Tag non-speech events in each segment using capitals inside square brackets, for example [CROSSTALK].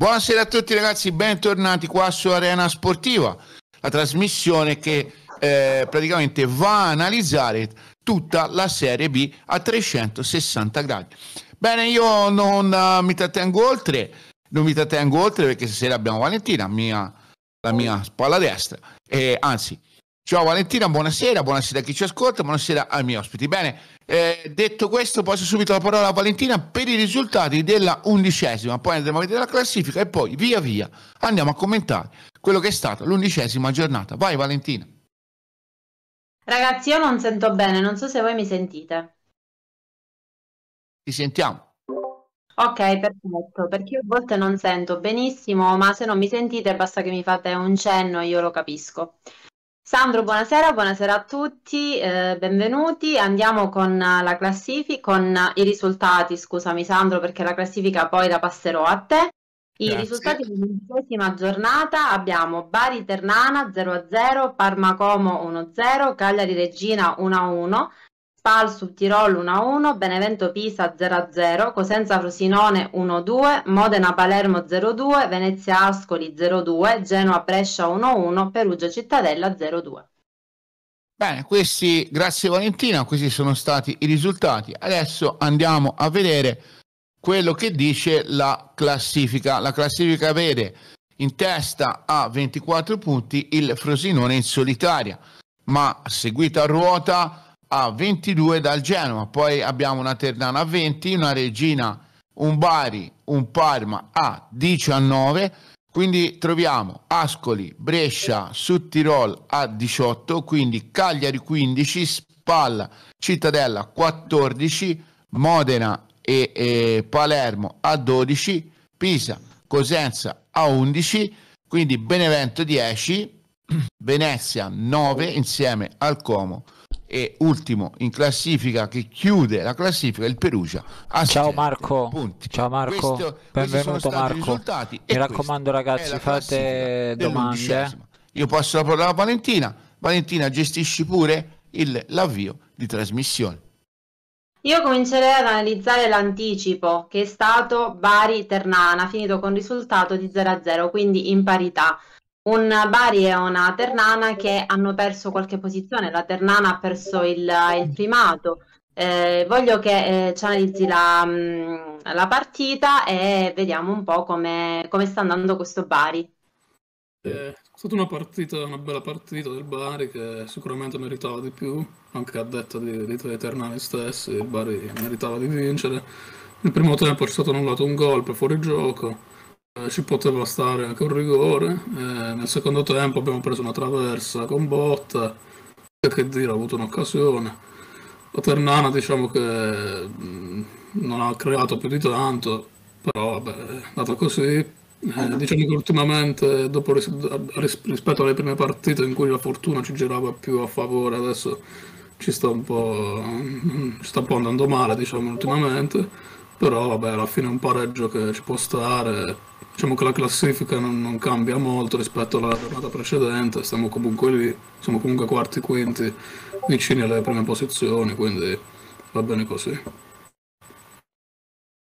Buonasera a tutti ragazzi, bentornati qua su Arena Sportiva, la trasmissione che eh, praticamente va a analizzare tutta la Serie B a 360 gradi. Bene, io non uh, mi trattengo oltre, non mi trattengo oltre perché stasera abbiamo Valentina, mia, la mia spalla destra, e, anzi Ciao Valentina, buonasera, buonasera a chi ci ascolta, buonasera ai miei ospiti. Bene, eh, detto questo passo subito la parola a Valentina per i risultati della undicesima, poi andremo a vedere la classifica e poi via via andiamo a commentare quello che è stata l'undicesima giornata. Vai Valentina. Ragazzi, io non sento bene, non so se voi mi sentite. Ti sentiamo. Ok, perfetto, perché io a volte non sento benissimo, ma se non mi sentite basta che mi fate un cenno e io lo capisco. Sandro, buonasera, buonasera a tutti, eh, benvenuti. Andiamo con eh, la classifica, con eh, i risultati, scusami Sandro perché la classifica poi la passerò a te. I Grazie. risultati dell'undicesima giornata abbiamo Bari Ternana 0-0, Parma Como 1-0, Cagliari Regina 1 Spal sul Tirolo 1-1, Benevento Pisa 0-0, Cosenza Frosinone 1-2, Modena Palermo 0-2, Venezia Ascoli 0-2, Genoa Brescia 1-1, Perugia Cittadella 0-2. Bene, questi, grazie Valentina, questi sono stati i risultati. Adesso andiamo a vedere quello che dice la classifica. La classifica vede in testa a 24 punti il Frosinone in solitaria, ma seguita a ruota a 22 dal Genoa, poi abbiamo una Ternana a 20, una Regina, un Bari, un Parma a 19, quindi troviamo Ascoli, Brescia, Suttirol a 18, quindi Cagliari 15, Spalla, Cittadella 14, Modena e, e Palermo a 12, Pisa, Cosenza a 11, quindi Benevento 10, [CLEARS THROAT] Venezia 9 insieme al Como e ultimo in classifica che chiude la classifica il Perugia. Ciao Marco. Ciao Marco. Questo, Benvenuto Marco. Mi raccomando ragazzi, fate domande. Eh. Io passo la parola a Valentina. Valentina gestisci pure il, l'avvio di trasmissione. Io comincerei ad analizzare l'anticipo che è stato Bari-Ternana, finito con risultato di 0-0, quindi in parità un Bari e una Ternana che hanno perso qualche posizione, la Ternana ha perso il, il primato. Eh, voglio che eh, ci analizzi la, mm, la, partita e vediamo un po' come, come sta andando questo Bari. Eh, è stata una partita, una bella partita del Bari che sicuramente meritava di più, anche a detta di, di Ternani stessi, il Bari meritava di vincere. Nel primo tempo è stato annullato un gol per gioco ci eh, poteva stare anche un rigore. Eh, nel secondo tempo abbiamo preso una traversa con botta, che dire, ha avuto un'occasione. La Ternana diciamo che mm, non ha creato più di tanto, però vabbè, è andata così. Eh, diciamo che ultimamente, dopo, ris- rispetto alle prime partite in cui la fortuna ci girava più a favore, adesso ci sta un po', mm, ci sta un po andando male, diciamo, ultimamente. Però vabbè, alla fine è un pareggio che ci può stare Diciamo che la classifica non, non, cambia molto rispetto alla giornata precedente, siamo comunque lì, siamo comunque quarti quinti, vicini alle prime posizioni, quindi va bene così.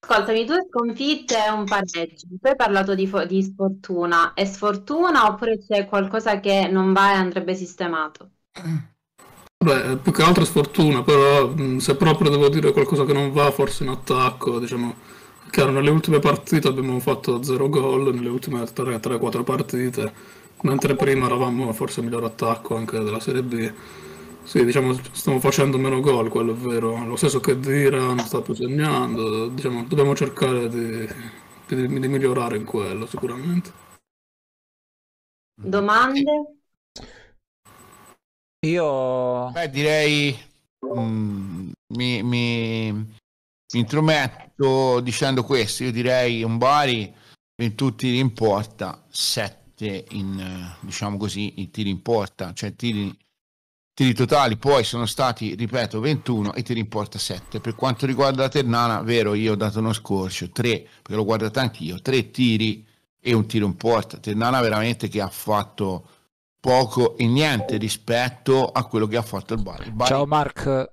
Ascoltami, due sconfitte e un pareggio. Tu hai parlato di, di sfortuna. È sfortuna oppure c'è qualcosa che non va e andrebbe sistemato? Beh, eh, più che altro sfortuna, però se proprio devo dire qualcosa che non va, forse in attacco, diciamo Chiaro, nelle ultime partite abbiamo fatto zero gol, nelle ultime 3-4 partite, mentre prima eravamo forse il miglior attacco anche della Serie B. Sì, diciamo, stiamo facendo meno gol, quello è vero. Lo stesso che Dira non sta più segnando, diciamo, dobbiamo cercare di, di, di migliorare in quello sicuramente. Domande? Io Beh, direi mm, mi, mi, mi intrometto dicendo questo, io direi un Bari 21 tiri in porta, 7 in, diciamo così, in tiri in porta, cioè tiri, tiri totali, poi sono stati, ripeto, 21 e tiri in porta 7. Per quanto riguarda la Ternana, vero, io ho dato uno scorcio, 3, perché l'ho guardato anch'io, 3 tiri e un tiro in porta. Ternana veramente che ha fatto poco e niente rispetto a quello che ha fatto il Bari. Il Bari... Ciao Mark,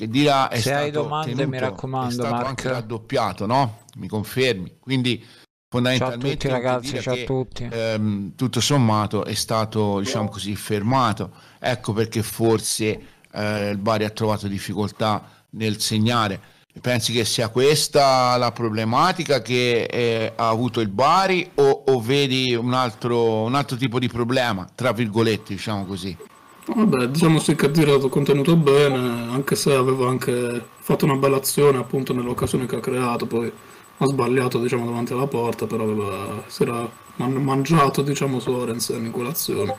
che dirà è Se stato hai domande, tenuto, mi raccomando, è stato Mark. anche raddoppiato, no? Mi confermi. Quindi fondamentalmente ciao a tutti ragazzi, ciao a tutti. Che, ehm, tutto sommato è stato, diciamo così, fermato. Ecco perché forse eh, il Bari ha trovato difficoltà nel segnare. Pensi che sia questa la problematica che eh, ha avuto il Bari o, o vedi un altro, un altro tipo di problema, tra virgolette, diciamo così? Vabbè, diciamo sì che Adira ha contenuto bene, anche se aveva anche fatto una bella azione appunto nell'occasione che ha creato, poi ha sbagliato diciamo davanti alla porta, però aveva, si era man- mangiato diciamo Sorensen in quell'azione.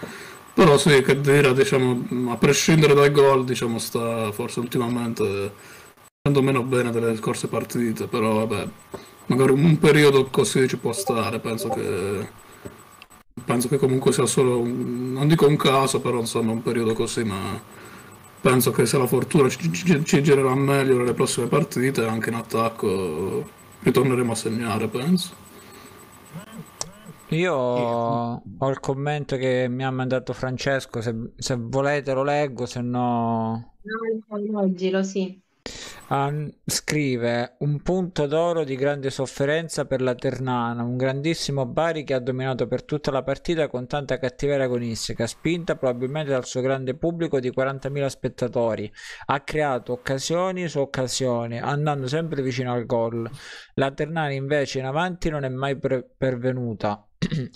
Però sì, che dire, diciamo, a prescindere dai gol, diciamo, sta forse ultimamente facendo meno bene delle scorse partite, però vabbè, magari un periodo così ci può stare, penso che penso che comunque sia solo, un, non dico un caso, però insomma un periodo così, ma penso che se la fortuna ci, ci, ci girerà meglio nelle prossime partite, anche in attacco ritorneremo a segnare, penso. Io ho il commento che mi ha mandato Francesco, se, se volete lo leggo, se no... No, oggi lo sì. Um, scrive un punto d'oro di grande sofferenza per la Ternana, un grandissimo Bari che ha dominato per tutta la partita con tanta cattiveria agonistica, spinta probabilmente dal suo grande pubblico di 40.000 spettatori. Ha creato occasioni su occasioni, andando sempre vicino al gol. La Ternana invece in avanti non è mai pre- pervenuta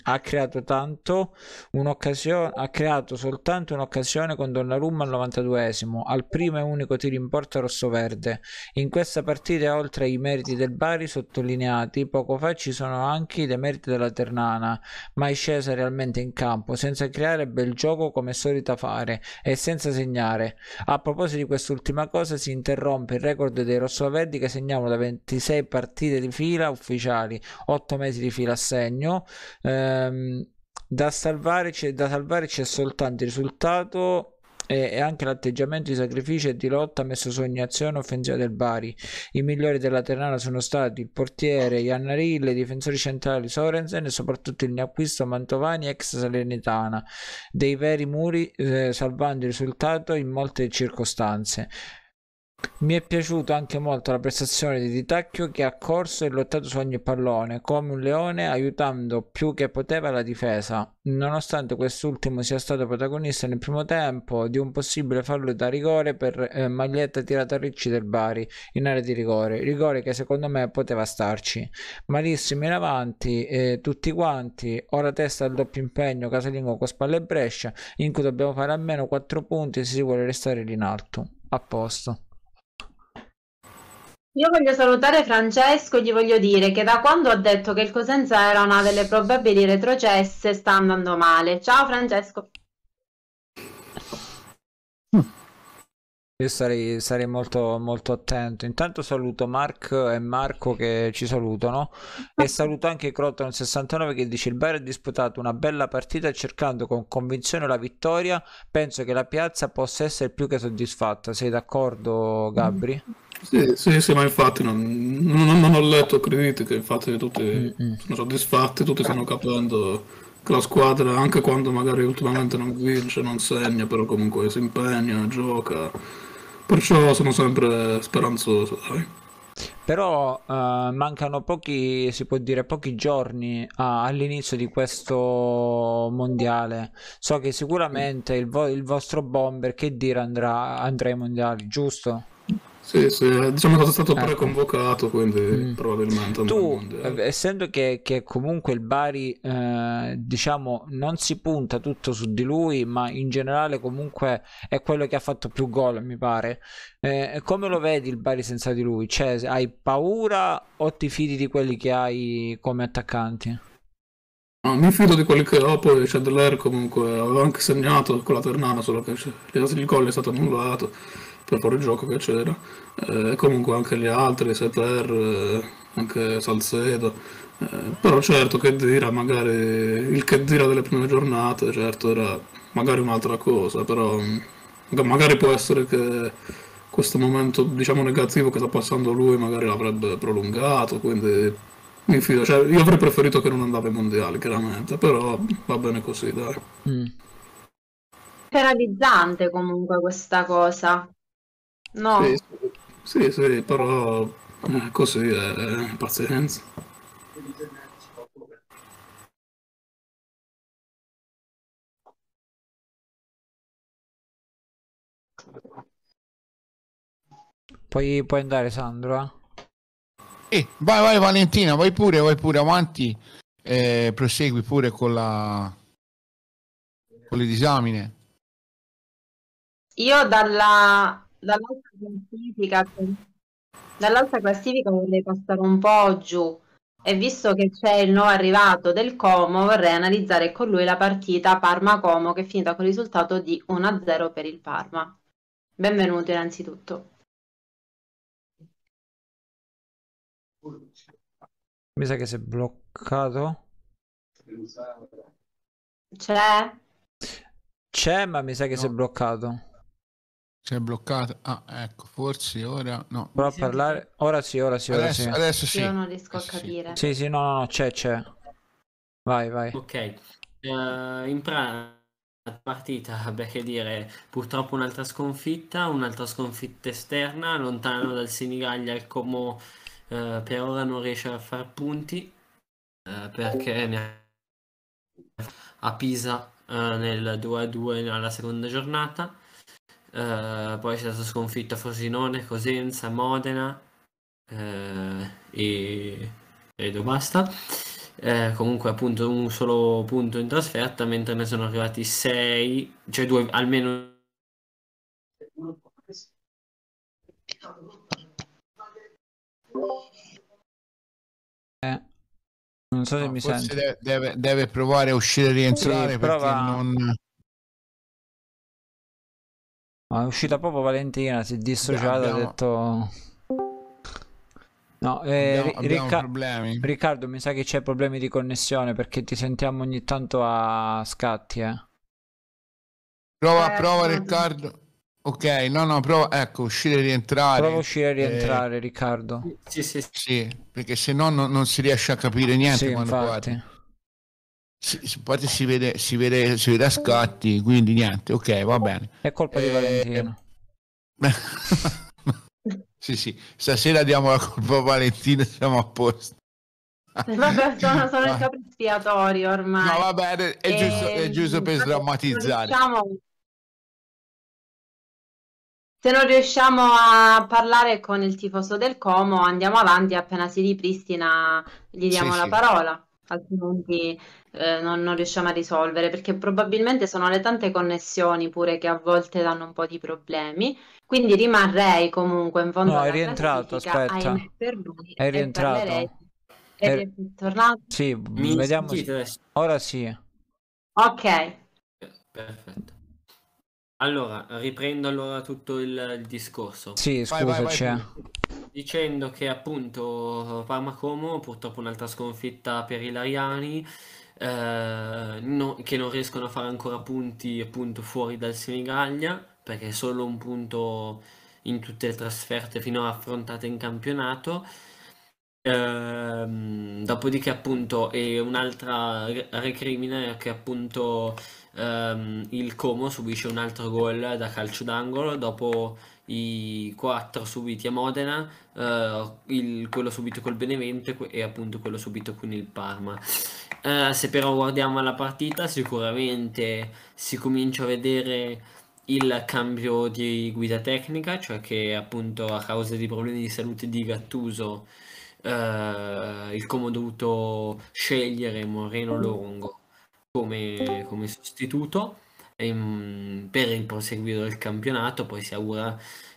ha creato tanto un'occasione ha creato soltanto un'occasione con Donnarumma al 92esimo al primo e unico tiro in porta rosso-verde in questa partita oltre ai meriti del Bari sottolineati poco fa ci sono anche i demeriti della Ternana mai scesa realmente in campo senza creare bel gioco come è solita fare e senza segnare a proposito di quest'ultima cosa si interrompe il record dei rosso-verdi che segnavano da 26 partite di fila ufficiali 8 mesi di fila a segno Ehm, da, salvare c'è, da salvare c'è soltanto il risultato e, anche l'atteggiamento di sacrificio e di lotta messo su ogni azione offensiva del Bari. I migliori della Ternana sono stati il portiere Iannarille, i difensori centrali Sorensen e soprattutto il neacquisto Mantovani ex Salernitana, dei veri muri eh, salvando il risultato in molte circostanze. Mi è piaciuta anche molto la prestazione di Ditacchio che ha corso e lottato su ogni pallone, come un leone, aiutando più che poteva la difesa. Nonostante quest'ultimo sia stato protagonista nel primo tempo di un possibile fallo da rigore per eh, maglietta tirata a Ricci del Bari in area di rigore, rigore che secondo me poteva starci. Malissimo in avanti, eh, tutti quanti, ora testa al doppio impegno casalingo con spalle e Brescia, in cui dobbiamo fare almeno 4 punti se si vuole restare lì in alto. A posto. Io voglio salutare Francesco e gli voglio dire che da quando ha detto che il Cosenza era una delle probabili retrocesse sta andando male. Ciao Francesco. Mm. Io sarei, sarei molto, molto, attento. Intanto saluto Mark e Marco che ci salutano e ah. saluto anche Croton69 che dice il Bayern ha disputato una bella partita cercando con convinzione la vittoria. Penso che la piazza possa essere più che soddisfatta. Sei d'accordo Gabri? Sì, sì, sì ma infatti non, non, non ho letto critiche, infatti tutti mm, mm. sono soddisfatti, tutti stanno capendo che la squadra anche quando magari ultimamente non vince, non segna, però comunque si impegna, gioca Perciò sono sempre speranzoso, dai. Però uh, mancano pochi, si può dire, pochi giorni a, all'inizio di questo mondiale. So che sicuramente il, vo- il vostro bomber che dire andrà, andrà ai mondiali, giusto? Sì, sì, eh, diciamo che sono stato ecco. pre-convocato, quindi mm. probabilmente. Tu, eh, essendo che, che, comunque il Bari, eh, diciamo, non si punta tutto su di lui, ma in generale comunque è quello che ha fatto più gol, mi pare. Eh, come lo vedi il Bari senza di lui? Cioè, hai paura o ti fidi di quelli che hai come attaccanti? mi fido di quelli che ho, poi Chandler comunque aveva anche segnato con la Ternana, solo che il gol è stato annullato proporre il gioco che c'era eh, e comunque anche gli altri, Seter, eh, anche Salcedo eh, però certo che dire magari il che dire delle prime giornate certo era magari un'altra cosa però mm, magari può essere che questo momento diciamo negativo che sta passando lui magari l'avrebbe prolungato quindi mi fido cioè, io avrei preferito che non andava ai mondiali chiaramente però va bene così dai mm. penalizzante comunque questa cosa No. Sì, sì, sì però mm, così eh, pazienza. Puoi, puoi andare Sandro? Eh? eh, vai, vai Valentina, vai pure, vai pure avanti. Eh, prosegui pure con la con le disamine. Io dalla dall'alta classifica, dall'alta classifica vorrei passare un po' giù e visto che c'è il nuovo arrivato del Como vorrei analizzare con lui la partita Parma-Como che è finita con il risultato di 1-0 per il Parma. Benvenuto innanzitutto. Mi sa che si è bloccato. C'è? C'è, ma mi sa che no. si è bloccato. Si è bloccata. Ah, ecco, forse ora no. Prova a parlare. Ora sì, ora sì, ora adesso, sì. Adesso sì. Io non riesco adesso a capire. Sì, sì, no, no, no c'è, c'è. Vai, vai. Ok. Uh, in pratica partita, beh che dire, purtroppo un'altra sconfitta, un'altra sconfitta esterna, lontano dal Senigallia il Como eh, per ora non riesce a far punti eh, perché ne ha a Pisa eh, nel 2-2 alla seconda giornata eh, poi è stato sconfitto a Frosinone, Cosenza, Modena eh, e credo basta. Eh, comunque appunto un solo punto in trasferta, mentre ne sono arrivati 6, cioè due almeno... Eh, non so se mi sente. Deve, deve, deve, provare a uscire e rientrare sì, perché prova... non... No, è uscita proprio Valentina, si è dissociata, abbiamo... ha detto... No, eh, abbiamo, abbiamo Ricca... problemi. Riccardo, mi sa che c'è problemi di connessione perché ti sentiamo ogni tanto a scatti, eh. Prova, eh, prova Riccardo. Ok, no, no, prova, ecco, uscire e rientrare. Prova a uscire e eh, rientrare, eh... Riccardo. Sì, sì, sì. sì perché se no non si riesce a capire niente sì, quando infatti. Guardi si, poi si vede, si, vede, si vede a scatti, quindi niente, ok, va oh, bene. È colpa di Valentino. Eh, [LAUGHS] sì, sì, stasera diamo la colpa a Valentino, siamo a posto. Vabbè, [LAUGHS] sono, sono il capo espiatorio ormai. No, vabbè, è, e... giusto, è ehm, giusto per drammatizzare se non riusciamo a parlare con il tifoso del Como, andiamo avanti. Appena si ripristina, gli diamo sì, la sì. parola. Altrimenti eh, non, non, riusciamo a risolvere, perché probabilmente sono le tante connessioni pure che a volte danno un po' di problemi. Quindi rimarrei comunque in fondo. No, è rientrato, aspetta. Ahimè, me, è rientrato. È... Eh, tornato. Sì, Mi vediamo. Se... Ora sì. Ok. Perfetto. Allora, riprendo allora tutto il, il discorso. Sì, scusaci. Dicendo che appunto Parma Como, purtroppo un'altra sconfitta per i Lariani, eh, no, che non riescono a fare ancora punti appunto fuori dal Senigallia, perché è solo un punto in tutte le trasferte finora affrontate in campionato. Ehm, dopodiché appunto è un'altra recrimina che appunto ehm, il Como subisce un altro gol da calcio d'angolo dopo i quattro subiti a Modena, eh, il, quello subito col Benevento e appunto quello subito con il Parma. Eh, se però guardiamo la partita, sicuramente si comincia a vedere il cambio di guida tecnica, cioè che appunto a causa di problemi di salute di Gattuso uh, il Como ha dovuto scegliere Moreno mm. Longo come, come sostituto um, per il proseguire del campionato, poi si augura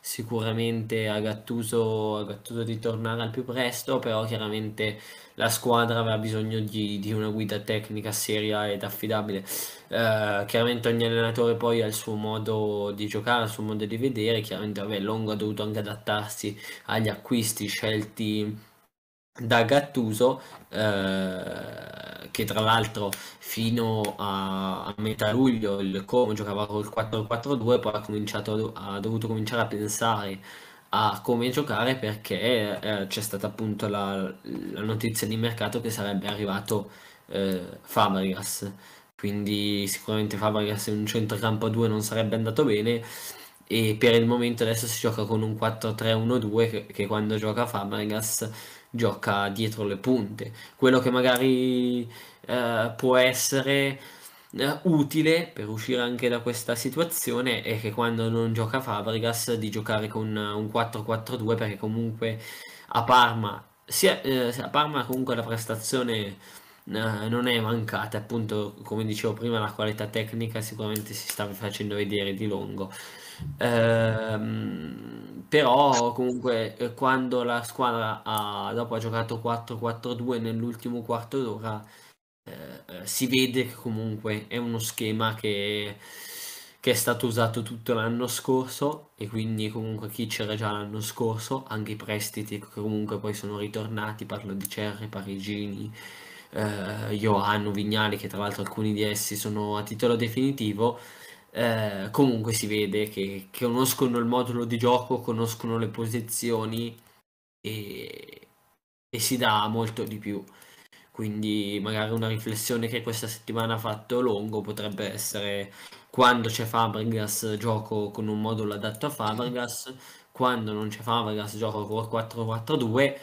sicuramente a Gattuso, a Gattuso ritornare al più presto, però chiaramente la squadra avrà bisogno di, di una guida tecnica seria ed affidabile. Eh, chiaramente ogni allenatore poi ha il suo modo di giocare, il suo modo di vedere, chiaramente vabbè, Longo ha dovuto anche adattarsi agli acquisti scelti da Gattuso eh, che tra l'altro fino a, a, metà luglio il Como giocava col 4-4-2 poi ha, cominciato, ha dovuto cominciare a pensare a come giocare perché eh, c'è stata appunto la, la, notizia di mercato che sarebbe arrivato eh, Fabregas quindi sicuramente Fabregas in un centrocampo a 2 non sarebbe andato bene e per il momento adesso si gioca con un 4-3-1-2 che, che quando gioca Fabregas gioca dietro le punte, quello che magari eh, può essere eh, utile per uscire anche da questa situazione è che quando non gioca Fabregas di giocare con eh, un 4-4-2 perché comunque a Parma, sia, eh, a Parma comunque la prestazione eh, non è mancata, appunto come dicevo prima la qualità tecnica sicuramente si sta facendo vedere di longo. Ehm, però comunque eh, quando la squadra ha, dopo ha giocato 4-4-2 nell'ultimo quarto d'ora eh, eh, si vede che comunque è uno schema che, che, è stato usato tutto l'anno scorso e quindi comunque chi c'era già l'anno scorso, anche i prestiti che comunque poi sono ritornati, parlo di Cerri, Parigini, eh, Ioanno, Vignali che tra l'altro alcuni di essi sono a titolo definitivo eh, comunque si vede che, che, conoscono il modulo di gioco, conoscono le posizioni e, e si dà molto di più. Quindi magari una riflessione che questa settimana ha fatto Longo potrebbe essere quando c'è Fabregas gioco con un modulo adatto a Fabregas, quando non c'è Fabregas gioco con 4-4-2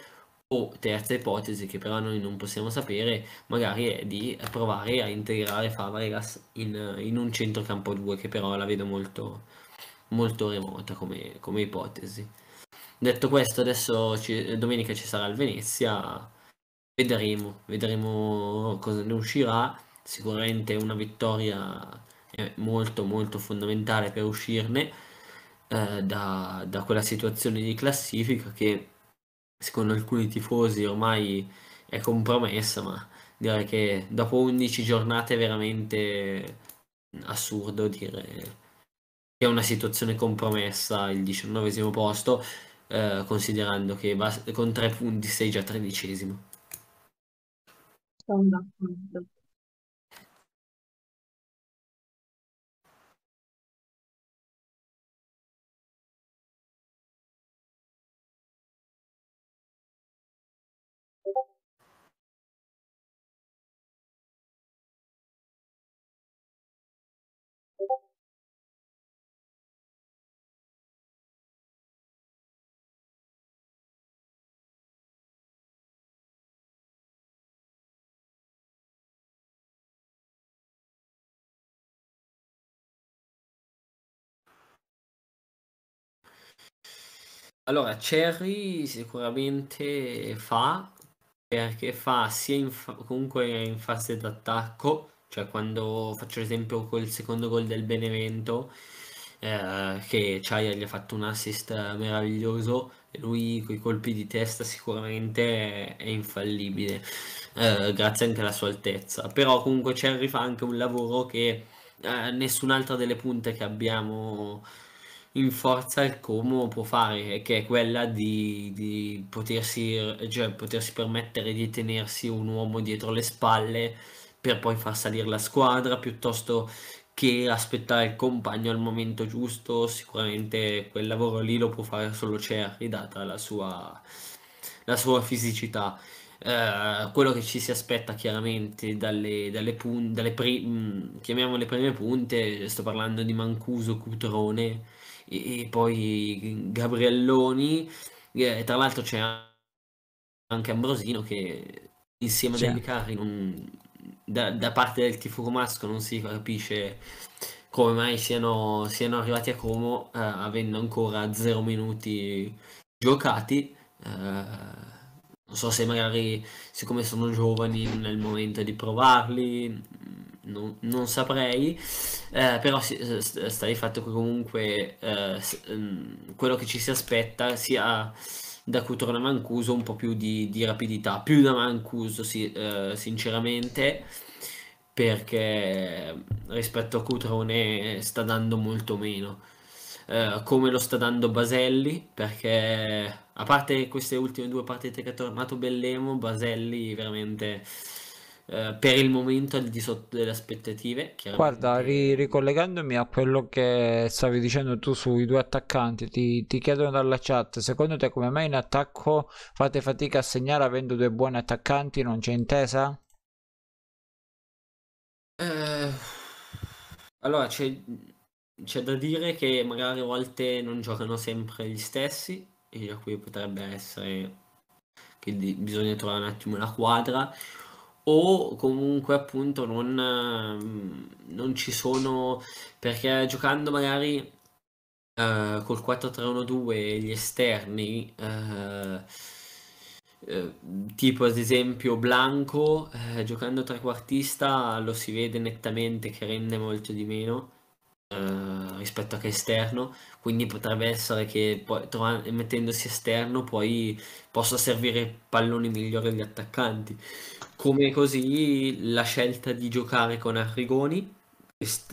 o terza ipotesi che però noi non possiamo sapere, magari è di provare a integrare Fabregas in, in un centrocampo 2 che però la vedo molto, molto remota come, come, ipotesi. Detto questo, adesso ci, domenica ci sarà il Venezia, vedremo, vedremo cosa ne uscirà, sicuramente una vittoria è molto molto fondamentale per uscirne eh, da, da quella situazione di classifica che secondo alcuni tifosi ormai è compromessa, ma direi che dopo 11 giornate è veramente assurdo dire che è una situazione compromessa il diciannovesimo posto, eh, considerando che con tre punti sei già tredicesimo. Sono d'accordo. Allora, Cherry sicuramente fa, perché fa sia in fa- comunque in fase d'attacco, cioè quando faccio l'esempio col secondo gol del Benevento, eh, che Chaya gli ha fatto un assist meraviglioso, lui con i colpi di testa sicuramente è, infallibile, eh, grazie anche alla sua altezza. Però comunque Cherry fa anche un lavoro che eh, nessun'altra delle punte che abbiamo in forza il Como può fare, che è quella di, di potersi, cioè, potersi permettere di tenersi un uomo dietro le spalle per poi far salire la squadra piuttosto che aspettare il compagno al momento giusto. Sicuramente quel lavoro lì lo può fare solo Cerri, data la sua, la sua fisicità. Uh, quello che ci si aspetta chiaramente dalle, dalle, pun- dalle pri- mh, mm, prime punte, sto parlando di Mancuso, Cutrone, e, poi Gabrielloni, eh, e, tra l'altro c'è anche Ambrosino che insieme certo. a Carri non, da, da, parte del tifo romasco non si capisce come mai siano, siano arrivati a Como eh, avendo ancora zero minuti giocati. Eh, non so se magari, siccome sono giovani, non è il momento di provarli non, non saprei, eh, però sta di fatto che comunque eh, mm, quello che ci si aspetta sia da Cutrone Mancuso un po' più di, di rapidità, più da Mancuso sì, eh, sinceramente, perché rispetto a Cutrone sta dando molto meno. Uh, come lo sta dando Baselli, perché a parte queste ultime due partite che ha tornato Bellemo, Baselli veramente eh, per il momento al di sotto delle aspettative. Guarda, ri- ricollegandomi a quello che stavi dicendo tu sui due attaccanti, ti, ti chiedono dalla chat, secondo te come mai in attacco fate fatica a segnare avendo due buoni attaccanti? Non c'è intesa? Eh, allora, c'è, c'è, da dire che magari a volte non giocano sempre gli stessi, e da qui potrebbe essere che di- bisogna trovare un attimo la quadra o comunque appunto non, ehm, non ci sono perché giocando magari eh, col 4-3-1-2 gli esterni eh, eh, tipo ad esempio Blanco eh, giocando trequartista lo si vede nettamente che rende molto di meno eh, rispetto a che esterno, quindi potrebbe essere che poi, trov- mettendosi esterno poi possa servire palloni migliori agli attaccanti. Come così la scelta di giocare con Arrigoni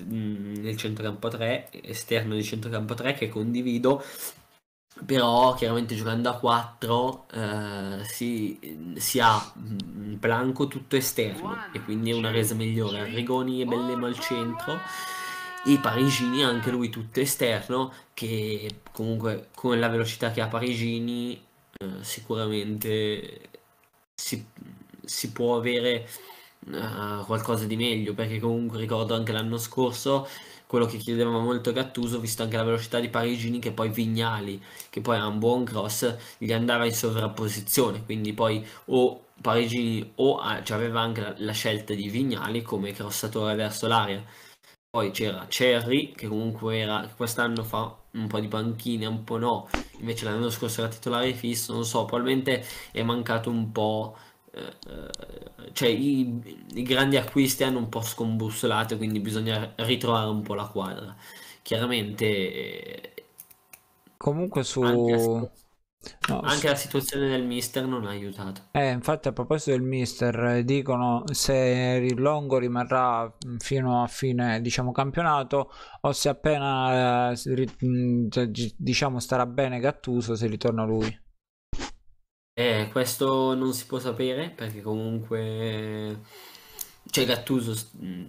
mm, nel centrocampo 3, esterno di centrocampo 3 che condivido, però chiaramente giocando a 4 eh, si, si, ha mm, un Blanco tutto esterno e quindi è una resa migliore. Arrigoni e Bellemo al centro i Parigini, anche lui tutto esterno, che comunque con la velocità che ha Parigini eh, sicuramente si, si, può avere eh, qualcosa di meglio, perché comunque ricordo anche l'anno scorso quello che chiedeva molto Gattuso, visto anche la velocità di Parigini, che poi Vignali, che poi ha un buon cross, gli andava in sovrapposizione, quindi poi o Parigini o cioè aveva anche la, la scelta di Vignali come crossatore verso l'area poi c'era Cherry, che comunque era, quest'anno fa un po' di panchine, un po' no, invece l'anno scorso era titolare fisso, non so, probabilmente è mancato un po', eh, eh cioè i, i, grandi acquisti hanno un po' scombussolato, quindi bisogna ritrovare un po' la quadra. Chiaramente... Eh, comunque su... No, Anche la situazione del mister non ha aiutato. Eh, infatti, a proposito del mister, eh, dicono se il Longo rimarrà mm, fino a fine diciamo, campionato o se appena eh, mm, cioè, diciamo, starà bene Gattuso se ritorna lui. Eh, questo non si può sapere perché comunque cioè Gattuso mm,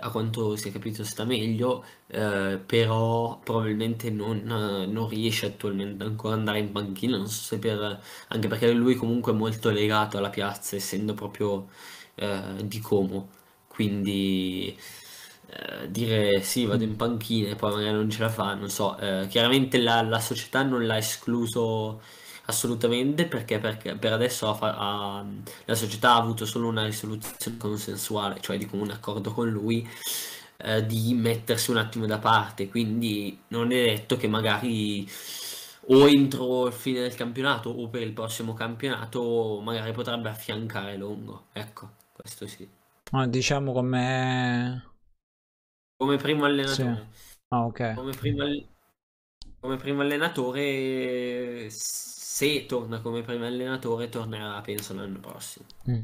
a quanto si è capito sta meglio, eh, però probabilmente non, eh, non, riesce attualmente ancora ad andare in panchina, non so se per, anche perché lui comunque è molto legato alla piazza, essendo proprio eh, di Como, quindi eh, dire sì vado in panchina e poi magari non ce la fa, non so, eh, chiaramente la, la società non l'ha escluso assolutamente perché, perché per adesso ha, ha, la società ha avuto solo una risoluzione consensuale, cioè di un accordo con lui eh, di mettersi un attimo da parte, quindi non è detto che magari o entro il fine del campionato o per il prossimo campionato magari potrebbe affiancare Longo, ecco, questo sì. Ma ah, diciamo come... Come primo allenatore. Sì. Ah, ok. Come primo, come primo allenatore se torna come primo allenatore, tornerà penso l'anno prossimo. Mm.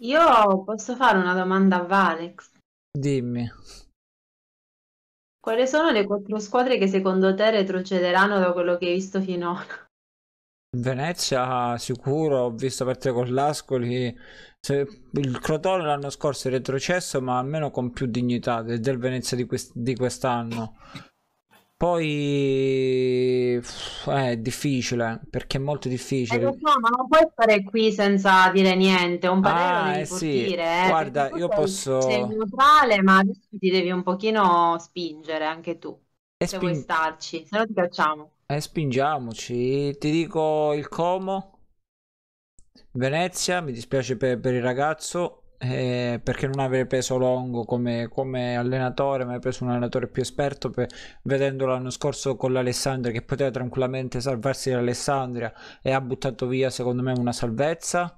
Io posso fare una domanda a Valex? Dimmi. Quali sono le quattro squadre che secondo te retrocederanno da quello che hai visto finora? Venezia sicuro, ho visto perdere con l'Ascoli, cioè, il Crotone l'anno scorso è retrocesso ma almeno con più dignità del Venezia di, quest- di quest'anno. Poi eh, è difficile perché è molto eh, difficile. Eh, lo so, ma non puoi stare qui senza dire niente. Un parere ah, devi eh, sì. dire. Eh, Guarda, io sei, posso. Sei neutrale, ma adesso ti devi un pochino spingere anche tu. E se sping... vuoi starci, se no ti cacciamo. E spingiamoci. Ti dico il Como. Venezia, mi dispiace per, per il ragazzo eh, perché non avrei preso Longo come, come allenatore, ma avrei preso un allenatore più esperto, per, vedendo l'anno scorso con l'Alessandria che poteva tranquillamente salvarsi dall'Alessandria e ha buttato via secondo me una salvezza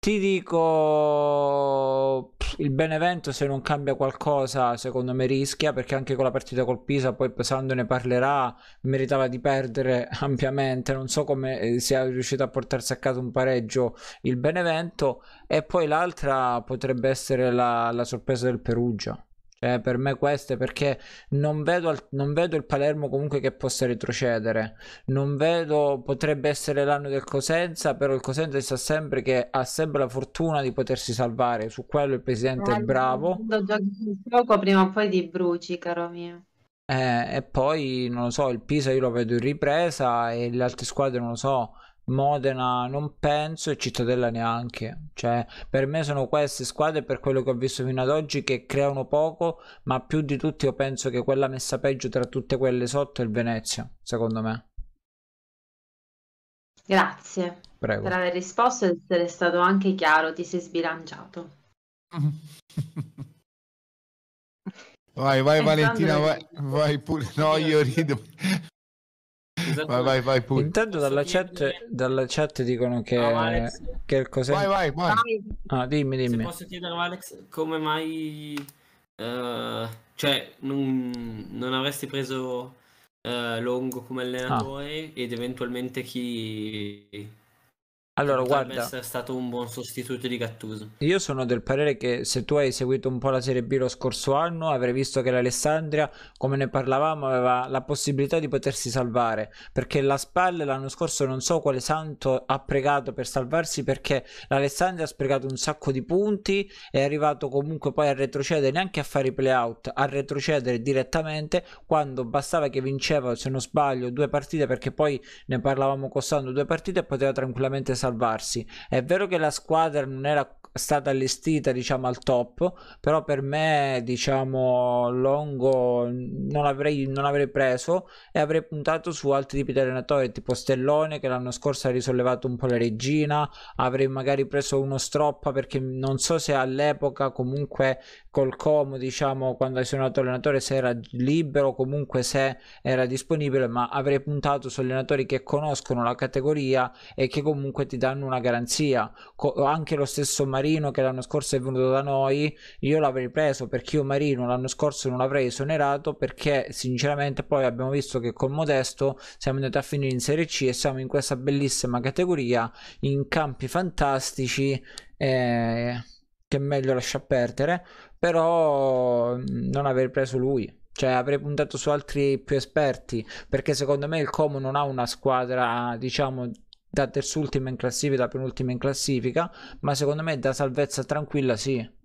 ti dico il Benevento se non cambia qualcosa secondo me rischia perché anche con la partita col Pisa poi Pesando ne parlerà, meritava di perdere [LAUGHS] ampiamente, non so come eh, sia riuscito a portarsi a casa un pareggio il Benevento e poi l'altra potrebbe essere la, la sorpresa del Perugia. Cioè, per me queste perché non vedo, non vedo, il Palermo comunque che possa retrocedere. Non vedo, potrebbe essere l'anno del Cosenza, però il Cosenza sa sempre che ha sempre la fortuna di potersi salvare. Su quello il presidente eh, è bravo. Lo giochi gioco prima o poi ti bruci, caro mio. Eh, e poi, non lo so, il Pisa io lo vedo in ripresa e le altre squadre non lo so. Modena non penso e Cittadella neanche. Cioè, per me sono queste squadre, per quello che ho visto fino ad oggi, che creano poco, ma più di tutti io penso che quella messa peggio tra tutte quelle sotto è il Venezia, secondo me. Grazie Prego. per aver risposto e essere stato anche chiaro, ti sei sbilanciato. vai, vai Pensando Valentina, vai, vai pure. No, io rido. [LAUGHS] Scusa, esatto. vai, vai, vai. Pure. Intanto dalla chat, dalla chat, dicono che, no, ah, che il cos'è. Vai, vai, vai. Ah, dimmi, dimmi. Se posso chiedere a Alex come mai, uh, cioè, non, non, avresti preso uh, Longo come allenatore ah. ed eventualmente chi allora, guarda, essere stato un buon sostituto di Gattuso. Io sono del parere che se tu hai seguito un po' la Serie B lo scorso anno, avrei visto che l'Alessandria, come ne parlavamo, aveva la possibilità di potersi salvare, perché la Spalle l'anno scorso non so quale santo ha pregato per salvarsi perché l'Alessandria ha sprecato un sacco di punti, è arrivato comunque poi a retrocedere, neanche a fare i playout, a retrocedere direttamente quando bastava che vinceva, se non sbaglio, due partite perché poi ne parlavamo costando due partite e poteva tranquillamente salvare salvarsi. È vero che la squadra non era stata allestita diciamo al top però per me diciamo Longo non avrei, non avrei preso e avrei puntato su altri tipi di allenatori tipo Stellone che l'anno scorso ha risollevato un po' la regina avrei magari preso uno Stroppa perché non so se all'epoca comunque col Como diciamo quando è suonato allenatore se era libero comunque se era disponibile ma avrei puntato su allenatori che conoscono la categoria e che comunque ti danno una garanzia Co- anche lo stesso Marino Marino che l'anno scorso è venuto da noi, io l'avrei preso perché io Marino l'anno scorso non l'avrei esonerato perché sinceramente poi abbiamo visto che con Modesto siamo andati a finire in Serie C e siamo in questa bellissima categoria, in campi fantastici. Eh, che è meglio lasciar perdere, però non aver preso lui. Cioè avrei puntato su altri più esperti, perché secondo me il Como non ha una squadra, diciamo, da terzultima in classifica, da penultima in classifica, ma secondo me da salvezza tranquilla sì.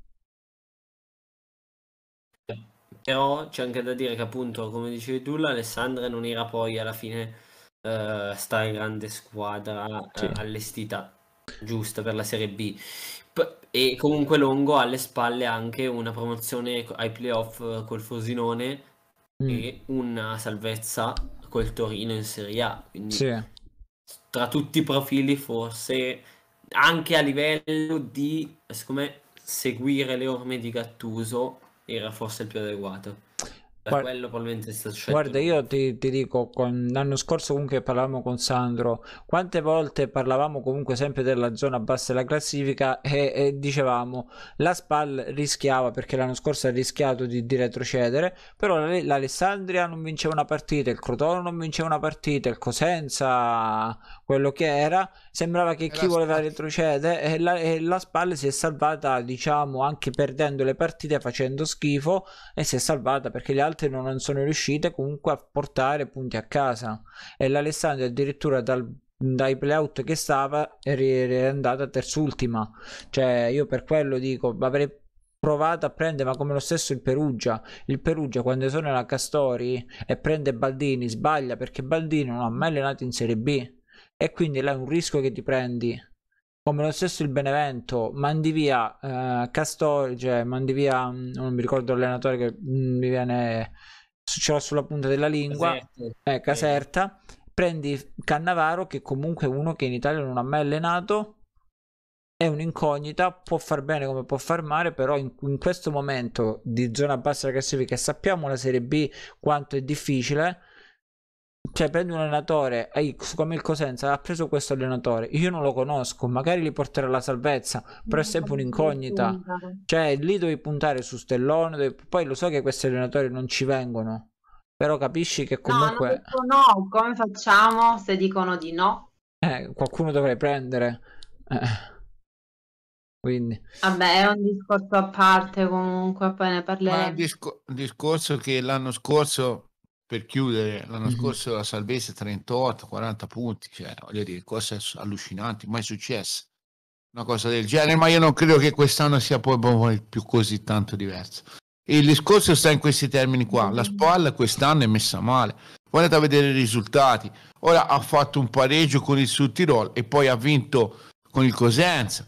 Però c'è anche da dire che appunto, come dicevi tu, l'Alessandra non era poi alla fine uh, sta grande squadra eh, sì. uh, allestita giusta per la Serie B. P- e comunque Longo ha alle spalle anche una promozione ai playoff eh, col Frosinone mm. e una salvezza col Torino in Serie A. Quindi sì tra tutti i profili forse anche a livello di, siccome seguire le orme di Gattuso era forse il più adeguato. Guarda, quello probabilmente sta succedendo. Guarda, io ti, ti dico, con, l'anno scorso comunque parlavamo con Sandro, quante volte parlavamo comunque sempre della zona bassa della classifica e, e dicevamo la Spal rischiava, perché l'anno scorso ha rischiato di, di retrocedere, però l'Alessandria non vinceva una partita, il Crotone non vinceva una partita, il Cosenza, quello che era, sembrava che e chi voleva Spal. retrocedere e la, e la Spal si è salvata, diciamo, anche perdendo le partite, facendo schifo e si è salvata perché gli altri altre non sono riuscite comunque a portare punti a casa e l'Alessandria addirittura dal, dai playout che stava è, andata terzultima cioè io per quello dico avrei provato a prendere ma come lo stesso il Perugia il Perugia quando sono la Castori e prende Baldini sbaglia perché Baldini non ha mai allenato in Serie B e quindi là è un rischio che ti prendi come lo stesso il Benevento mandi via eh, Castorge, mandi via, mm, non mi ricordo l'allenatore che mm, mi viene, ce l'ho sulla punta della lingua, Caserta, eh, Caserta prendi Cannavaro che comunque è uno che in Italia non ha mai allenato, è un'incognita, può far bene come può far male, però in, in questo momento di zona bassa della classifica sappiamo la Serie B quanto è difficile cioè prendi un allenatore X come il Cosenza ha preso questo allenatore io non lo conosco magari li porterà alla salvezza però è sempre un'incognita cioè lì devi puntare su Stellone devi... poi lo so che questi allenatori non ci vengono però capisci che comunque no, no. come facciamo se dicono di no eh, qualcuno dovrei prendere eh. Quindi. Vabbè, è un discorso a parte comunque, poi ne parleremo. Ma è un discor- discorso che l'anno scorso per chiudere l'anno mm-hmm. scorso la salvezza 38, 40 punti, cioè, voglio dire, cose allucinanti, mai successe una cosa del genere, ma io non credo che quest'anno sia poi più così tanto diverso. Il discorso sta in questi termini qua, la mm-hmm. spalla quest'anno è messa male, poi a vedere i risultati, ora ha fatto un pareggio con il Sud Tirol e poi ha vinto con il Cosenza,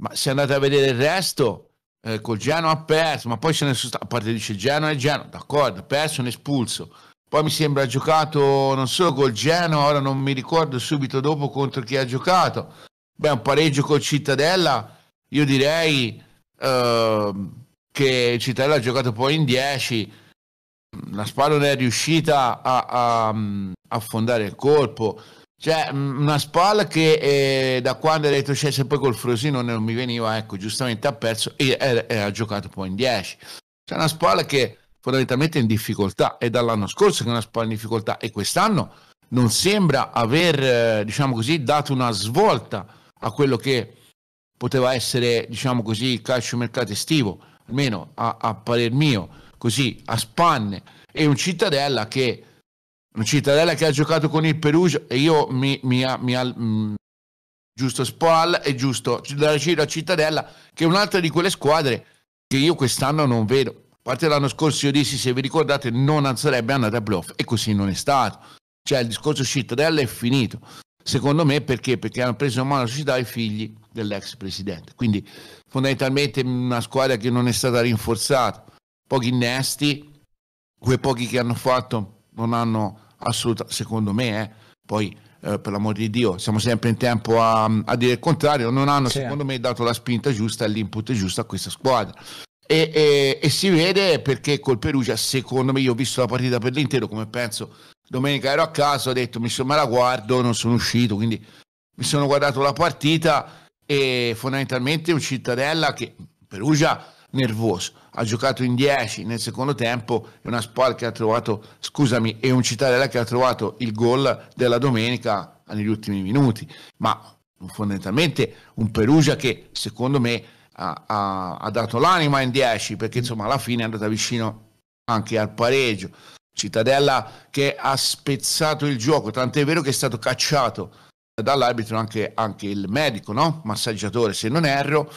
ma se andate a vedere il resto eh, col Genoa ha perso, ma poi ce ne sono stati, a parte dice Genoa e Genoa, d'accordo, ha perso, ne espulso. Poi mi sembra ha giocato non solo col Genoa, ora non mi ricordo subito dopo contro chi ha giocato. Beh, un pareggio col Cittadella, io direi eh, che Cittadella ha giocato poi in 10, la Spalla non è riuscita a, a, a mm, fondare il colpo. Cioè, una Spal che eh, da quando ha detto Chelsea cioè, poi col Frosino non mi veniva, ecco, giustamente ha perso e, e, e ha giocato poi in 10. C'è una Spal che fondamentalmente è in difficoltà, è dall'anno scorso che è una Spal in difficoltà e quest'anno non sembra aver, eh, diciamo così, dato una svolta a quello che poteva essere, diciamo così, il calcio mercato estivo, almeno a, a parer mio, così, a spanne, e un Cittadella che Cittadella che ha giocato con il Perugia e io mi, mi, mi, mi mm, giusto Spoal e giusto dalla Cittadella che è un'altra di quelle squadre che io quest'anno non vedo a parte l'anno scorso io dissi se vi ricordate non sarebbe andata a playoff e così non è stato cioè il discorso Cittadella è finito secondo me perché? perché hanno preso in mano la società i figli dell'ex presidente quindi fondamentalmente una squadra che non è stata rinforzata pochi innesti quei pochi che hanno fatto non hanno assolutamente, secondo me, eh, poi eh, per l'amor di Dio, siamo sempre in tempo a, a dire il contrario, non hanno sì. secondo me dato la spinta giusta e l'input giusto a questa squadra. E, e, e, si vede perché col Perugia, secondo me, io ho visto la partita per l'intero, come penso domenica ero a casa, ho detto mi sono me la guardo, non sono uscito, quindi mi sono guardato la partita e fondamentalmente un cittadella che Perugia nervoso, ha giocato in 10 nel secondo tempo, e una Spal che ha trovato, scusami, è un Cittadella che ha trovato il gol della domenica negli ultimi minuti, ma fondamentalmente un Perugia che secondo me ha, ha, ha dato l'anima in 10 perché insomma alla fine è andata vicino anche al pareggio. Cittadella che ha spezzato il gioco, tant'è vero che è stato cacciato dall'arbitro anche, anche il medico, no? massaggiatore se non erro.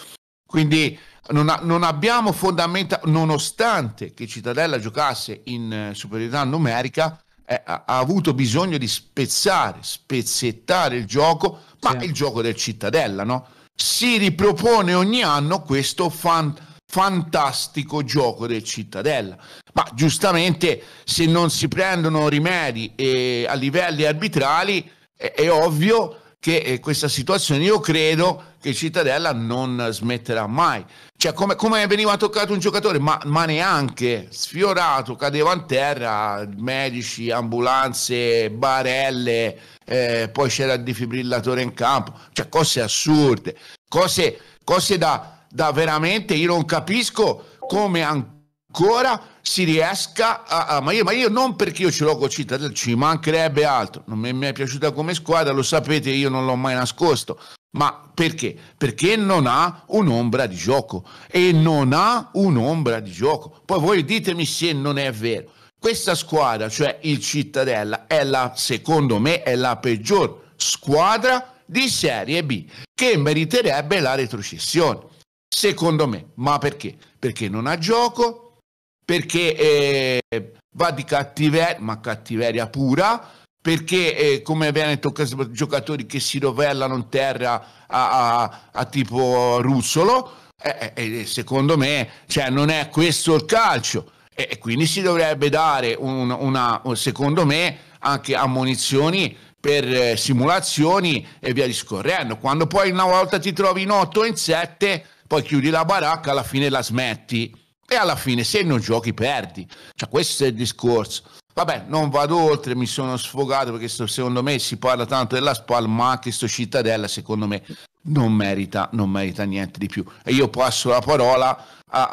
Quindi non, ha, non abbiamo fondamenta, nonostante che Cittadella giocasse in eh, superiorità numerica, eh, ha, ha, avuto bisogno di spezzare, spezzettare il gioco, ma certo. il gioco del Cittadella, no? Si ripropone ogni anno questo fan, fantastico gioco del Cittadella. Ma giustamente se non si prendono rimedi eh, a livelli arbitrali, eh, è ovvio che eh, questa situazione io credo che Cittadella non smetterà mai cioè come, come, veniva toccato un giocatore, ma, ma, neanche sfiorato, cadeva in terra, medici, ambulanze, barelle, eh, poi c'era il defibrillatore in campo, cioè cose assurde, cose, cose da, da, veramente, io non capisco come ancora si riesca a, a ma, io, ma, io, non perché io ce l'ho con Cittadella, ci mancherebbe altro, non mi, mi è piaciuta come squadra, lo sapete, io non l'ho mai nascosto, ma perché? Perché non ha un'ombra di gioco e non ha un'ombra di gioco. Poi voi ditemi se non è vero. Questa squadra, cioè il Cittadella, è la, secondo me, è la peggior squadra di Serie B che meriterebbe la retrocessione. Secondo me, ma perché? Perché non ha gioco, perché eh, va di cattiveria, ma cattiveria pura, perché eh, come toccato giocatori che si rovellano in terra a, a, a tipo russolo eh eh, eh, eh, secondo me cioè, non è questo il calcio e, e quindi si dovrebbe dare un, una, secondo me anche ammonizioni per eh, simulazioni e via discorrendo quando poi una volta ti trovi in 8 o in 7 poi chiudi la baracca alla fine la smetti e alla fine se non giochi perdi cioè questo è il discorso Vabbè, non vado oltre, mi sono sfogato perché sto, secondo me si parla tanto della SPAL, ma anche sto Cittadella secondo me non merita, non merita niente di più. E io passo la parola a,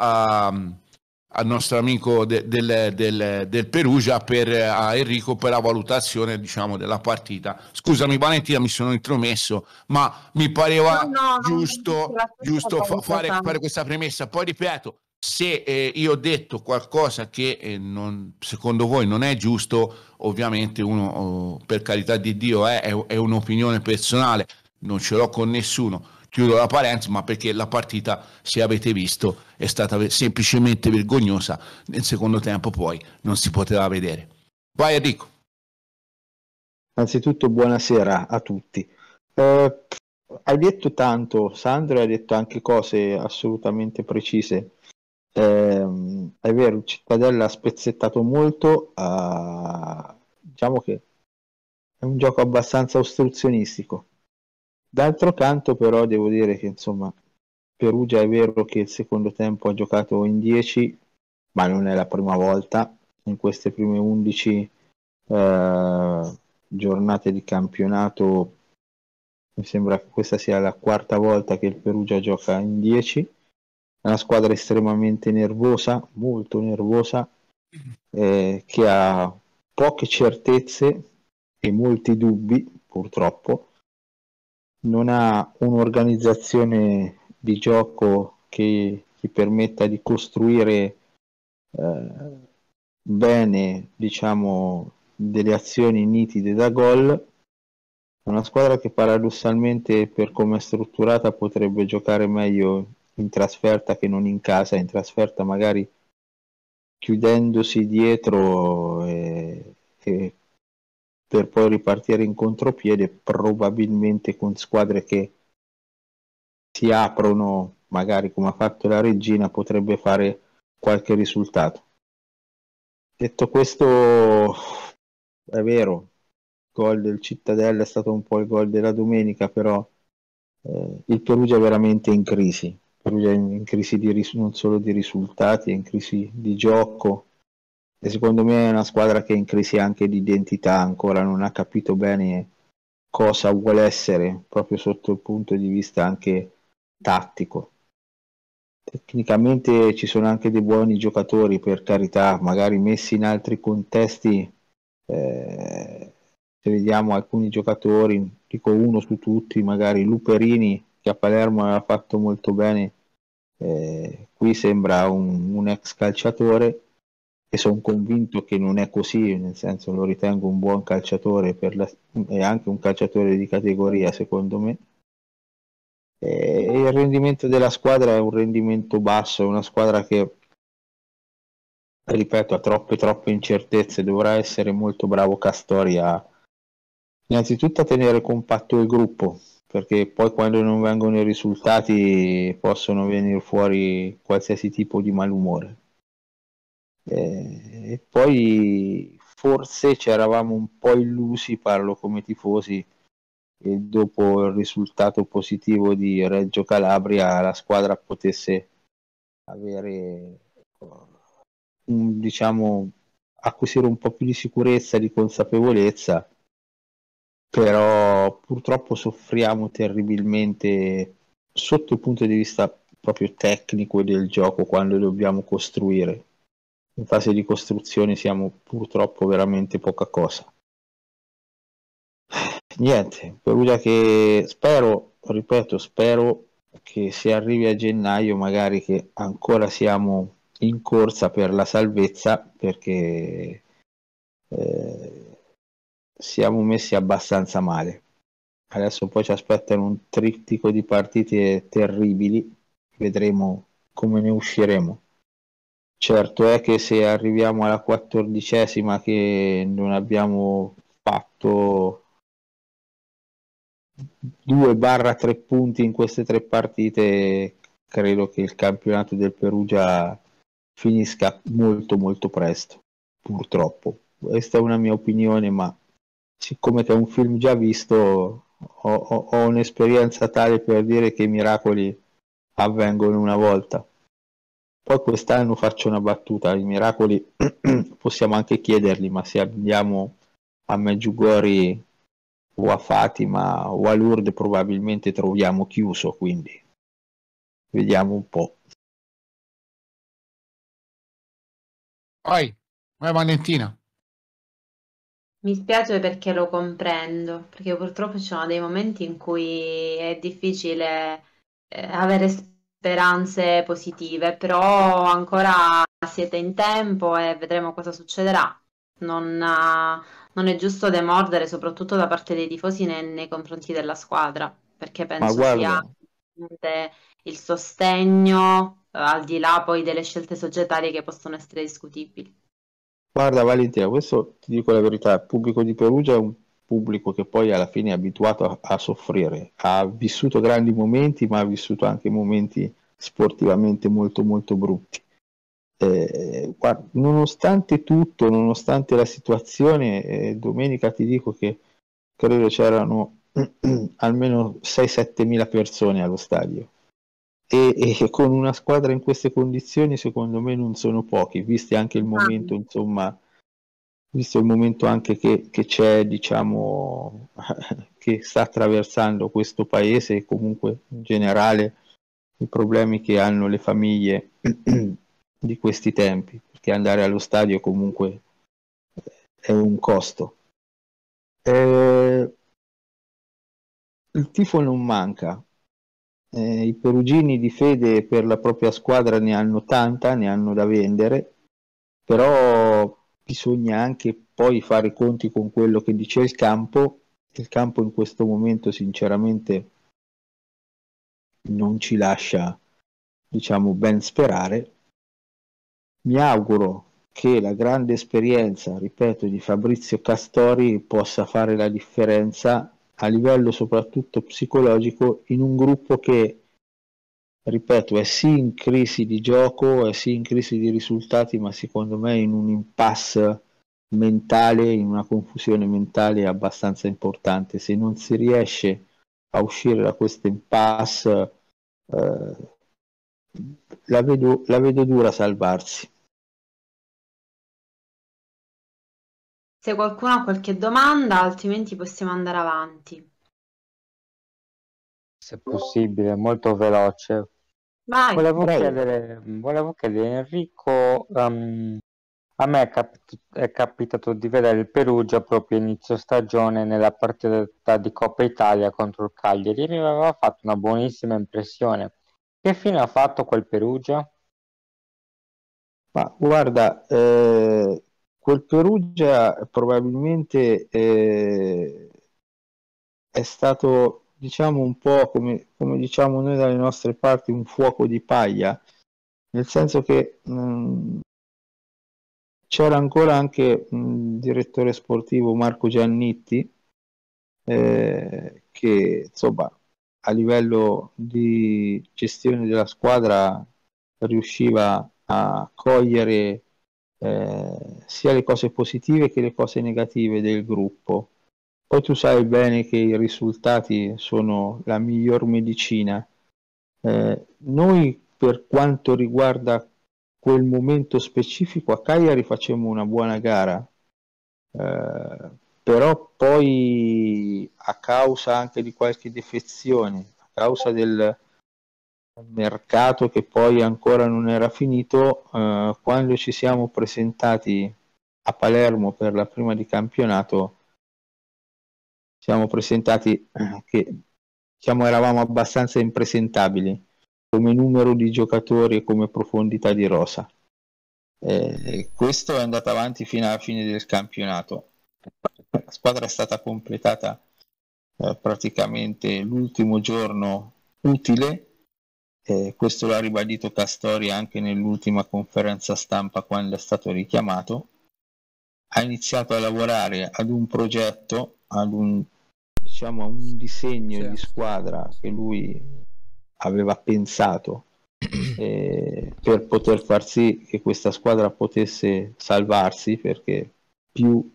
a al nostro amico de, del, del, del, Perugia per a Enrico per la valutazione diciamo, della partita. Scusami Valentina, mi sono intromesso, ma mi pareva no, no, giusto, giusto fa, fare, fare, questa premessa. Poi ripeto, se eh, io ho detto qualcosa che eh, non, secondo voi non è giusto, ovviamente uno, oh, per carità di Dio, eh, è, è un'opinione personale, non ce l'ho con nessuno chiudo la parentesi, ma perché la partita, se avete visto, è stata semplicemente vergognosa. Nel secondo tempo poi non si poteva vedere. Vai Enrico. Anzitutto buonasera a tutti. Eh, hai detto tanto, Sandro, hai detto anche cose assolutamente precise eh, è vero, Cittadella ha spezzettato molto, eh, diciamo che è un gioco abbastanza ostruzionistico. D'altro canto però devo dire che insomma Perugia è vero che il secondo tempo ha giocato in 10, ma non è la prima volta, in queste prime 11 eh, giornate di campionato mi sembra che questa sia la quarta volta che il Perugia gioca in 10 è una squadra estremamente nervosa, molto nervosa, eh, che ha poche certezze e molti dubbi, purtroppo. Non ha un'organizzazione di gioco che gli permetta di costruire eh, bene, diciamo, delle azioni nitide da gol. Una squadra che paradossalmente, per come è strutturata, potrebbe giocare meglio in trasferta che non in casa, in trasferta magari chiudendosi dietro e, e per poi ripartire in contropiede, probabilmente con squadre che si aprono, magari come ha fatto la regina, potrebbe fare qualche risultato. Detto questo, è vero, il gol del Cittadella è stato un po' il gol della domenica, però eh, il Perugia è veramente in crisi famiglia in, crisi di, non solo di risultati, è in crisi di gioco e secondo me è una squadra che è in crisi anche di identità, ancora non ha capito bene cosa vuole essere proprio sotto il punto di vista anche tattico. Tecnicamente ci sono anche dei buoni giocatori, per carità, magari messi in altri contesti. Eh, se vediamo alcuni giocatori, dico uno su tutti, magari Luperini che a Palermo aveva fatto molto bene, eh, qui sembra un, un ex calciatore e sono convinto che non è così, nel senso lo ritengo un buon calciatore la, e anche un calciatore di categoria secondo me. E il rendimento della squadra è un rendimento basso, è una squadra che, ripeto, ha troppe troppe incertezze, dovrà essere molto bravo Castori a innanzitutto a tenere compatto il gruppo, perché poi quando non vengono i risultati possono venire fuori qualsiasi tipo di malumore. Eh, e poi forse ci eravamo un po' illusi, parlo come tifosi, e dopo il risultato positivo di Reggio Calabria la squadra potesse avere un, diciamo acquisire un po' più di sicurezza, di consapevolezza però purtroppo soffriamo terribilmente sotto il punto di vista proprio tecnico del gioco quando dobbiamo costruire. In fase di costruzione siamo purtroppo veramente poca cosa. Niente, Perugia che spero, ripeto, spero che se arrivi a gennaio magari che ancora siamo in corsa per la salvezza perché eh, siamo messi abbastanza male. Adesso poi ci aspettano un trittico di partite terribili, vedremo come ne usciremo. Certo è che se arriviamo alla quattordicesima che non abbiamo fatto 2-3 punti in queste tre partite, credo che il campionato del Perugia finisca molto molto presto, purtroppo. Questa è una mia opinione, ma siccome che è un film già visto, ho, ho, ho un'esperienza tale per dire che i miracoli avvengono una volta. Poi quest'anno faccio una battuta, i miracoli [CLEARS THROAT] possiamo anche chiederli, ma se andiamo a Meggiugori o a Fatima o a Lourdes probabilmente troviamo chiuso, quindi vediamo un po'. Vai, vai Valentina. Mi spiace perché lo comprendo, perché purtroppo ci sono dei momenti in cui è difficile eh, avere speranze positive, però ancora siete in tempo e vedremo cosa succederà. Non, uh, non è giusto demordere, soprattutto da parte dei tifosi né, nei confronti della squadra, perché penso sia il sostegno, eh, al di là poi delle scelte societarie che possono essere discutibili. Guarda Valentina, questo ti dico la verità, il pubblico di Perugia è un pubblico che poi alla fine è abituato a, a soffrire, ha vissuto grandi momenti ma ha vissuto anche momenti sportivamente molto molto brutti. Eh, guarda, nonostante tutto, nonostante la situazione, eh, domenica ti dico che credo c'erano [CLEARS THROAT] almeno 6-7 mila persone allo stadio e, e, con una squadra in queste condizioni secondo me non sono pochi, visto anche il ah. momento, ah. insomma, visto il momento anche che, che c'è, diciamo, [LAUGHS] che sta attraversando questo paese e comunque in generale i problemi che hanno le famiglie [CLEARS THROAT] di questi tempi, perché andare allo stadio comunque è un costo. Eh, il tifo non manca, eh, i perugini di fede per la propria squadra ne hanno tanta, ne hanno da vendere, però bisogna anche poi fare i conti con quello che dice il campo. Il campo in questo momento sinceramente non ci lascia diciamo ben sperare. Mi auguro che la grande esperienza, ripeto, di Fabrizio Castori possa fare la differenza a livello soprattutto psicologico in un gruppo che, ripeto, è sì in crisi di gioco, è sì in crisi di risultati, ma secondo me in un impasse mentale, in una confusione mentale abbastanza importante. Se non si riesce a uscire da questo impasse, eh, la, la vedo dura salvarsi. se qualcuno ha qualche domanda, altrimenti possiamo andare avanti. Se possibile, molto veloce. Vai, volevo, chiedere, volevo chiedere, Enrico, um, a me è, cap- è, capitato di vedere il Perugia proprio inizio stagione nella partita di Coppa Italia contro il Cagliari e mi aveva fatto una buonissima impressione. Che fine ha fatto quel Perugia? Ma guarda, eh, Col Perugia probabilmente eh, è stato diciamo un po' come, come, diciamo noi dalle nostre parti un fuoco di paglia nel senso che mh, mm, c'era ancora anche mm, il direttore sportivo Marco Giannitti eh, che insomma a livello di gestione della squadra riusciva a cogliere eh, sia le cose positive che le cose negative del gruppo. Poi tu sai bene che i risultati sono la miglior medicina. Eh, noi per quanto riguarda quel momento specifico a Cagliari facciamo una buona gara, eh, però poi a causa anche di qualche defezione, a causa del, mercato che poi ancora non era finito, eh, quando ci siamo presentati a Palermo per la prima di campionato, siamo presentati eh, che diciamo, eravamo abbastanza impresentabili come numero di giocatori e come profondità di rosa. Eh, questo è andato avanti fino alla fine del campionato. La squadra è stata completata eh, praticamente l'ultimo giorno utile eh, questo l'ha ribadito Castori anche nell'ultima conferenza stampa quando è stato richiamato. Ha iniziato a lavorare ad un progetto, ad un, diciamo, a un disegno sì. di squadra che lui aveva pensato eh, [CLEARS THROAT] per poter far sì che questa squadra potesse salvarsi perché più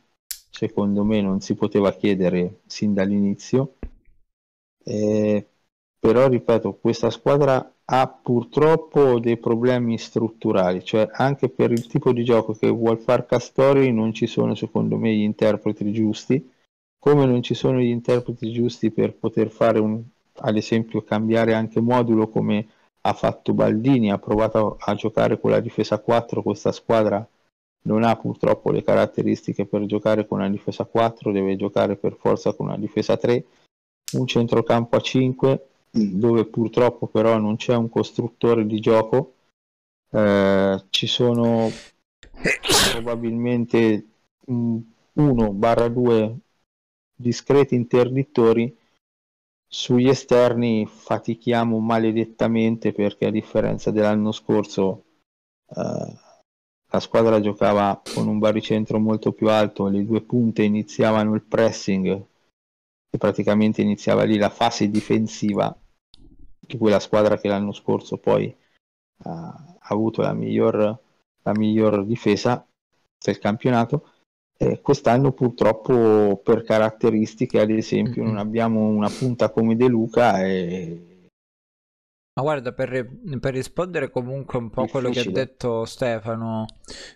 secondo me non si poteva chiedere sin dall'inizio. Eh, però ripeto, questa squadra ha purtroppo dei problemi strutturali, cioè anche per il tipo di gioco che vuol far Castori non ci sono secondo me gli interpreti giusti, come non ci sono gli interpreti giusti per poter fare un, ad esempio cambiare anche modulo come ha fatto Baldini, ha provato a, a giocare con la difesa 4, questa squadra non ha purtroppo le caratteristiche per giocare con una difesa 4, deve giocare per forza con una difesa 3, un centrocampo a 5 dove purtroppo però non c'è un costruttore di gioco, eh, ci sono probabilmente uno barra due discreti interdittori sugli esterni fatichiamo maledettamente perché a differenza dell'anno scorso eh, la squadra giocava con un baricentro molto più alto le due punte iniziavano il pressing che praticamente iniziava lì la fase difensiva di quella squadra che l'anno scorso poi ha, avuto la miglior, la miglior difesa del campionato. Eh, quest'anno purtroppo per caratteristiche, ad esempio, mm-hmm. non abbiamo una punta come De Luca e ma guarda, per, per, rispondere comunque un po' a quello che ha detto Stefano,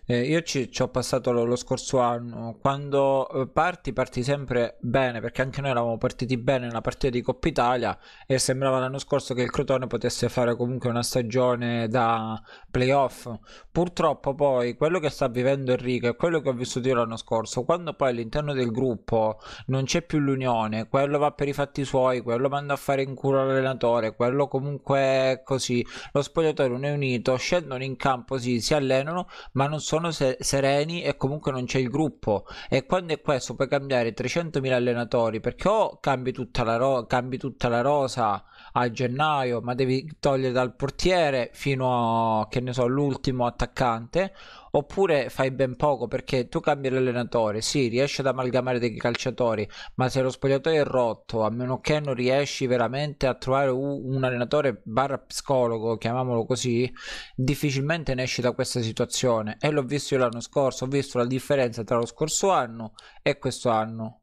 eh, io ci, ci, ho passato lo, lo, scorso anno, quando eh, parti parti sempre bene, perché anche noi eravamo partiti bene nella partita di Coppa Italia e sembrava l'anno scorso che il Crotone potesse fare comunque una stagione da playoff. Purtroppo poi quello che sta vivendo Enrico e quello che ho vissuto io l'anno scorso, quando poi all'interno del gruppo non c'è più l'unione, quello va per i fatti suoi, quello manda a fare in culo l'allenatore, quello comunque così. Lo spogliatoio non è unito, scendono in campo, sì, si allenano, ma non sono se- sereni e comunque non c'è il gruppo. E quando è questo puoi cambiare 300.000 allenatori perché o cambi tutta la, ro- cambi tutta la rosa a gennaio, ma devi togliere dal portiere fino a, che ne so, l'ultimo attaccante, oppure fai ben poco perché tu cambi l'allenatore, sì, riesci ad amalgamare dei calciatori, ma se lo spogliatoio è rotto, a meno che non riesci veramente a trovare un allenatore barra psicologo, chiamiamolo così, difficilmente ne esci da questa situazione. E l'ho visto io l'anno scorso, ho visto la differenza tra lo scorso anno e questo anno.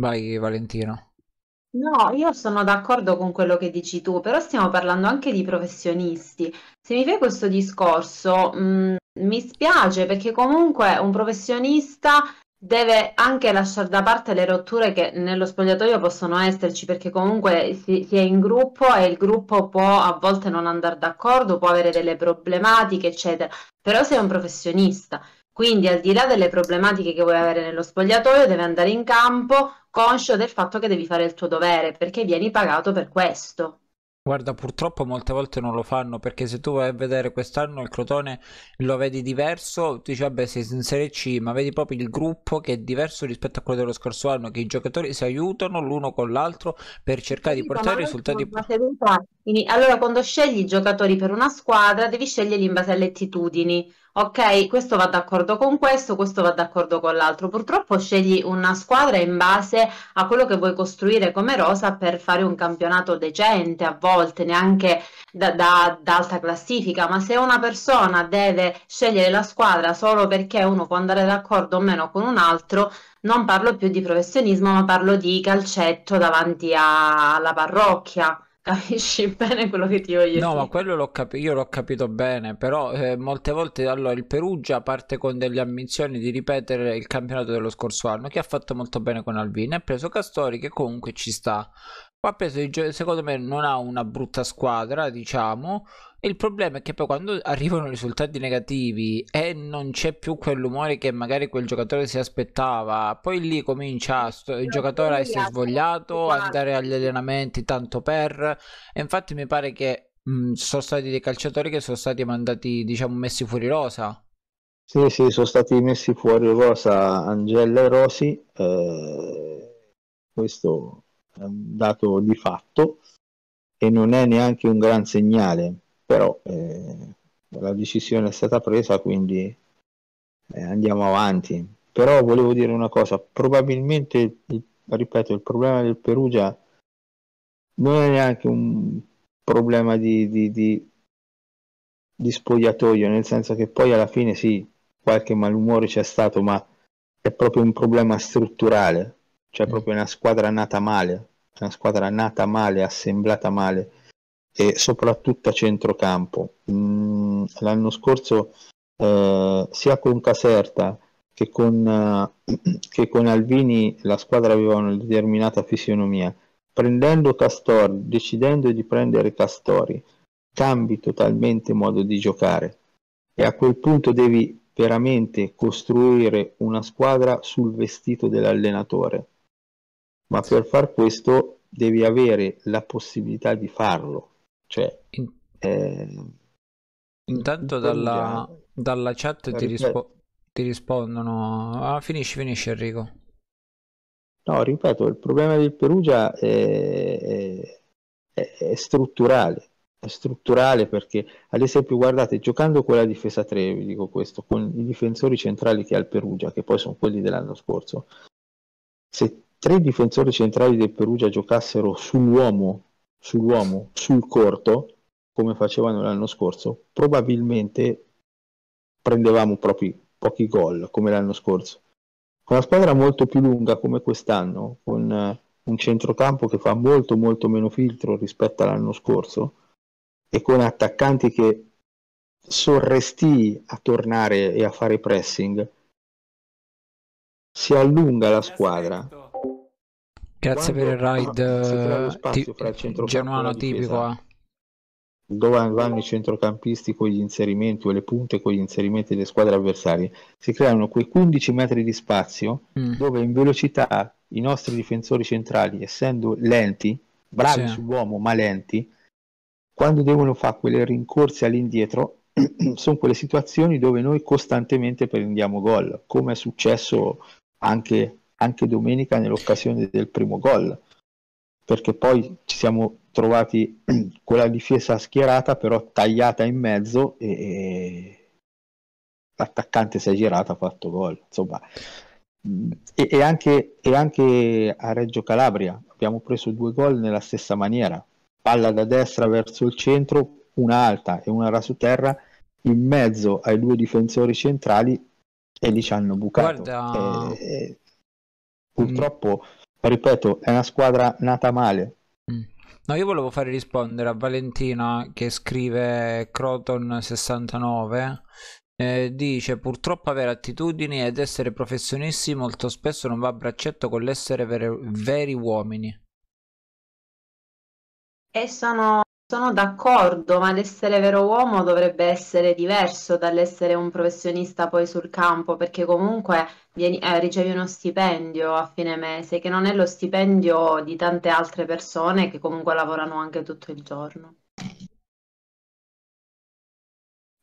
Vai Valentino. No, io sono d'accordo con quello che dici tu, però stiamo parlando anche di professionisti. Se mi fai questo discorso, mh, mm, mi spiace perché comunque un professionista deve anche lasciare da parte le rotture che nello spogliatoio possono esserci, perché comunque si, si è in gruppo e il gruppo può a volte non andare d'accordo, può avere delle problematiche, eccetera. Però sei un professionista, quindi al di là delle problematiche che vuoi avere nello spogliatoio, devi andare in campo conscio del fatto che devi fare il tuo dovere, perché vieni pagato per questo. Guarda, purtroppo molte volte non lo fanno perché se tu vai a vedere quest'anno il Crotone lo vedi diverso, tu dici vabbè sei in Serie C, ma vedi proprio il gruppo che è diverso rispetto a quello dello scorso anno, che i giocatori si aiutano l'uno con l'altro per cercare sì, di portare risultati. Allora quando scegli i giocatori per una squadra devi sceglierli in base alle attitudini ok, questo va d'accordo con questo, questo va d'accordo con l'altro. Purtroppo scegli una squadra in base a quello che vuoi costruire come rosa per fare un campionato decente, a volte neanche da, da, alta classifica, ma se una persona deve scegliere la squadra solo perché uno può andare d'accordo o meno con un altro, non parlo più di professionismo, ma parlo di calcetto davanti a, alla parrocchia capisci [LAUGHS] bene quello che ti voglio no, dire. No, ma quello l'ho cap- io l'ho capito bene, però eh, molte volte allora, il Perugia parte con delle ambizioni di ripetere il campionato dello scorso anno, che ha fatto molto bene con Alvini, ha preso Castori che comunque ci sta, Qua preso, secondo me non ha una brutta squadra, diciamo. Il problema è che poi quando arrivano risultati negativi e non c'è più quell'umore che magari quel giocatore si aspettava, poi lì comincia il giocatore a essere svogliato, andare agli allenamenti tanto per... E infatti mi pare che mh, mhmm, sono stati dei calciatori che sono stati mandati, diciamo, messi fuori rosa. Sì, sì, sono stati messi fuori rosa Angela e Rosi. Eh, questo Ehm, dato di fatto e non è neanche un gran segnale, però eh, la decisione è stata presa, quindi eh, andiamo avanti. Però volevo dire una cosa, probabilmente, il, ripeto, il problema del Perugia non è neanche un problema di, di, di, di spogliatoio, nel senso che poi alla fine sì, qualche malumore c'è stato, ma è proprio un problema strutturale cioè proprio una squadra nata male, una squadra nata male, assemblata male e soprattutto a centrocampo. Mm, l'anno scorso eh, sia con Caserta che con, eh, che con Alvini la squadra aveva una determinata fisionomia. Prendendo Castori, decidendo di prendere Castori, cambi totalmente modo di giocare e a quel punto devi veramente costruire una squadra sul vestito dell'allenatore ma per far questo devi avere la possibilità di farlo. Cioè, In... eh... Intanto dalla, dalla chat ti, rispo... ti, rispondono. Ah, finisci, finisci Enrico. No, ripeto, il problema del Perugia è, è... è... strutturale. È strutturale perché, ad esempio, guardate, giocando con la difesa 3, vi dico questo, con i difensori centrali che ha il Perugia, che poi sono quelli dell'anno scorso, se tre difensori centrali del Perugia giocassero sull'uomo, sull'uomo, sul corto, come facevano l'anno scorso, probabilmente prendevamo proprio pochi gol come l'anno scorso. Con una squadra molto più lunga come quest'anno, con eh, un centrocampo che fa molto molto meno filtro rispetto all'anno scorso e con attaccanti che sorresti a tornare e a fare pressing, si allunga la squadra Grazie Quando, per il ride ah, ti, il genuano tipico. Eh. Dove vanno i centrocampisti con gli inserimenti o le punte con gli inserimenti delle squadre avversarie, si creano quei 15 metri di spazio mm. dove in velocità i nostri difensori centrali, essendo lenti, bravi sì. sull'uomo ma lenti, quando devono fare quelle rincorse all'indietro, [CLEARS THROAT] sono quelle situazioni dove noi costantemente prendiamo gol, come è successo anche anche domenica nell'occasione del primo gol, perché poi ci siamo trovati quella [CLEARS THROAT] difesa schierata però tagliata in mezzo e, l'attaccante si è girata, ha fatto gol, insomma. Mm, e, e, anche, e anche a Reggio Calabria abbiamo preso due gol nella stessa maniera, palla da destra verso il centro, una alta e una raso terra in mezzo ai due difensori centrali e lì ci hanno bucato. Guarda, eh, eh Purtroppo, mm. ripeto, è una squadra nata male. Mm. No, io volevo fare rispondere a Valentina che scrive Croton69. Eh, dice purtroppo avere attitudini ed essere professionisti molto spesso non va a braccetto con l'essere veri, veri uomini. E sono sono d'accordo, ma l'essere vero uomo dovrebbe essere diverso dall'essere un professionista poi sul campo, perché comunque vieni, eh, ricevi uno stipendio a fine mese, che non è lo stipendio di tante altre persone che comunque lavorano anche tutto il giorno.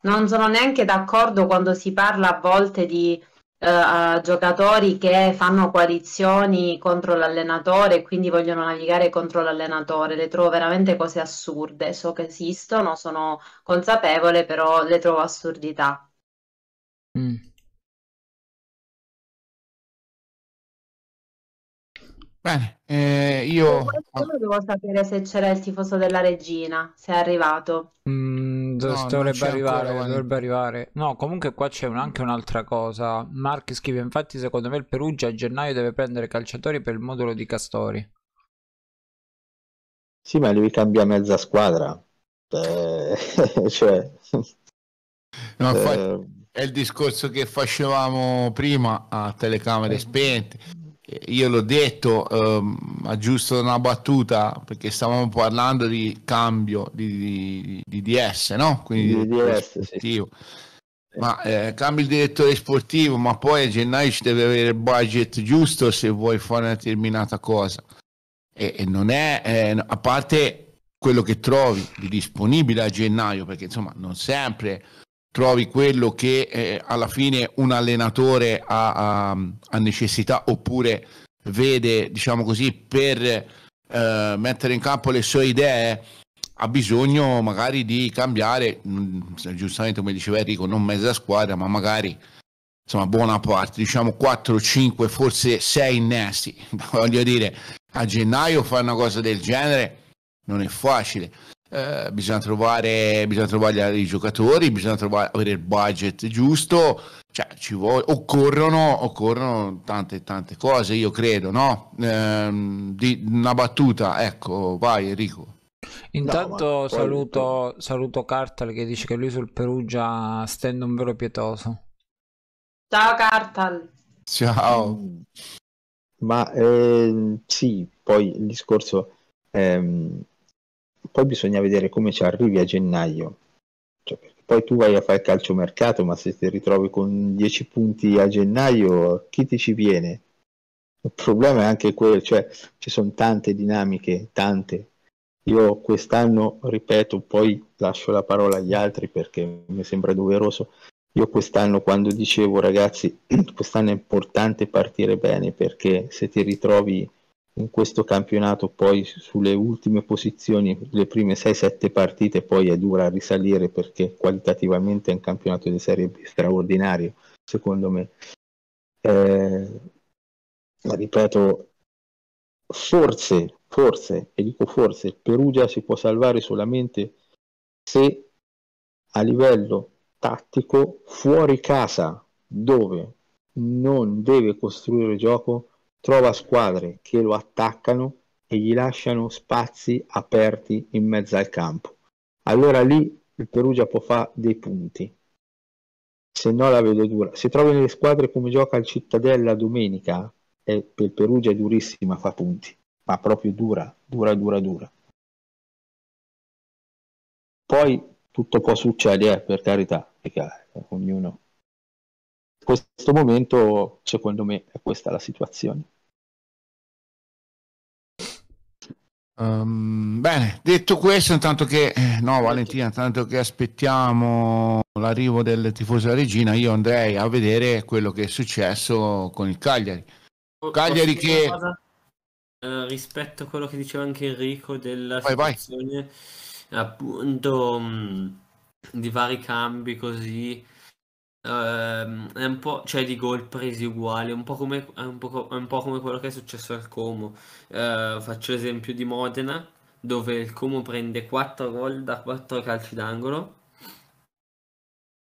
Non sono neanche d'accordo quando si parla a volte di eh, a giocatori che fanno coalizioni contro l'allenatore e quindi vogliono navigare contro l'allenatore. Le trovo veramente cose assurde. So che esistono, sono consapevole, però le trovo assurdità. Mm. Bene, eh, io... Solo devo sapere se c'era il tifoso della regina, se è arrivato. Mm, no, dovrebbe arrivare, ancora, dovrebbe arrivare. No, comunque qua c'è un, anche un'altra cosa. Marchi scrive, infatti secondo me il Perugia a gennaio deve prendere calciatori per il modulo di Castori. Sì, ma lui cambia mezza squadra. Eh, [LAUGHS] cioè... No, infatti, eh... è il discorso che facevamo prima a telecamere eh. spente io l'ho detto ehm, aggiusto una battuta perché stavamo parlando di cambio di, di, di DS no? quindi di DS sportivo. Sì. ma eh, cambi il direttore sportivo ma poi a gennaio ci deve avere il budget giusto se vuoi fare una determinata cosa e, e non è eh, a parte quello che trovi di disponibile a gennaio perché insomma non sempre trovi quello che eh, alla fine un allenatore ha, ha, ha, necessità oppure vede, diciamo così, per eh, mettere in campo le sue idee, ha bisogno magari di cambiare, mh, mm, giustamente come diceva Enrico, non mezza squadra, ma magari insomma buona parte, diciamo 4, 5, forse 6 innesti. [LAUGHS] Voglio dire, a gennaio fare una cosa del genere non è facile. Eh, bisogna, trovare, bisogna trovare i giocatori, bisogna trovare, avere il budget giusto, cioè ci vuole, occorrono, occorrono tante tante cose, io credo, no? Ehm, di, una battuta, ecco, vai Enrico. Intanto no, saluto, eh. saluto Cartal che dice che lui sul Perugia stende un velo pietoso. Ciao Cartal. Ciao. Mm. Ma eh, sì, poi il discorso ehm, poi bisogna vedere come ci arrivi a gennaio. Cioè, poi tu vai a fare calciomercato, ma se ti ritrovi con 10 punti a gennaio, chi ti ci viene? Il problema è anche quello, cioè ci sono tante dinamiche, tante. Io quest'anno, ripeto, poi lascio la parola agli altri perché mi sembra doveroso. Io quest'anno quando dicevo ragazzi, [CLEARS THROAT] quest'anno è importante partire bene perché se ti ritrovi in questo campionato poi sulle ultime posizioni, le prime 6-7 partite poi è dura risalire perché qualitativamente è un campionato di Serie B straordinario, secondo me. Eh, ripeto, forse, forse, e dico forse, il Perugia si può salvare solamente se a livello tattico fuori casa, dove non deve costruire gioco, trova squadre che lo attaccano e gli lasciano spazi aperti in mezzo al campo. Allora lì il Perugia può fare dei punti. Se no la vedo dura. Se trovi nelle squadre come gioca il Cittadella domenica, è, eh, per Perugia è durissima, fa punti, ma proprio dura, dura, dura, dura. Poi tutto può succedere, eh, per carità, eh, ognuno questo momento, secondo me, è questa la situazione. Um, bene, detto questo, intanto che eh, no, Valentina, intanto che aspettiamo l'arrivo del tifoso della regina, io andrei a vedere quello che è successo con il Cagliari. Cagliari che eh, rispetto a quello che diceva anche Enrico della vai, situazione vai. appunto mh, mm, di vari cambi così Ehm, è un po', cioè di gol presi uguali, un po' come, è un po' co- è un po' come quello che è successo al Como. Eh, faccio l'esempio di Modena, dove il Como prende 4 gol da 4 calci d'angolo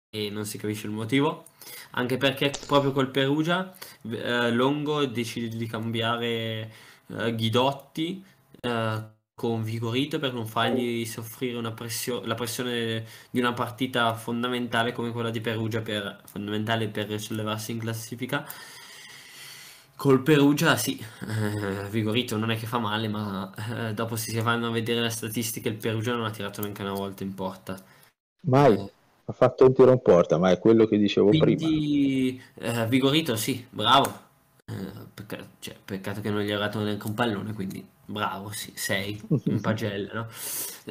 e non si capisce il motivo, anche perché proprio col Perugia eh, Longo decide di cambiare eh, Ghidotti. Eh, convigorito per non fargli oh. soffrire pressio- la pressione di una partita fondamentale come quella di Perugia, per, fondamentale per sollevarsi in classifica. Col Perugia sì, eh, Vigorito non è che fa male, ma eh, dopo si vanno a vedere le statistiche, il Perugia non ha tirato neanche una volta in porta. Mai, eh. ha fatto un tiro in porta, ma è quello che dicevo quindi, prima. Quindi eh, Vigorito sì, bravo, Uh, eh, peccato, cioè, peccato, che non gli ha dato neanche un pallone, quindi bravo, sì, sei in [LAUGHS] pagella, no?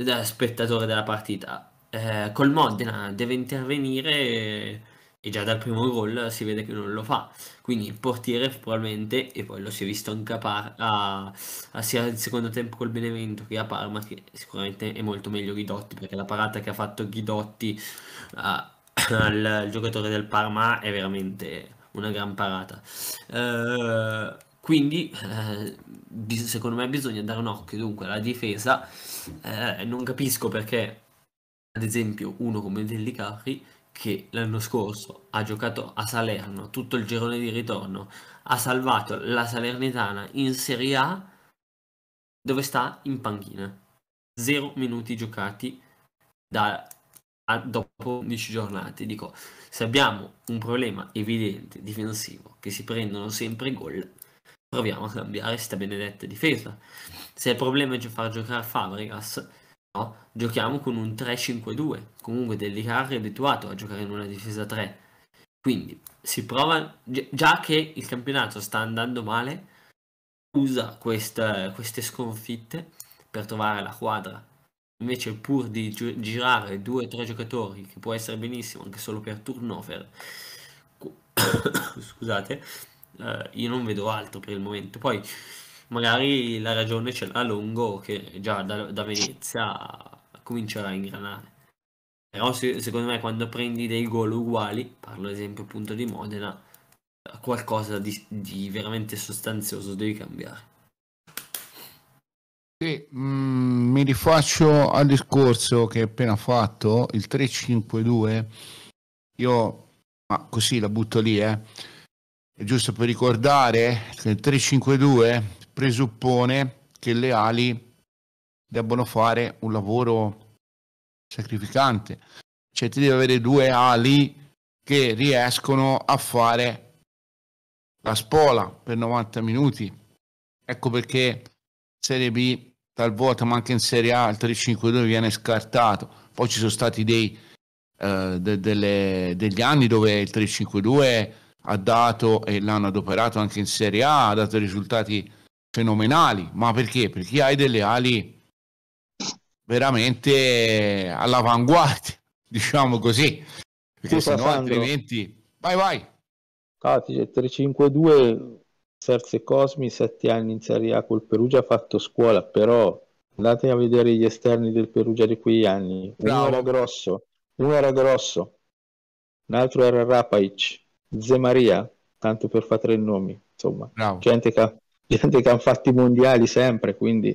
Da spettatore della partita. Uh, col Modena deve intervenire e, e già dal primo gol si vede che non lo fa. Quindi il portiere probabilmente, e poi lo si è visto anche a, Par- a, a sia il secondo tempo col Benevento che a Parma, che sicuramente è molto meglio Ghidotti, perché la parata che ha fatto Ghidotti uh, [COUGHS] al giocatore del Parma è veramente una gran parata. Eh, quindi eh, secondo me bisogna dare un occhio dunque alla difesa. Eh, non capisco perché, ad esempio, uno come Delli che l'anno scorso ha giocato a Salerno tutto il girone di ritorno, ha salvato la Salernitana in Serie A dove sta in panchina. Zero minuti giocati da, a, dopo 11 giornate. Dico, se abbiamo un problema evidente difensivo che si prendono sempre gol, proviamo a cambiare questa benedetta difesa. Se il problema è far giocare Fabregas, no, giochiamo con un 3-5-2. Comunque Del Carri è abituato a giocare in una difesa 3. Quindi si prova, già che il campionato sta andando male, usa questa, queste sconfitte per trovare la quadra Invece pur di gi- girare 2 o 3 giocatori, che può essere benissimo anche solo per turnover, [COUGHS] scusate, eh, io non vedo altro per il momento. Poi magari la ragione ce l'ha Longo che già da, da Venezia comincerà a ingranare. Però se, secondo me quando prendi dei gol uguali, parlo ad esempio appunto di Modena, qualcosa di, di veramente sostanzioso devi cambiare. Sì, mh, mm, mi rifaccio al discorso che hai appena fatto, il 352, io ma così la butto lì, eh. È giusto per ricordare che il 352 presuppone che le ali debbano fare un lavoro sacrificante, cioè ti devi avere due ali che riescono a fare la spola per 90 minuti. Ecco perché Serie B talvolta, ma anche in Serie A il 3-5-2 viene scartato. Poi ci sono stati dei, eh, de, delle, degli anni dove il 3-5-2 ha dato e l'hanno adoperato anche in Serie A, ha dato risultati fenomenali. Ma perché? Perché hai delle ali veramente all'avanguardia, [LAUGHS] diciamo così. Perché Scusa, se no altrimenti... Vai, vai! Ah, 3-5-2 cioè, Serse Cosmi, sette anni in Serie A col Perugia, ha fatto scuola, però andate a vedere gli esterni del Perugia di quegli anni. Bravo. Uno era grosso, uno era grosso, un altro era Rapaic, Zemaria, tanto per fare tre nomi, insomma, gente che, ha, [LAUGHS] gente che ha fatto i mondiali sempre, quindi...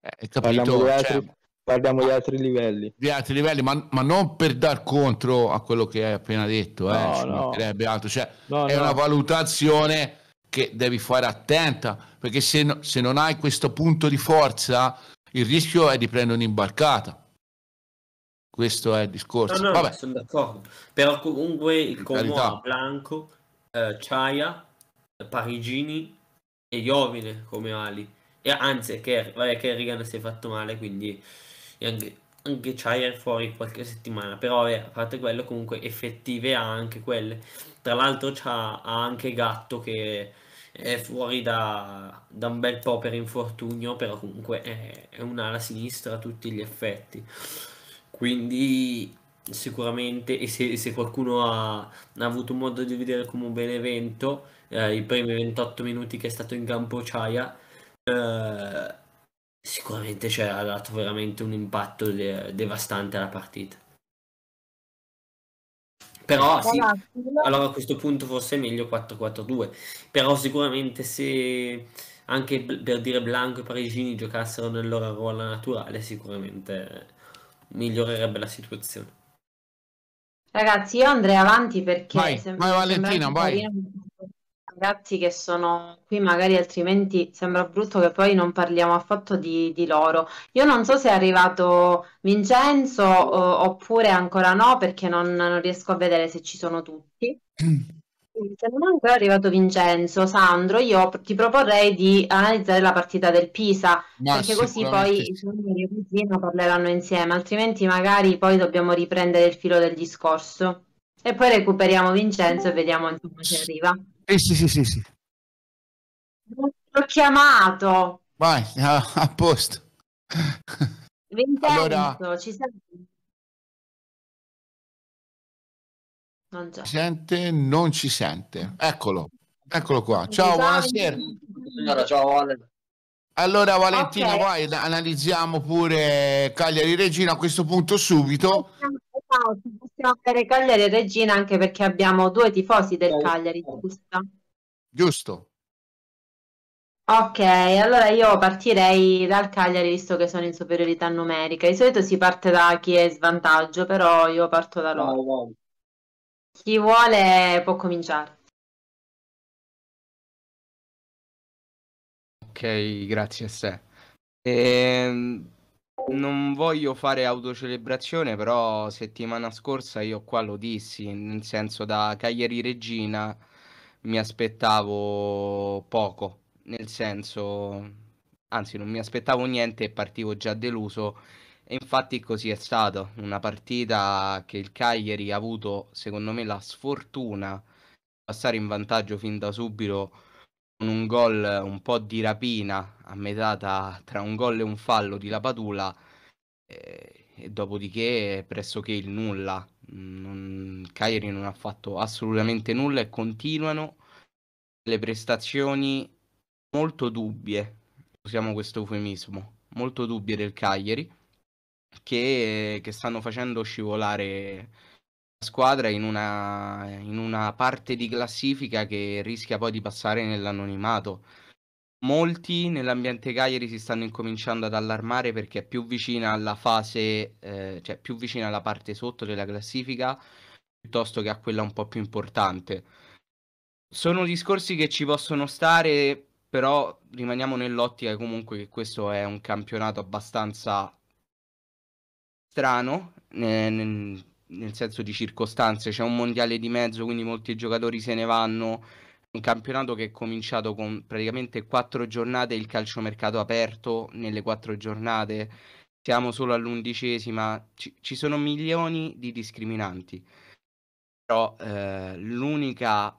Eh, parliamo, di altri, cioè, parliamo di altri, livelli. Di altri livelli, ma, ma, non per dar contro a quello che hai appena detto, eh, no, no. Cioè, no, è no. una valutazione che devi fare attenta, perché se, no, se non hai questo punto di forza, il rischio è di prendere un'imbarcata. Questo è il discorso. No, no, Vabbè. sono d'accordo. Però comunque il Como Blanco, eh, Ciaia, Parigini e Iovine come ali. E anzi, Kerrigan si è fatto male, quindi... E anche anche Chire fuori qualche settimana, però a parte quello comunque effettive ha anche quelle. Tra l'altro ha anche Gatto che è fuori da, da, un bel po' per infortunio, però comunque è, è un'ala sinistra a tutti gli effetti. Quindi sicuramente, e se, se qualcuno ha, ha, avuto modo di vedere come Benevento, eh, i primi 28 minuti che è stato in campo Ciaia, eh, Sicuramente cioè, ha dato veramente un impatto de- devastante alla partita. Però sì, allora a questo punto forse è meglio 4-4-2. Però sicuramente se anche per dire Blanco e Parigini giocassero nel loro ruolo naturale, sicuramente migliorerebbe la situazione. Ragazzi, io andrei avanti perché vai, vai Valentina, vai. Carino ragazzi che sono qui, magari altrimenti sembra brutto che poi non parliamo affatto di, di loro. Io non so se è arrivato Vincenzo o, oppure ancora no, perché non, non riesco a vedere se ci sono tutti. Se non è ancora arrivato Vincenzo, Sandro, io ti proporrei di analizzare la partita del Pisa, no, perché così poi i signori e cugino parleranno insieme, altrimenti magari poi dobbiamo riprendere il filo del discorso. E poi recuperiamo Vincenzo e vediamo insomma se arriva. Sì, sì, sì, sì, sì. L'ho chiamato. Vai, a, a posto. Vincenzo, allora... ci senti? Non c'è. sente, non ci sente. Eccolo, eccolo qua. Ciao, buonasera. Allora, ciao, Ale. Allora Valentina, okay. vai, analizziamo pure Cagliari Regina a questo punto subito. Ciao, ti possiamo avere Cagliari e Regina anche perché abbiamo due tifosi del Cagliari, giusto? Giusto. Ok, allora io partirei dal Cagliari visto che sono in superiorità numerica. Di solito si parte da chi è in svantaggio, però io parto da loro. Vai, vai. Chi vuole può cominciare. Ok, grazie a sé. Ehm, non voglio fare autocelebrazione, però settimana scorsa io qua lo dissi, nel senso da Cagliari Regina mi aspettavo poco, nel senso anzi non mi aspettavo niente e partivo già deluso e infatti così è stato, una partita che il Cagliari ha avuto secondo me la sfortuna di passare in vantaggio fin da subito con un gol un po' di rapina a metà tra un gol e un fallo di Lapatula eh, e dopodiché pressoché il nulla. Non, Cagliari non ha fatto assolutamente nulla e continuano le prestazioni molto dubbie, usiamo questo eufemismo, molto dubbie del Cagliari che, che stanno facendo scivolare squadra in una, in una parte di classifica che rischia poi di passare nell'anonimato. Molti nell'ambiente Cagliari si stanno incominciando ad allarmare perché è più vicina alla fase, eh, cioè più vicina alla parte sotto della classifica piuttosto che a quella un po' più importante. Sono discorsi che ci possono stare, però rimaniamo nell'ottica comunque che questo è un campionato abbastanza strano, eh, nel senso di circostanze, c'è un mondiale di mezzo, quindi molti giocatori se ne vanno. Un campionato che è cominciato con praticamente quattro giornate, il calciomercato aperto nelle quattro giornate, siamo solo all'undicesima, ci, ci sono milioni di discriminanti. Però eh, l'unica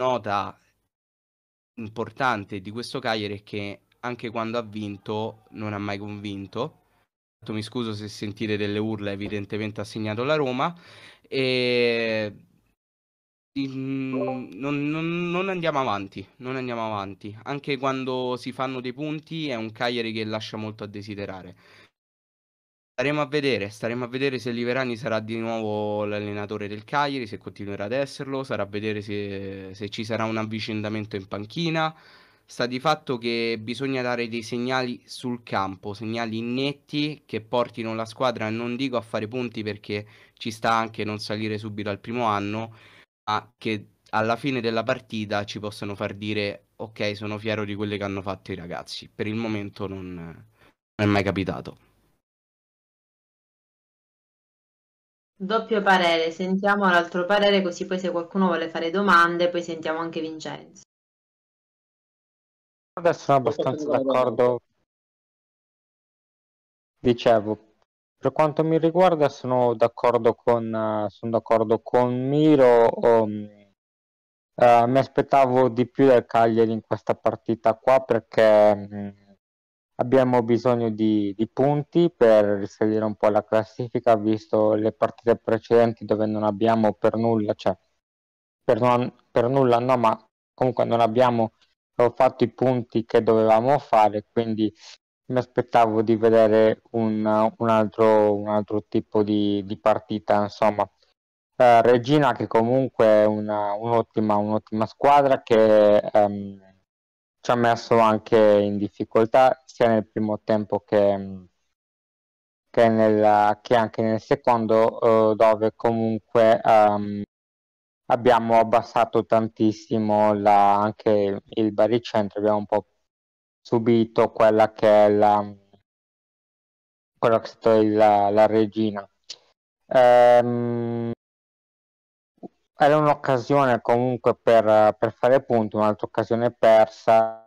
nota importante di questo Cagliari è che anche quando ha vinto non ha mai convinto Esatto, mi scuso se sentite delle urla, evidentemente ha segnato la Roma. E non, non, non, andiamo avanti, non andiamo avanti. Anche quando si fanno dei punti è un Cagliari che lascia molto a desiderare. Staremo a vedere, staremo a vedere se Liverani sarà di nuovo l'allenatore del Cagliari, se continuerà ad esserlo, sarà a vedere se, se ci sarà un avvicendamento in panchina sta di fatto che bisogna dare dei segnali sul campo, segnali netti che portino la squadra, non dico a fare punti perché ci sta anche non salire subito al primo anno, ma che alla fine della partita ci possano far dire ok sono fiero di quelle che hanno fatto i ragazzi. Per il momento non, non è mai capitato. Doppio parere, sentiamo l'altro parere così poi se qualcuno vuole fare domande poi sentiamo anche Vincenzo. Adesso sono abbastanza d'accordo. Dicevo, per quanto mi riguarda sono d'accordo con, eh, sono d'accordo con Miro. Um, uh, mi aspettavo di più dal Cagliari in questa partita qua perché um, abbiamo bisogno di, di, punti per risalire un po' la classifica, visto le partite precedenti dove non abbiamo per nulla, cioè per, non, per nulla no, ma comunque non abbiamo ho fatto i punti che dovevamo fare, quindi mi aspettavo di vedere un, un, altro, un altro, tipo di, di partita. Insomma, eh, Regina, che comunque è una, un'ottima, un'ottima, squadra che ehm, ci ha messo anche in difficoltà sia nel primo tempo che, che, nel, che anche nel secondo, eh, dove comunque ehm, abbiamo abbassato tantissimo la, anche il baricentro, abbiamo un po' subito quella che è la, quella che è stata la, la regina. Ehm, era un'occasione comunque per, per fare punto, un'altra occasione persa.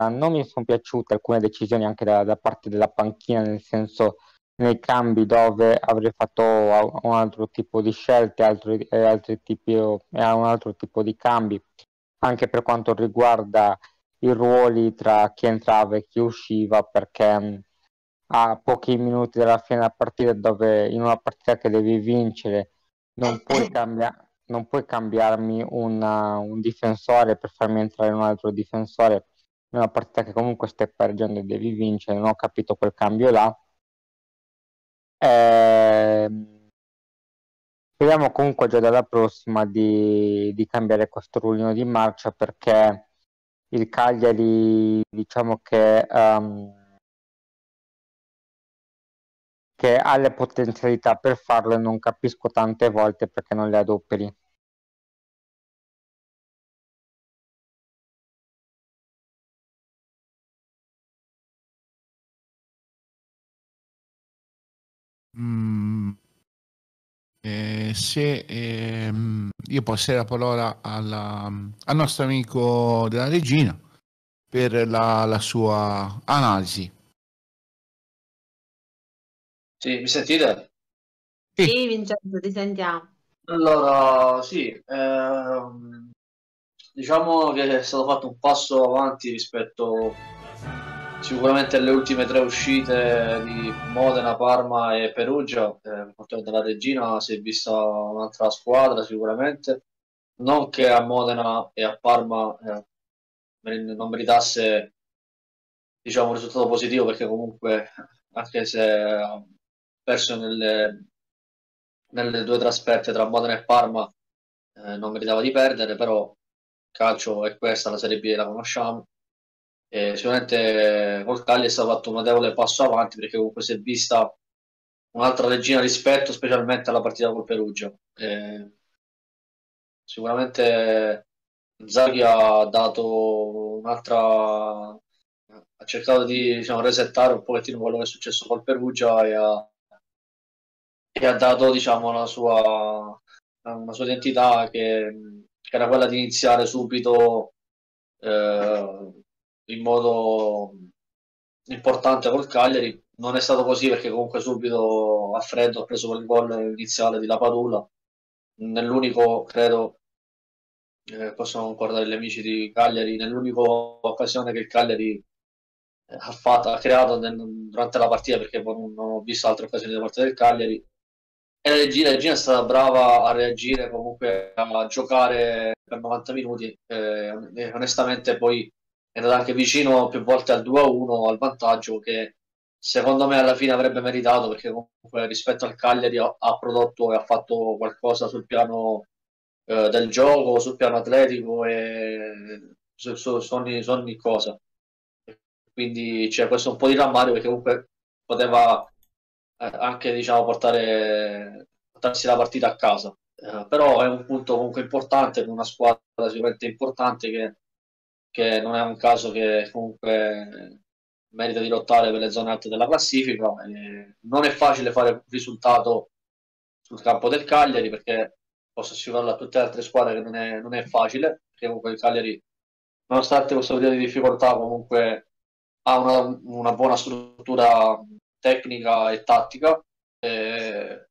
Non mi sono piaciute alcune decisioni anche da, da parte della panchina, nel senso nei cambi dove avrei fatto un altro tipo di scelte, altri, eh, altri tipi, eh, un altro tipo di cambi, anche per quanto riguarda i ruoli tra chi entrava e chi usciva, perché mm, a pochi minuti dalla fine della partita, dove in una partita che devi vincere, non puoi, cambia- non puoi cambiarmi una, uh, un difensore per farmi entrare un altro difensore, in una partita che comunque stai perdendo e devi vincere, non ho capito quel cambio là eh, speriamo comunque già dalla prossima di, di cambiare questo rullino di marcia perché il Cagliari diciamo che, um, che ha le potenzialità per farlo e non capisco tante volte perché non le adoperi. mh, mm. eh, se ehm, io passerei la parola alla, al nostro amico della regina per la, la sua analisi. Sì, mi sentite? Sì. sì, Vincenzo, ti sentiamo. Allora, sì, ehm, diciamo che è stato fatto un passo avanti rispetto a sicuramente le ultime tre uscite di Modena, Parma e Perugia, eh, portato Regina, si è vista un'altra squadra sicuramente, non che a Modena e a Parma eh, non meritasse diciamo, un risultato positivo perché comunque anche se ha perso nelle, nelle, due trasferte tra Modena e Parma eh, non meritava di perdere, però calcio è questa, la Serie B la conosciamo eh, sicuramente col Cagliari è stato fatto un notevole passo avanti perché comunque si è vista un'altra regina rispetto specialmente alla partita col Perugia eh, sicuramente Zaghi ha dato un'altra ha cercato di diciamo, resettare un pochettino quello che è successo col Perugia e ha, e ha dato diciamo, una, sua, una sua identità che, che, era quella di iniziare subito eh, in modo importante col Cagliari. Non è stato così perché comunque subito a freddo ha preso quel gol iniziale di La Padula. Nell'unico, credo, eh, possono concordare gli amici di Cagliari, nell'unica occasione che il Cagliari eh, ha, fatto, ha creato nel, durante la partita, perché non, non ho visto altre occasioni da parte del Cagliari. E la regina, la regina è stata brava a reagire, comunque a giocare per 90 minuti. Eh, onestamente poi è andato anche vicino più volte al 2-1 al vantaggio che secondo me alla fine avrebbe meritato perché comunque rispetto al Cagliari ha, prodotto e ha fatto qualcosa sul piano eh, del gioco, sul piano atletico e su, su, su, ogni, su ogni, cosa. Quindi c'è cioè, questo un po' di rammario perché comunque poteva eh, anche diciamo, portare, portarsi la partita a casa. Eh, però è un punto comunque importante, una squadra sicuramente importante che che non è un caso che comunque merita di lottare per le zone alte della classifica. Eh, non è facile fare risultato sul campo del Cagliari perché posso assicurarlo a tutte le altre squadre che non è, non è facile, perché comunque il Cagliari, nonostante questo periodo di difficoltà, comunque ha una, una buona struttura tecnica e tattica. E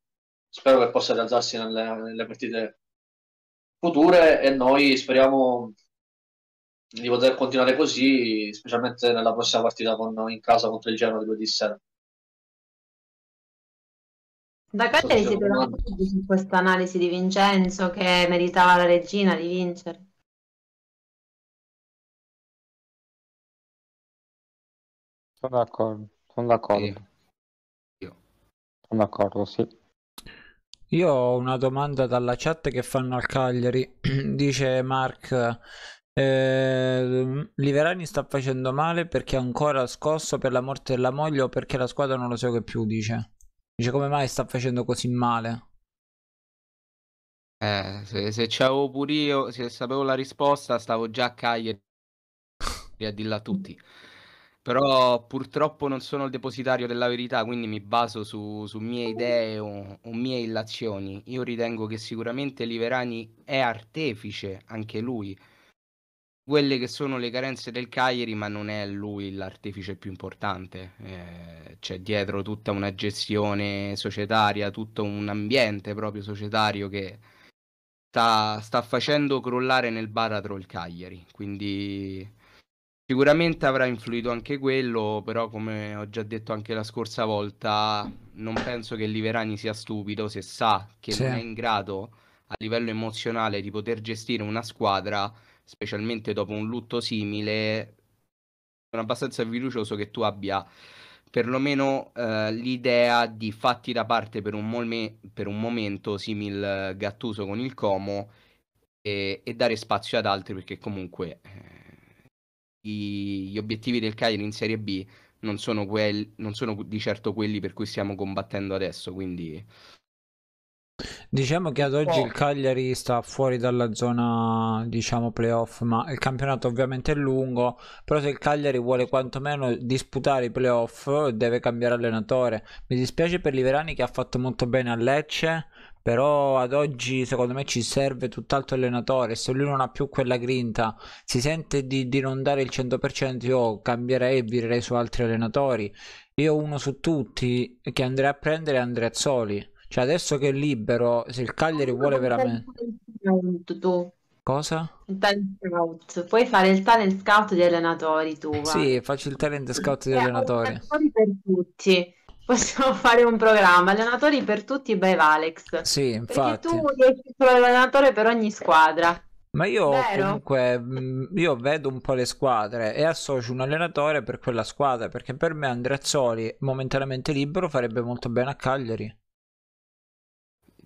spero che possa rialzarsi nelle, nelle partite future e noi speriamo di poter continuare così, specialmente nella prossima partita con, in casa contro il Genoa di giovedì sera. Da Cagliari siete d'accordo su questa analisi di Vincenzo che meritava la regina di vincere? Sono d'accordo, sono d'accordo. Sì. Io. Sono d'accordo, sì. Io ho una domanda dalla chat che fanno al Cagliari. [CLEARS THROAT] Dice Mark eh, Liverani sta facendo male perché è ancora scosso per la morte della moglie o perché la squadra non lo segue più, dice. Dice come mai sta facendo così male? Eh, se, se c'avevo pure io, se sapevo la risposta, stavo già a Cagliari a dirla a tutti. Però purtroppo non sono il depositario della verità, quindi mi baso su, su mie idee o, o mie illazioni. Io ritengo che sicuramente Liverani è artefice, anche lui, quelle che sono le carenze del Cagliari, ma non è lui l'artefice più importante. Eh, c'è dietro tutta una gestione societaria, tutto un ambiente proprio societario che sta, sta facendo crollare nel baratro il Cagliari. Quindi sicuramente avrà influito anche quello, però come ho già detto anche la scorsa volta, non penso che Liverani sia stupido se sa che sì. non è in grado a livello emozionale di poter gestire una squadra specialmente dopo un lutto simile, sono abbastanza fiducioso che tu abbia perlomeno eh, l'idea di fatti da parte per un, molme- per un momento simil eh, Gattuso con il Como e, e dare spazio ad altri perché comunque eh, i- gli obiettivi del Cagliari in Serie B non sono, quel- non sono di certo quelli per cui stiamo combattendo adesso quindi Diciamo che ad oggi oh. il Cagliari sta fuori dalla zona, diciamo, playoff, ma il campionato ovviamente è lungo, però se il Cagliari vuole quantomeno disputare i playoff deve cambiare allenatore. Mi dispiace per Liverani che ha fatto molto bene a Lecce, però ad oggi secondo me ci serve tutt'altro allenatore se lui non ha più quella grinta si sente di, di non dare il 100% io cambierei e virerei su altri allenatori io uno su tutti che andrei a prendere è Andrea Zoli cioè adesso che è libero, se il Cagliari vuole veramente... Cosa? Il talent scout. Puoi fare il talent scout di allenatori tu. Va. Sì, faccio il talent scout di eh, allenatori. Allenatori per tutti. Possiamo fare un programma, allenatori per tutti by Valex. Sì, infatti. Perché tu riesci solo allenatore per ogni squadra. Ma io Vero? comunque mm, io vedo un po' le squadre e associo un allenatore per quella squadra, perché per me Andreazzoli momentaneamente libero farebbe molto bene a Cagliari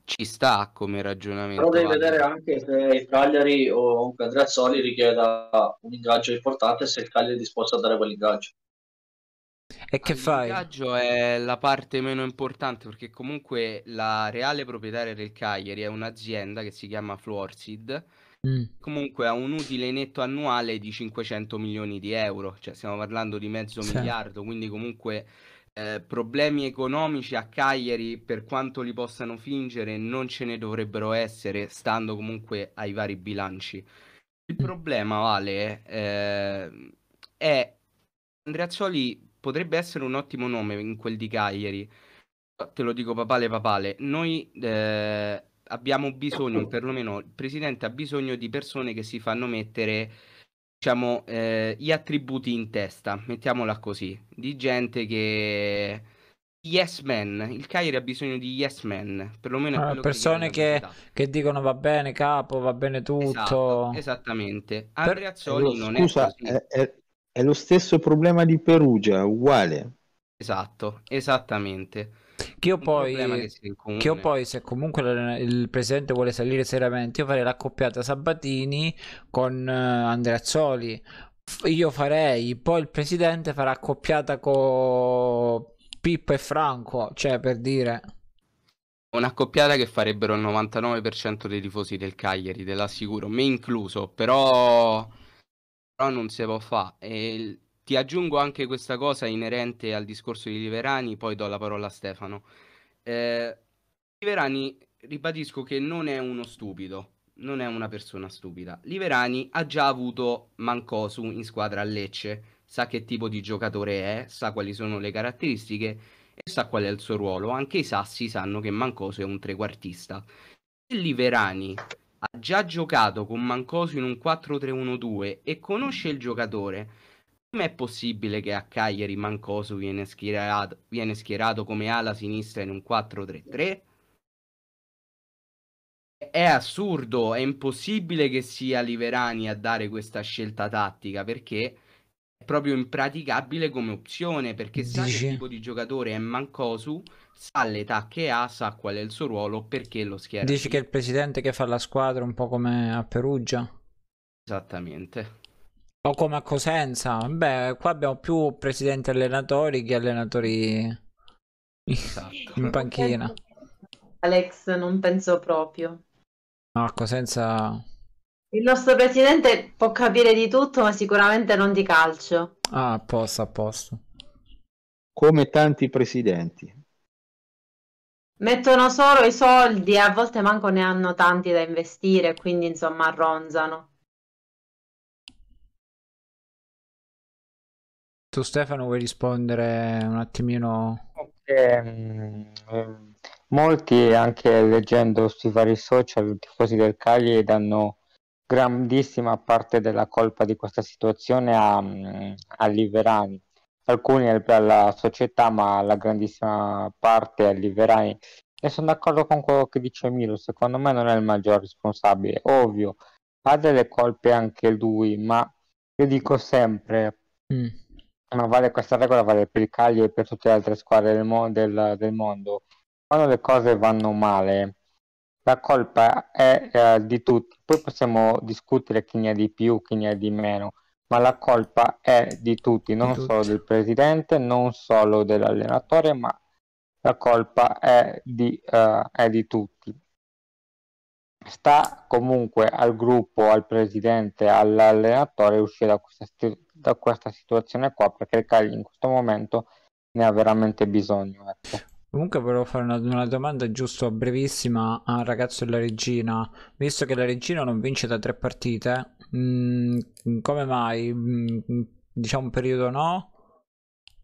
ci sta come ragionamento. Però devi vedere anche se il Cagliari o comunque Andreazzoli richieda un ingaggio importante se il Cagliari è disposto a dare quell'ingaggio. E che fai? L'ingaggio è la parte meno importante perché comunque la reale proprietaria del Cagliari è un'azienda che si chiama Florsid. Mm. Comunque ha un utile netto annuale di 500 milioni di euro, cioè stiamo parlando di mezzo sì. miliardo, quindi comunque eh, problemi economici a Cagliari, per quanto li possano fingere, non ce ne dovrebbero essere, stando comunque ai vari bilanci. Il problema, Vale, eh, è Andreazzoli potrebbe essere un ottimo nome in quel di Cagliari. Te lo dico papale papale, noi eh, abbiamo bisogno, perlomeno il presidente ha bisogno di persone che si fanno mettere diciamo, eh, gli attributi in testa, mettiamola così, di gente che... Yes men, il Cairo ha bisogno di yes man, perlomeno... Ah, persone che, che, dicono va bene capo, va bene tutto... Esatto, esattamente. Per... Andreazzoli non scusa, è, così. È, è lo stesso problema di Perugia, uguale. Esatto, esattamente. Che io, poi, che, che io poi, se comunque il presidente vuole salire seriamente, io farei l'accoppiata Sabatini con eh, Andreazzoli. Io farei, poi il presidente farà accoppiata con Pippo e Franco, cioè per dire una coppiata che farebbero il 99% dei tifosi del Cagliari, te l'assicuro, me incluso, però, però non si può fare. E ti aggiungo anche questa cosa inerente al discorso di Liverani, poi do la parola a Stefano. Eh, Liverani, ribadisco che non è uno stupido, non è una persona stupida. Liverani ha già avuto Mancosu in squadra a Lecce, sa che tipo di giocatore è, sa quali sono le caratteristiche e sa qual è il suo ruolo. Anche i Sassi sanno che Mancosu è un trequartista. Se Liverani ha già giocato con Mancosu in un 4-3-1-2 e conosce il giocatore Com'è possibile che a Cagliari Mancosu viene schierato, viene schierato come ala sinistra in un 4-3-3? È assurdo, è impossibile che sia Liverani a dare questa scelta tattica perché è proprio impraticabile come opzione perché Dice. sa che tipo di giocatore è Mancosu, sa l'età che ha, sa qual è il suo ruolo, perché lo schiera. Dici qui. che è il presidente che fa la squadra un po' come a Perugia? Esattamente. O come a Cosenza. Beh, qua abbiamo più presidenti allenatori che allenatori esatto. in panchina. Alex, non penso proprio. No, a Cosenza... Il nostro presidente può capire di tutto, ma sicuramente non di calcio. Ah, a posto, a posto. Come tanti presidenti. Mettono solo i soldi e a volte manco ne hanno tanti da investire, quindi insomma ronzano. Tu Stefano vuoi rispondere un attimino? Eh, molti, anche leggendo sui vari social, i tifosi del Cagliari danno grandissima parte della colpa di questa situazione a, mm, a Liverani. Alcuni alla società, ma la grandissima parte a Liverani. E sono d'accordo con quello che dice Milo, secondo me non è il maggior responsabile. Ovvio, ha delle colpe anche lui, ma io dico sempre... Mm eh, ma vale, questa regola vale per il Cagliari e per tutte le altre squadre del, mo- del, del mondo. Quando le cose vanno male, la colpa è eh, di tutti. Poi possiamo discutere chi ne ha di più, chi ne ha di meno, ma la colpa è di tutti, non di tutti. solo del presidente, non solo dell'allenatore, ma la colpa è di, eh, è di tutti. Sta comunque al gruppo, al presidente, all'allenatore uscire da questa situazione da questa situazione qua perché il Cagli in questo momento ne ha veramente bisogno. Ecco. Comunque volevo fare una, una, domanda giusto brevissima al ragazzo della regina. Visto che la regina non vince da tre partite, mh, mm, come mai? Mh, mm, diciamo un periodo no?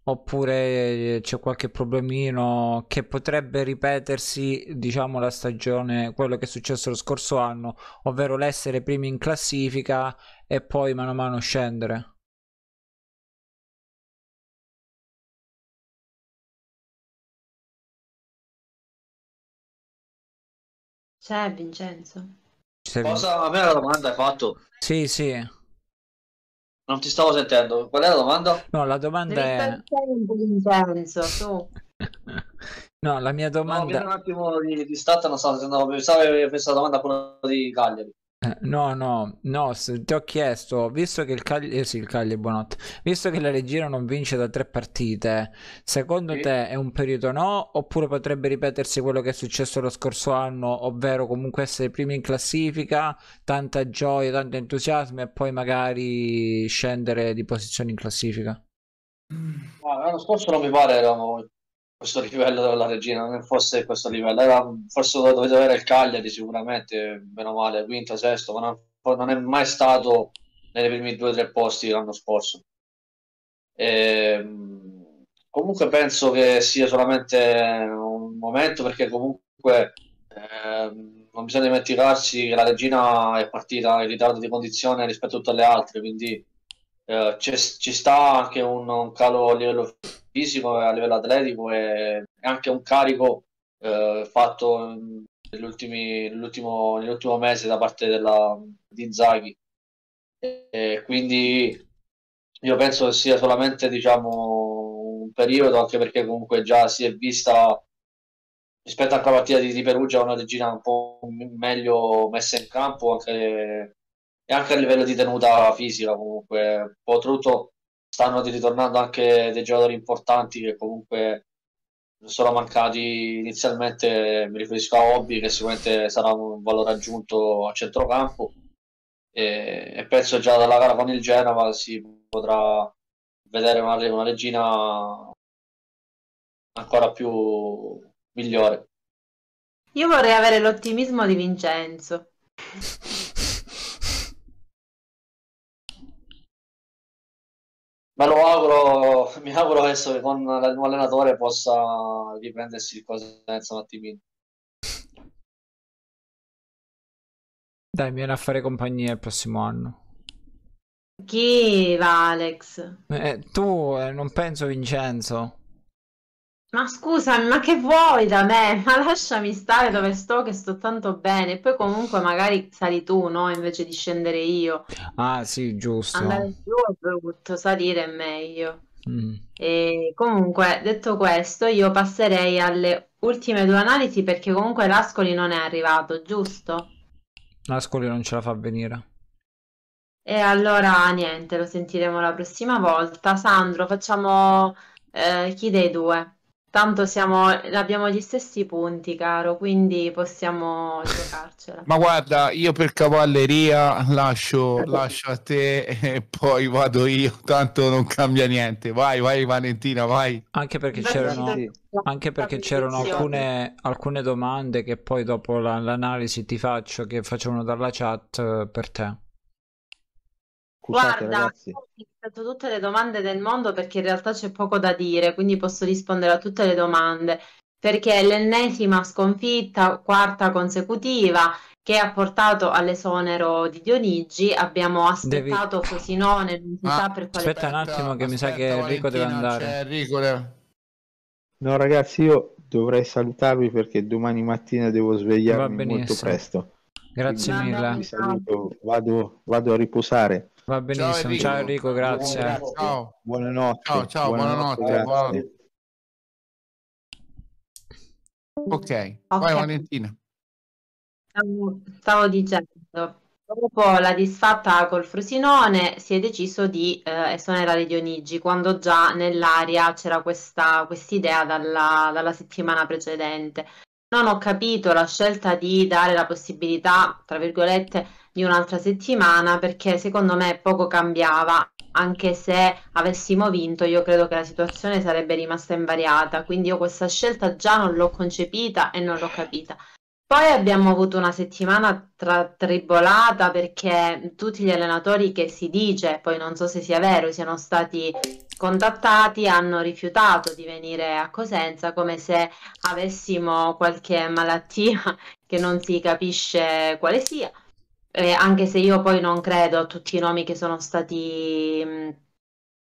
Oppure eh, c'è qualche problemino che potrebbe ripetersi, diciamo, la stagione, quello che è successo lo scorso anno, ovvero l'essere primi in classifica e poi mano a mano scendere? C'è cioè, Vincenzo. Cosa, a me la domanda hai fatto? Sì, sì. Non ti stavo sentendo. Qual è la domanda? No, la domanda è... Vincenzo, tu. [LAUGHS] no, la mia domanda... No, un attimo di, di stato, non so se andavo a pensare questa domanda quella di Cagliari. Eh, no, no, no, ti ho chiesto, visto che il Cagli, eh sì, il Cagliari è buonotto, visto che la Regina non vince da tre partite, secondo sì. te è un periodo no? Oppure potrebbe ripetersi quello che è successo lo scorso anno, ovvero comunque essere primi in classifica, tanta gioia, tanto entusiasmo e poi magari scendere di posizione in classifica? Ah, l'anno scorso non mi pare eravamo questo livello della regina non fosse questo livello era, forse lo dovete avere il Cagliari sicuramente meno male quinta sesto ma non, non è mai stato nei primi due o tre posti l'anno scorso e, ehm, comunque penso che sia solamente un momento perché comunque eh, non bisogna dimenticarsi che la regina è partita in ritardo di condizione rispetto a tutte le altre quindi eh, ci sta anche un, un, calo a livello fisico e a livello atletico e anche un carico eh, fatto nell'ultimo, mese da parte della, di Zaghi. E quindi io penso che sia solamente diciamo, un periodo, anche perché comunque già si è vista rispetto anche alla partita di, di Perugia una regina un po' meglio messa in campo, anche e anche a livello di tenuta fisica comunque un po' stanno ritornando anche dei giocatori importanti che comunque sono mancati inizialmente mi riferisco a Hobby che sicuramente sarà un valore aggiunto a centrocampo e, e penso già dalla gara con il Genova si potrà vedere una, una regina ancora più migliore io vorrei avere l'ottimismo di Vincenzo [LAUGHS] me lo auguro, [LAUGHS] mi auguro adesso che con il nuovo allenatore possa riprendersi il Cosenza un attimino. Dai, mi viene a fare compagnia il prossimo anno. Chi va, Alex? Eh, tu, eh, non penso Vincenzo. Ma scusami, ma che vuoi da me? [LAUGHS] Ma lasciami stare dove sto, che sto tanto bene. Poi comunque magari sali tu, no? Invece di scendere io. Ah, sì, giusto. Andare giù è brutto, salire è meglio. Mm. E comunque, detto questo, io passerei alle ultime due analisi perché comunque l'Ascoli non è arrivato, giusto? L'Ascoli non ce la fa venire. E allora niente, lo sentiremo la prossima volta. Sandro, facciamo eh, chi dei due? Tanto siamo, abbiamo gli stessi punti, caro, quindi possiamo [LAUGHS] giocarcela. Ma guarda, io per cavalleria lascio, [LAUGHS] lascio a te e poi vado io, tanto non cambia niente. Vai, vai Valentina, vai. Anche perché c'erano, anche perché c'erano alcune, alcune, domande che poi dopo la, l'analisi ti faccio, che facevano dalla chat eh, per te. Scusate, Guarda, ragazzi fatto tutte le domande del mondo perché in realtà c'è poco da dire, quindi posso rispondere a tutte le domande. Perché è l'ennesima sconfitta, quarta consecutiva, che ha portato all'esonero di Dionigi. Abbiamo aspettato Devi... Fosinone, non si ah, sa per quale Aspetta un attimo, che aspetta, mi sa che Enrico deve andare. Enrico deve... Eh. No, ragazzi, io dovrei salutarvi perché domani mattina devo svegliarmi molto presto. Grazie Quindi, mille. Vado, vado a riposare. Va benissimo, ciao Enrico, ciao Enrico grazie. Buonanotte. Ciao. Buonanotte. Ciao, ciao, buonanotte. buonanotte. ok, vai Valentina. Stavo, stavo dicendo, dopo la disfatta col Frosinone si è deciso di eh, esonerare Dionigi quando già nell'aria c'era questa idea dalla, dalla settimana precedente. Non ho capito la scelta di dare la possibilità, tra virgolette, di un'altra settimana perché secondo me poco cambiava, anche se avessimo vinto io credo che la situazione sarebbe rimasta invariata, quindi io questa scelta già non l'ho concepita e non l'ho capita. Poi abbiamo avuto una settimana tra- tribolata perché tutti gli allenatori che si dice, poi non so se sia vero, siano stati contattati, hanno rifiutato di venire a Cosenza come se avessimo qualche malattia [LAUGHS] che non si capisce quale sia eh, anche se io poi non credo a tutti i nomi che sono stati mm,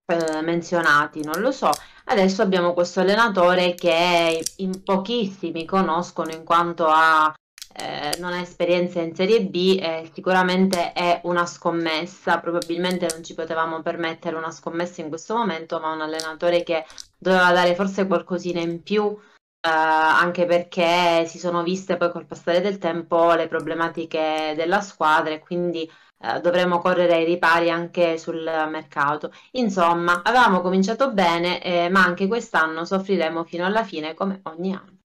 eh, menzionati, non lo so. Adesso abbiamo questo allenatore che in pochissimi conoscono in quanto ha, eh, non ha esperienza in Serie B, eh, sicuramente è una scommessa, probabilmente non ci potevamo permettere una scommessa in questo momento, ma un allenatore che doveva dare forse qualcosina in più eh, anche perché si sono viste poi col passare del tempo le problematiche della squadra e quindi eh, dovremo correre ai ripari anche sul mercato. Insomma, avevamo cominciato bene, eh, ma anche quest'anno soffriremo fino alla fine come ogni anno.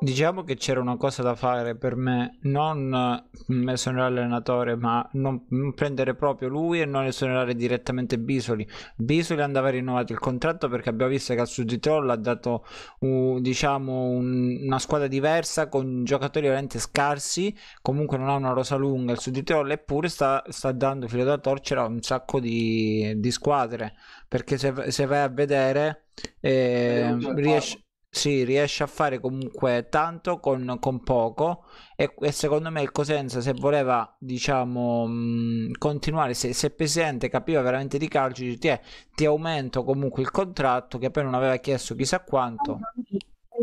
Diciamo che c'era una cosa da fare per me, non mm, mesonerare l'allenatore, ma non prendere proprio lui e non esonerare direttamente Bisoli. Bisoli andava rinnovato il contratto perché abbiamo visto che al Sud di Troll ha dato uh, diciamo un, una squadra diversa con giocatori veramente scarsi, comunque non ha una rosa lunga il Sud di Troll, eppure sta, sta dando filo da torcere a un sacco di, di squadre, perché se, se vai a vedere eh, riesci sì, riesce a fare comunque tanto con, con poco e, e, secondo me il Cosenza se voleva diciamo mh, mm, continuare, se, se Presidente capiva veramente di calcio, dice, ti, è, ti aumento comunque il contratto che poi non aveva chiesto chissà quanto.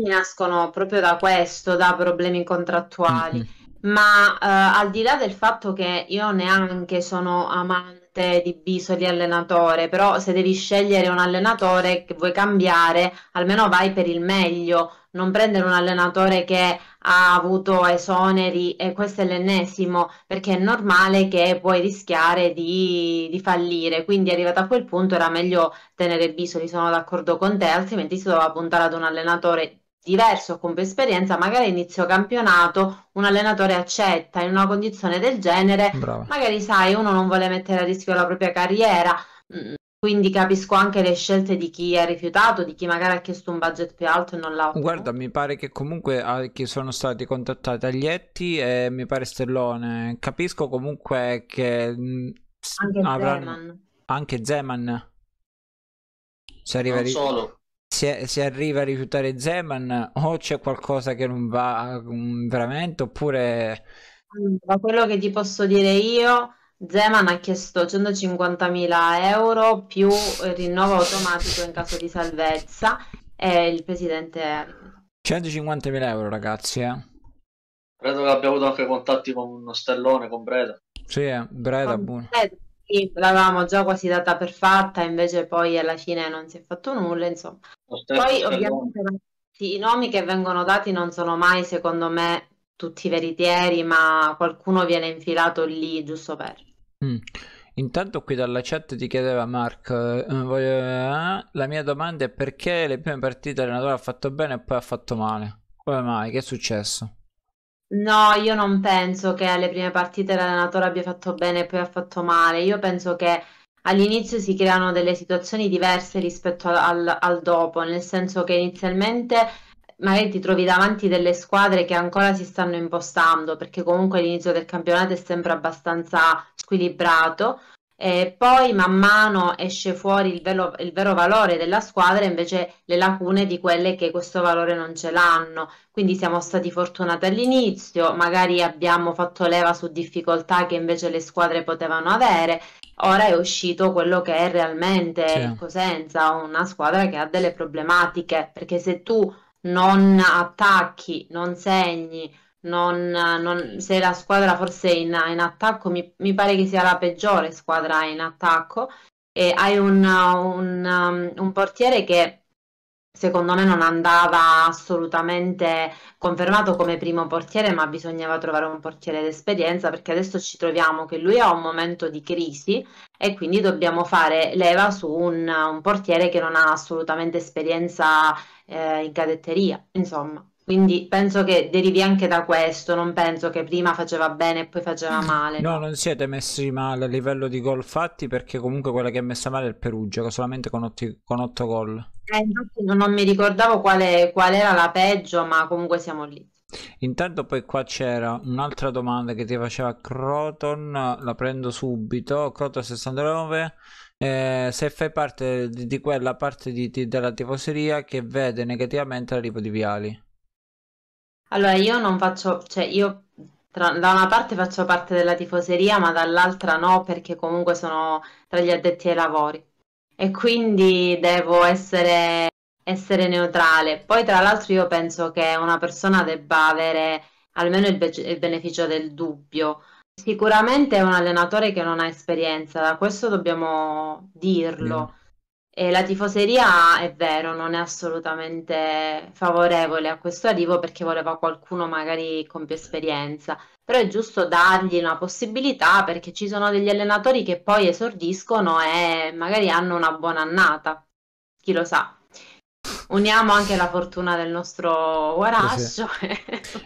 Nascono proprio da questo, da problemi contrattuali, mm-hmm. ma eh, al di là del fatto che io neanche sono amante scelte di Bisoli allenatore, però se devi scegliere un allenatore che vuoi cambiare, almeno vai per il meglio, non prendere un allenatore che ha avuto esoneri e questo è l'ennesimo, perché è normale che puoi rischiare di, di fallire, quindi arrivato a quel punto era meglio tenere Bisoli, sono d'accordo con te, altrimenti si doveva puntare ad un allenatore diverso con più esperienza, magari inizio campionato, un allenatore accetta in una condizione del genere, Brava. magari sai, uno non vuole mettere a rischio la propria carriera, mm, quindi capisco anche le scelte di chi ha rifiutato, di chi magari ha chiesto un budget più alto e non l'ha ottenuto. Guarda, mi pare che comunque anche ah, sono stati contattati Aglietti e mi pare Stellone. Capisco comunque che... Mm, anche avranno... Zeman. Anche Zeman. Se arriva non solo se, se arriva a rifiutare Zeman o c'è qualcosa che non va mm, veramente oppure... Da quello che ti posso dire io, Zeman ha chiesto 150.000 euro più rinnovo automatico in caso di salvezza e il presidente... 150.000 euro ragazzi, eh. Credo che abbia avuto anche contatti con uno stellone, con Breda. Sì, eh, Breda, con Breda sì, l'avevamo già quasi data per fatta, invece poi alla fine non si è fatto nulla, insomma. Poi ovviamente i nomi che vengono dati non sono mai, secondo me, tutti veritieri, ma qualcuno viene infilato lì giusto per. Mm. Intanto qui dalla chat ti chiedeva Mark, eh, voglio... Eh, la mia domanda è perché le prime partite l'allenatore ha fatto bene e poi ha fatto male? Come mai? Che è successo? No, io non penso che alle prime partite l'allenatore abbia fatto bene e poi ha fatto male. Io penso che all'inizio si creano delle situazioni diverse rispetto al, al dopo, nel senso che inizialmente magari ti trovi davanti delle squadre che ancora si stanno impostando, perché comunque l'inizio del campionato è sempre abbastanza squilibrato e poi man mano esce fuori il, velo, il, vero valore della squadra, e invece le lacune di quelle che questo valore non ce l'hanno. Quindi siamo stati fortunati all'inizio, magari abbiamo fatto leva su difficoltà che invece le squadre potevano avere. Ora è uscito quello che è realmente sì. Cosenza, ecco, una squadra che ha delle problematiche, perché se tu non attacchi, non segni, non, non, se la squadra forse in, in attacco, mi, mi, pare che sia la peggiore squadra in attacco, e hai un, un, um, un portiere che secondo me non andava assolutamente confermato come primo portiere, ma bisognava trovare un portiere d'esperienza perché adesso ci troviamo che lui ha un momento di crisi e quindi dobbiamo fare leva su un, un portiere che non ha assolutamente esperienza eh, in cadetteria, insomma. Quindi penso che derivi anche da questo, non penso che prima faceva bene e poi faceva mm. male. No, non siete messi male a livello di gol fatti perché comunque quella che è messa male è il Perugia, solamente con 8, con 8 gol. Eh, infatti non mi ricordavo quale, qual era la peggio, ma comunque siamo lì. Intanto poi qua c'era un'altra domanda che ti faceva Croton, la prendo subito, Croton 69. Eh, se fai parte di, di quella parte di, di, della tifoseria che vede negativamente l'arrivo di Viali. Allora, io non faccio, cioè io tra- da una parte faccio parte della tifoseria, ma dall'altra no, perché comunque sono tra gli addetti ai lavori e quindi devo essere, essere neutrale. Poi, tra l'altro, io penso che una persona debba avere almeno il, be- il beneficio del dubbio. Sicuramente è un allenatore che non ha esperienza, da questo dobbiamo dirlo. Mm. E la tifoseria è vero, non è assolutamente favorevole a questo arrivo perché voleva qualcuno magari con più esperienza, però è giusto dargli una possibilità perché ci sono degli allenatori che poi esordiscono e magari hanno una buona annata, chi lo sa uniamo anche la fortuna del nostro Guarascio.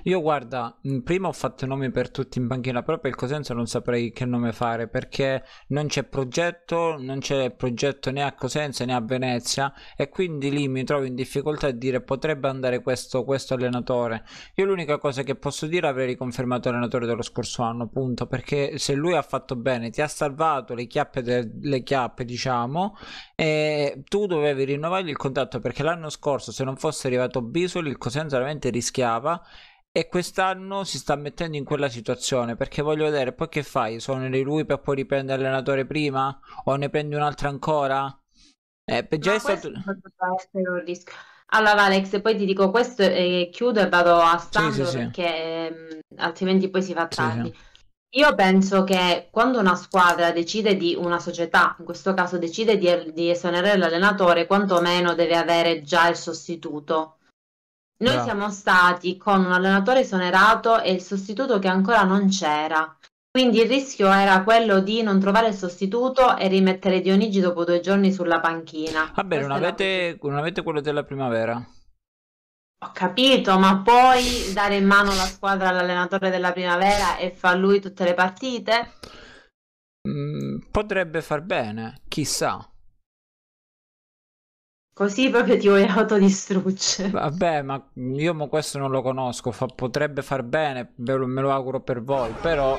Io guarda, prima ho fatto nomi per tutti in banchina, però per il Cosenza non saprei che nome fare perché non c'è progetto, non c'è progetto né a Cosenza né a Venezia e quindi lì mi trovo in difficoltà a dire potrebbe andare questo, questo allenatore. Io l'unica cosa che posso dire avrei riconfermato l'allenatore dello scorso anno, punto, perché se lui ha fatto bene, ti ha salvato le chiappe, de- le chiappe diciamo, e tu dovevi rinnovargli il contatto perché l'anno l'anno scorso se non fosse arrivato Bisoli il Cosenza veramente rischiava e quest'anno si sta mettendo in quella situazione perché voglio vedere poi che fai esoneri lui per poi riprendere l'allenatore prima o ne prendi eh, un altro ancora eh, già è stato... allora Alex poi ti dico questo e eh, chiudo e vado a Sandro sì, sì, perché Eh, altrimenti poi si fa tardi io penso che quando una squadra decide di, una società, in questo caso decide di, di esonerare l'allenatore, quantomeno deve avere già il sostituto. Noi Bravo. siamo stati con un allenatore esonerato e il sostituto che ancora non c'era. Quindi il rischio era quello di non trovare il sostituto e rimettere Dionigi dopo due giorni sulla panchina. Vabbè, non avete, non avete quello della primavera? Ho capito, ma puoi dare in mano la squadra all'allenatore della primavera e fa lui tutte le partite? Mm, potrebbe far bene, chissà. Così proprio ti vuoi autodistruggere. Vabbè, ma io questo non lo conosco. Fa, potrebbe far bene, me lo auguro per voi, però.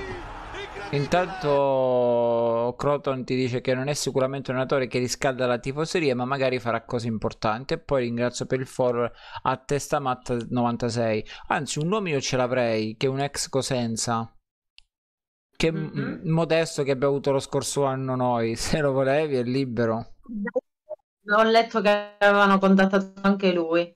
Intanto Croton ti dice che non è sicuramente un attore che riscalda la tifoseria, ma magari farà cose importanti. E poi ringrazio per il foro a testa matta 96. Anzi, un nome io ce l'avrei, che è un ex Cosenza. Che mm-hmm. modesto che abbiamo avuto lo scorso anno noi, [LAUGHS] se lo volevi è libero. Ho letto che avevano contattato anche lui.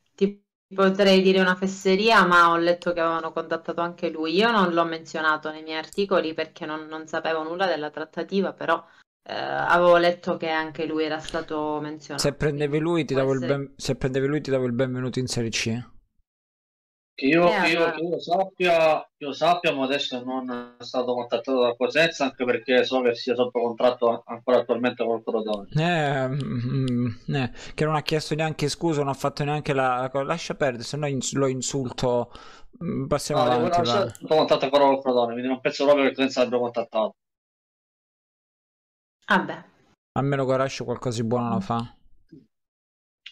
Potrei dire una fesseria, ma ho letto che avevano contattato anche lui. Io non l'ho menzionato nei miei articoli perché non, non sapevo nulla della trattativa, però eh, avevo letto che anche lui era stato menzionato. Se prendevi lui, ti davo, essere... ben... Se prendevi lui ti davo il benvenuto in Serie C. Che io, eh, io, allora. io, sappia, io sappia, ma adesso non è stato contattato da Cosenza anche perché so che sia sotto contratto ancora attualmente con Crotone. Eh, mm, mm, eh, che non ha chiesto neanche scusa, non ha fatto neanche la. cosa. lascia perdere, se no ins- lo insulto. Mm, passiamo no, avanti. Non sotto contratto ancora con Crotone, quindi non penso proprio che Cosenza l'abbia contattato. Vabbè. Almeno Coraggio qualcosa di buono lo fa.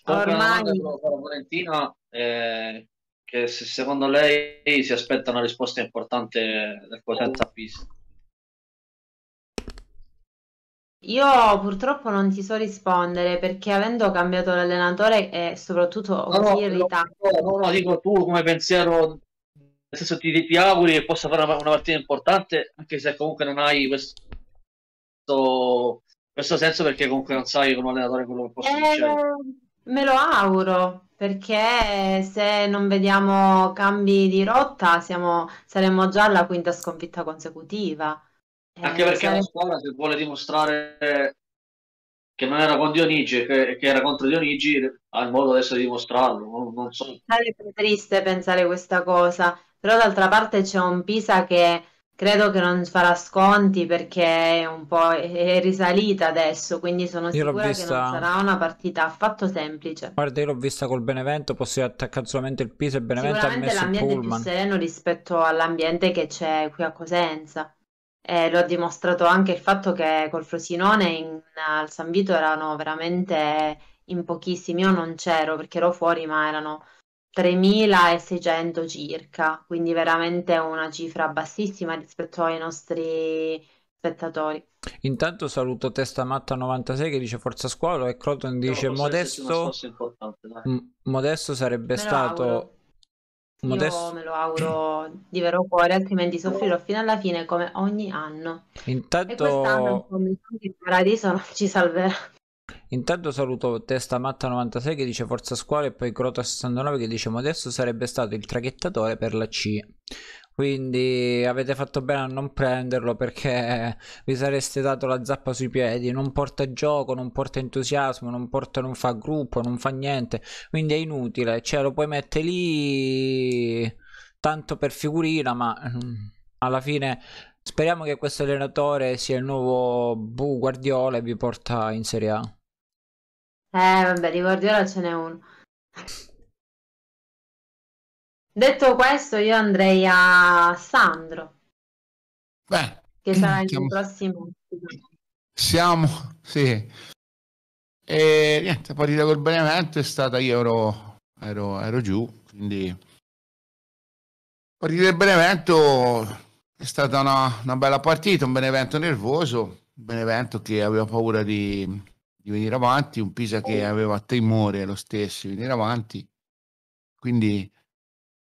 Ormai. Comunque, Valentina. Eh che se secondo lei si aspetta una risposta importante del potenza Pisa. Io purtroppo non ti so rispondere perché avendo cambiato l'allenatore e soprattutto così no, no, no, no, dico tu come pensiero, nel senso ti, ti auguri che possa fare una, partita importante anche se comunque non hai questo, questo senso perché comunque non sai come allenatore quello che possa eh, Me lo auguro, perché eh, se non vediamo cambi di rotta siamo, saremmo già alla quinta sconfitta consecutiva. Eh, Anche perché la squadra se vuole dimostrare che non era con Dionigi che, che era contro Dionigi ha il modo adesso di dimostrarlo, non, so. Sarebbe triste pensare questa cosa, però d'altra parte c'è un Pisa che credo che non farà sconti perché è un po' è risalita adesso, quindi sono io sicura vista... che non sarà una partita affatto semplice. Guarda, io l'ho vista col Benevento, posso attaccare solamente il Pisa e Benevento ha messo l'ambiente Pullman. più sereno rispetto all'ambiente che c'è qui a Cosenza. Eh, lo ha dimostrato anche il fatto che col Frosinone in, al San Vito erano veramente in pochissimi. Io non c'ero perché ero fuori, ma erano 3.600 circa, quindi veramente una cifra bassissima rispetto ai nostri spettatori. Intanto saluto Testamatta96 che dice Forza Squalo e Croton dice Modesto, Modesto sarebbe stato... Auguro. Modesto... Io me lo auguro di vero cuore, altrimenti soffrirò fino alla fine come ogni anno. Intanto... E quest'anno il paradiso non ci salverà. Intanto saluto Testa Matta 96 che dice Forza Squalo e poi Crota69 che dice Modesto sarebbe stato il traghettatore per la C. Quindi avete fatto bene a non prenderlo perché [LAUGHS] vi sareste dato la zappa sui piedi. Non porta gioco, non porta entusiasmo, non, porta, non fa gruppo, non fa niente. Quindi è inutile. Cioè lo puoi mettere lì tanto per figurina, ma mm, alla fine speriamo che questo allenatore sia il nuovo Bu Guardiola e vi porta in Serie A. Eh, vabbè, di Guardiola ce n'è uno. Detto questo, io andrei a Sandro. Beh, che sarà siamo... il prossimo. Siamo, sì. E niente, partita col Benevento è stata, io ero, ero, ero giù, quindi... Partita del Benevento è stata una, una bella partita, un Benevento nervoso, un Benevento che aveva paura di di venire avanti, un Pisa che aveva timore lo stesso di venire avanti, quindi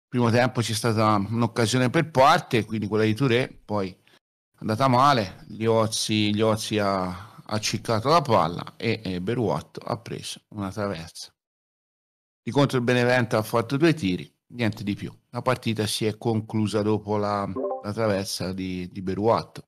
primo tempo c'è stata un'occasione per parte, quindi quella di Touré, poi è andata male, gli Ozzi, gli Ozzi ha accicato la palla e, e Beruotto ha preso una traversa. Di contro il Benevento ha fatto due tiri, niente di più. La partita si è conclusa dopo la, la traversa di, di Beruotto.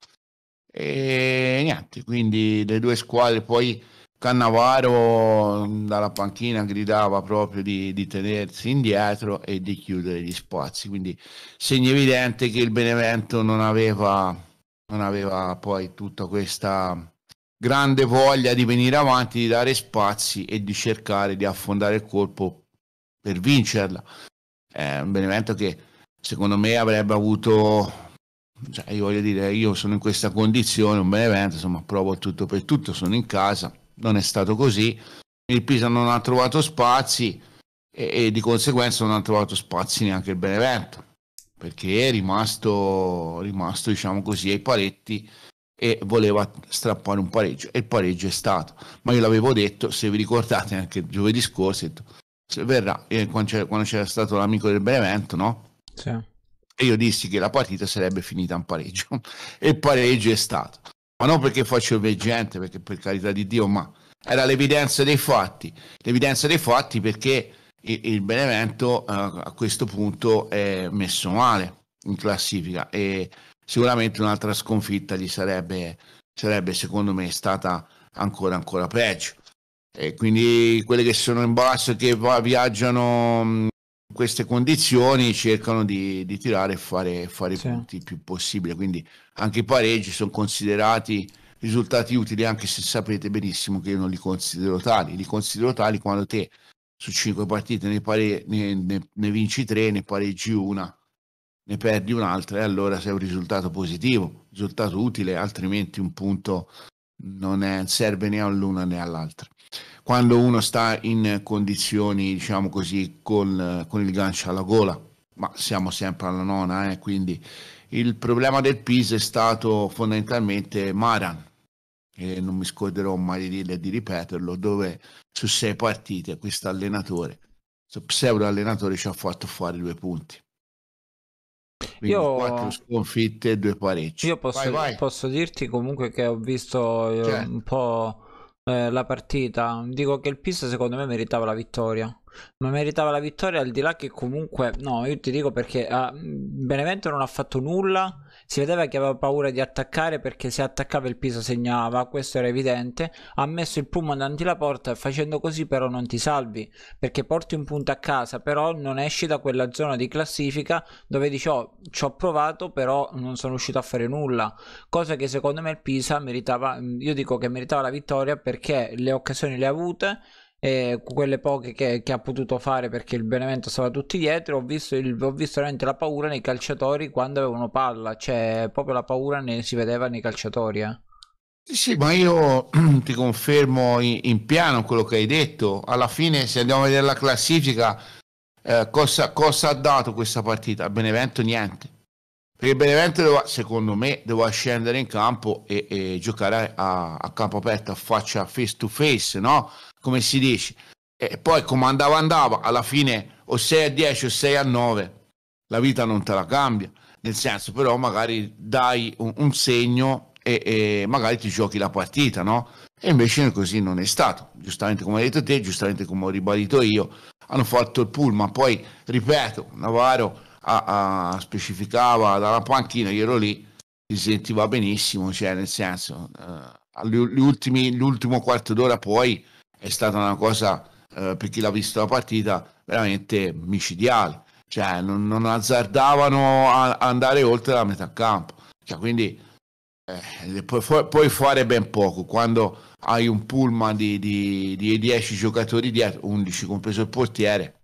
E niente, quindi le due squadre poi Cannavaro mm, dalla panchina gridava proprio di, di, tenersi indietro e di chiudere gli spazi, quindi segno evidente che il Benevento non aveva, non aveva poi tutta questa grande voglia di venire avanti, di dare spazi e di cercare di affondare il colpo per vincerla. È un Benevento che secondo me avrebbe avuto cioè, io voglio dire, io sono in questa condizione, un Benevento, insomma, provo tutto per tutto, sono in casa, non è stato così. Il Pisa non ha trovato spazi e, e di conseguenza non ha trovato spazi neanche il Benevento perché è rimasto, rimasto diciamo così, ai paletti e voleva strappare un pareggio e il pareggio è stato ma io l'avevo detto se vi ricordate anche giovedì scorso detto, se verrà eh, quando, c'era, quando, c'era, stato l'amico del Benevento no? Sì. e io dissi che la partita sarebbe finita in pareggio [LAUGHS] e il pareggio è stato ma non perché faccio il veggente, perché per carità di Dio, ma era l'evidenza dei fatti, l'evidenza dei fatti perché il, il Benevento eh, a questo punto è messo male in classifica e sicuramente un'altra sconfitta gli sarebbe, sarebbe secondo me stata ancora, ancora peggio. E quindi quelle che sono in basso e che viaggiano queste condizioni cercano di, di tirare e fare, fare sì. punti il più possibile. Quindi anche i pareggi sono considerati risultati utili, anche se sapete benissimo che io non li considero tali. Li considero tali quando te su cinque partite ne, pare, ne, ne, ne vinci tre, ne pareggi una, ne perdi un'altra, e allora sei un risultato positivo, risultato utile, altrimenti un punto non è, serve né all'una né all'altra quando uno sta in condizioni, diciamo così, con, con il gancio alla gola, ma siamo sempre alla nona, eh, quindi il problema del Pisa è stato fondamentalmente Maran, e non mi scorderò mai di dirlo di ripeterlo, dove su sei partite questo allenatore, questo pseudo allenatore ci ha fatto fare due punti. Quindi io... quattro sconfitte e due parecchi. Io posso, vai, vai. posso, dirti comunque che ho visto certo. un po' eh, la partita. Dico che il Pisa secondo me meritava la vittoria. Ma meritava la vittoria al di là che comunque... No, io ti dico perché ah, Benevento non ha fatto nulla si vedeva che aveva paura di attaccare perché se attaccava il Pisa segnava, questo era evidente. Ha messo il Pullman davanti la porta e facendo così però non ti salvi, perché porti un punto a casa, però non esci da quella zona di classifica dove dici oh, ci ho provato però non sono riuscito a fare nulla. Cosa che secondo me il Pisa meritava, io dico che meritava la vittoria perché le occasioni le ha avute eh, quelle poche che, che, ha potuto fare perché il Benevento stava tutti dietro, ho visto, il, ho visto veramente la paura nei calciatori quando avevano palla, cioè proprio la paura ne, si vedeva nei calciatori. Eh. Sì, ma io [CLEARS THROAT] ti confermo in, in, piano quello che hai detto. Alla fine, se andiamo a vedere la classifica, eh, cosa, cosa, ha dato questa partita? A Benevento niente. Perché Benevento, doveva, secondo me, doveva scendere in campo e, e giocare a, a, campo aperto, a faccia face to face, no? come si dice. E poi come andava andava, alla fine o 6 a 10 o 6 a 9, la vita non te la cambia, nel senso però magari dai un, un segno e, e, magari ti giochi la partita, no? E invece così non è stato, giustamente come hai detto te, giustamente come ho ribadito io, hanno fatto il pull, ma poi ripeto, Navarro a, a, specificava dalla panchina, io ero lì, si sentiva benissimo, cioè nel senso, eh, gli ultimi, l'ultimo quarto d'ora poi è stata una cosa eh, per chi l'ha vista la partita veramente micidiale cioè non, non azzardavano a, andare oltre la metà campo cioè, quindi eh, puoi, puoi, fare ben poco quando hai un pullman di 10 giocatori dietro 11 compreso il portiere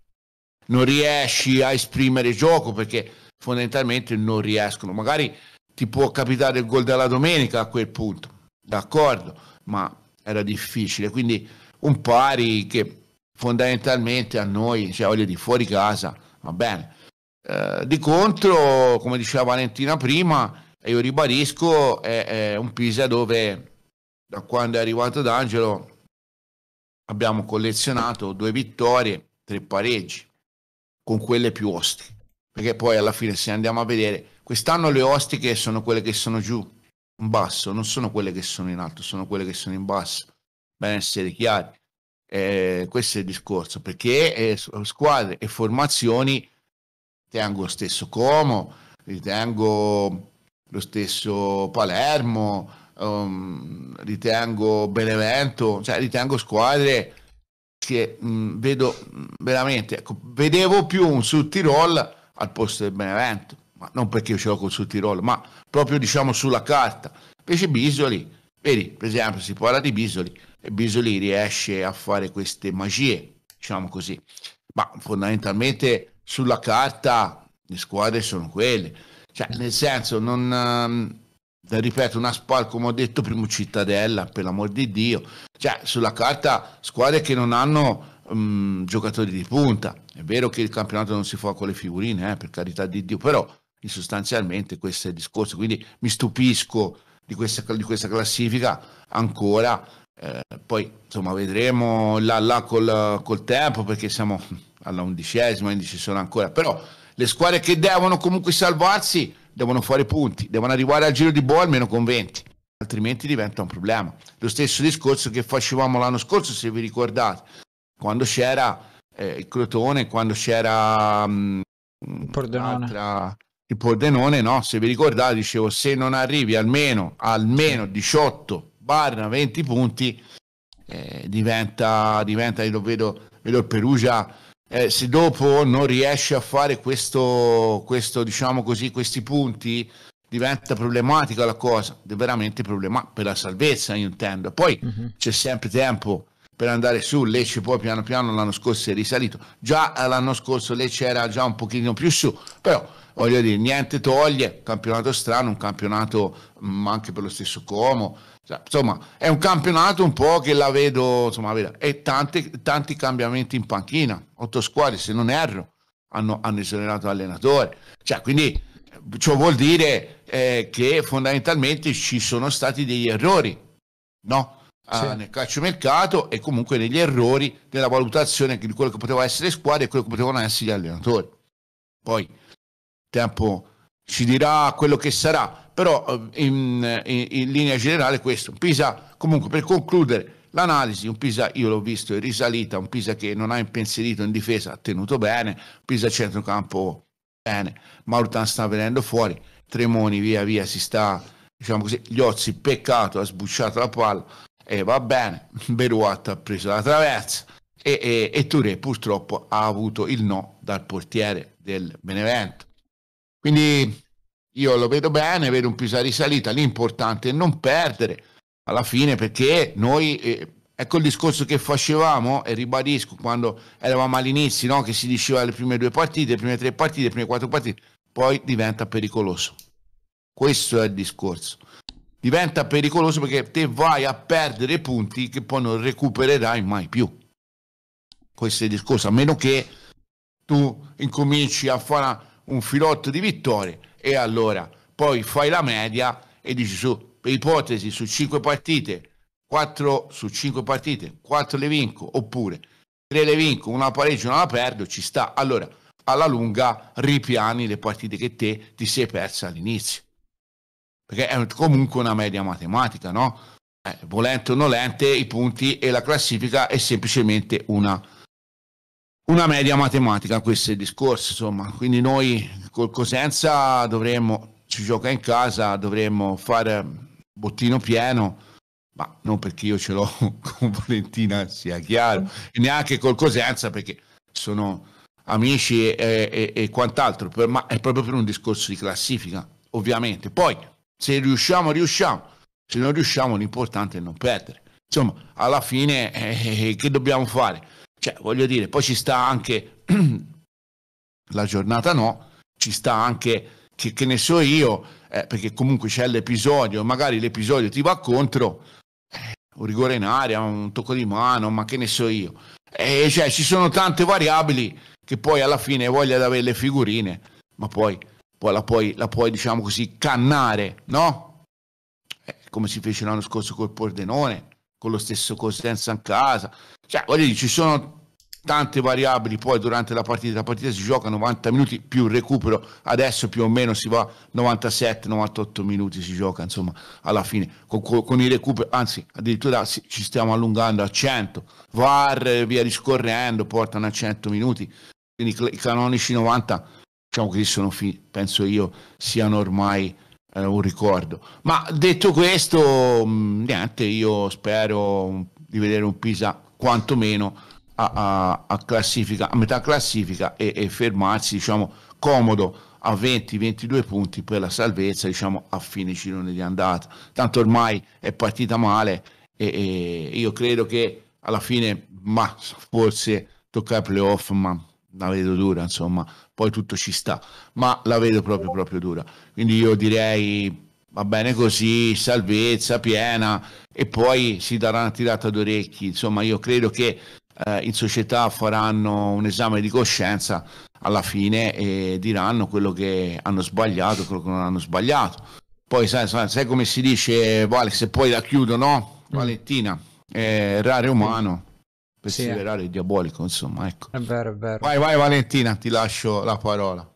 non riesci a esprimere gioco perché fondamentalmente non riescono magari ti può capitare il gol della domenica a quel punto d'accordo ma era difficile quindi un pari che fondamentalmente a noi, cioè voglio dire, fuori casa, va bene. Eh, di contro, come diceva Valentina prima, e io ribadisco, è, è un Pisa dove da quando è arrivato D'Angelo abbiamo collezionato due vittorie, tre pareggi, con quelle più ostiche. Perché poi alla fine se andiamo a vedere, quest'anno le ostiche sono quelle che sono giù, in basso, non sono quelle che sono in alto, sono quelle che sono in basso ben essere chiari. Eh, questo è il discorso, perché eh, squadre e formazioni tengo lo stesso Como, ritengo lo stesso Palermo, um, ritengo Benevento, cioè ritengo squadre che mh, vedo veramente, ecco, vedevo più un Sud Tirol al posto del Benevento, ma non perché io gioco sul Tirol, ma proprio diciamo sulla carta. Invece Bisoli, vedi, per esempio, si parla di Bisoli, Bisoli riesce a fare queste magie, diciamo così. Ma fondamentalmente sulla carta le squadre sono quelle. Cioè, nel senso, non... Ehm, ripeto, una SPAL, come ho detto, primo Cittadella, per l'amor di Dio. Cioè, sulla carta squadre che non hanno um, giocatori di punta. È vero che il campionato non si fa con le figurine, eh, per carità di Dio, però sostanzialmente questo è il discorso. Quindi mi stupisco di questa, di questa classifica ancora eh, poi insomma vedremo là là col, col tempo perché siamo alla undicesima, quindi ci sono ancora, però le squadre che devono comunque salvarsi devono fare punti, devono arrivare al giro di boa almeno con 20, altrimenti diventa un problema. Lo stesso discorso che facevamo l'anno scorso, se vi ricordate, quando c'era eh, il Crotone, quando c'era mh, mm, Pordenone. il Pordenone, no? se vi ricordate dicevo se non arrivi almeno, almeno 18 Barna 20 punti, eh, diventa, diventa, io lo vedo, vedo il Perugia, eh, se dopo non riesce a fare questo, questo, diciamo così, questi punti, diventa problematica la cosa, è veramente problema per la salvezza io intendo. Poi uh-huh. c'è sempre tempo per andare su, Lecce poi piano piano l'anno scorso è risalito, già l'anno scorso Lecce era già un pochino più su, però voglio dire, niente toglie, campionato strano, un campionato mh, mm, anche per lo stesso Como, cioè, insomma, è un campionato un po' che la vedo, insomma, e tanti, tanti cambiamenti in panchina. Otto squadre, se non erro, hanno, hanno esonerato l'allenatore. Cioè, quindi ciò vuol dire eh, che fondamentalmente ci sono stati degli errori, no? Ah, sì. Uh, nel calciomercato e comunque degli errori della valutazione di quello che poteva essere squadra e quello che potevano essere gli allenatori. Poi il tempo ci dirà quello che sarà però eh, in, in, eh, in linea generale questo. un Pisa, comunque per concludere l'analisi, un Pisa io l'ho visto in risalita, un Pisa che non ha impensierito in difesa, ha tenuto bene, un Pisa centrocampo bene, Marutan sta venendo fuori, Tremoni via via si sta, diciamo così, gli Liozzi peccato ha sbucciato la palla e va bene, Beruat ha preso la traversa e, e, e Touré purtroppo ha avuto il no dal portiere del Benevento. Quindi io lo vedo bene, vedo un Pisa risalita, l'importante è non perdere alla fine perché noi, eh, ecco il discorso che facevamo e ribadisco quando eravamo all'inizio, no? che si diceva le prime due partite, le prime tre partite, le prime quattro partite, poi diventa pericoloso. Questo è il discorso. Diventa pericoloso perché te vai a perdere punti che poi non recupererai mai più. Questo è il discorso, a meno che tu incominci a fare un filotto di vittorie e allora poi fai la media e dici su ipotesi su 5 partite, 4 su 5 partite, 4 le vinco, oppure 3 le vinco, una pareggio, una la perdo, ci sta. Allora, alla lunga ripiani le partite che te ti sei persa all'inizio. Perché è comunque una media matematica, no? Eh, volente o nolente, i punti e la classifica è semplicemente una, una media matematica, questo è il discorso, insomma. Quindi noi col Cosenza dovremmo, ci gioca in casa, dovremmo fare bottino pieno, ma non perché io ce l'ho [LAUGHS] con Valentina, sia chiaro, e neanche col Cosenza perché sono amici e, e, e quant'altro, per, ma è proprio per un discorso di classifica, ovviamente. Poi, se riusciamo, riusciamo, se non riusciamo l'importante è non perdere. Insomma, alla fine eh, eh, eh che dobbiamo fare? Cioè, voglio dire, poi ci sta anche [CLEARS THROAT] la giornata no, ci sta anche, che, che ne so io, eh, perché comunque c'è l'episodio, magari l'episodio ti va contro, eh, un rigore in aria, un tocco di mano, ma che ne so io. E cioè ci sono tante variabili che poi alla fine voglia di avere le figurine, ma poi, poi, la, puoi, la puoi, diciamo così, cannare, no? Eh, come si fece l'anno scorso col Pordenone, con lo stesso Cosenza in casa. Cioè, voglio dire, ci sono tante variabili poi durante la partita, la partita si gioca 90 minuti più recupero, adesso più o meno si va 97-98 minuti si gioca insomma alla fine con, con i recuperi, anzi addirittura ci stiamo allungando a 100, VAR eh, via discorrendo portano a 100 minuti, quindi i canonici 90 diciamo che sono fi- penso io siano ormai eh, un ricordo, ma detto questo niente io spero di vedere un Pisa quantomeno a, a, a, classifica, a metà classifica e, e fermarsi diciamo, comodo a 20-22 punti per la salvezza diciamo, a fine girone di andata. Tanto ormai è partita male e, e io credo che alla fine, ma forse tocca toccare playoff, ma la vedo dura, insomma, poi tutto ci sta, ma la vedo proprio, proprio dura. Quindi io direi va bene così, salvezza piena e poi si darà una tirata d'orecchi. Insomma, io credo che eh, in società faranno un esame di coscienza alla fine e diranno quello che hanno sbagliato e quello che non hanno sbagliato. Poi sai, sai, sai come si dice, Vale, se poi la chiudo, no? Mm. Valentina, eh, rare umano, per sì, rare eh. diabolico, insomma, ecco. È vero, è vero. Vai, vai Valentina, ti lascio la parola.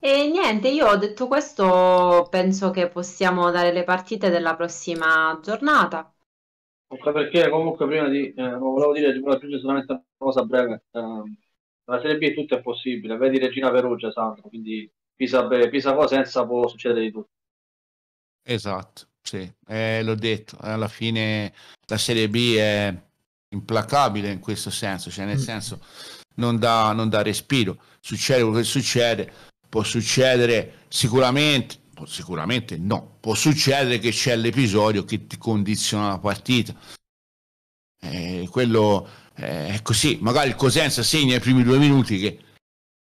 E niente, io ho detto questo, penso che possiamo dare le partite della prossima giornata. Anche perché comunque prima di, eh, volevo dire, aggiungere solamente una cosa breve. Eh, la Serie B tutto è possibile, vedi Regina Perugia, Sandro, quindi Pisa, Pisa senza può succedere di tutto. Esatto, sì, eh, l'ho detto, eh, alla fine la Serie B è implacabile in questo senso, cioè nel mm. senso non dà, non dà respiro, succede quello che succede, può succedere sicuramente sicuramente no. Può succedere che c'è l'episodio che ti condiziona la partita. Eh, quello eh, è così. Magari il Cosenza segna i primi due minuti che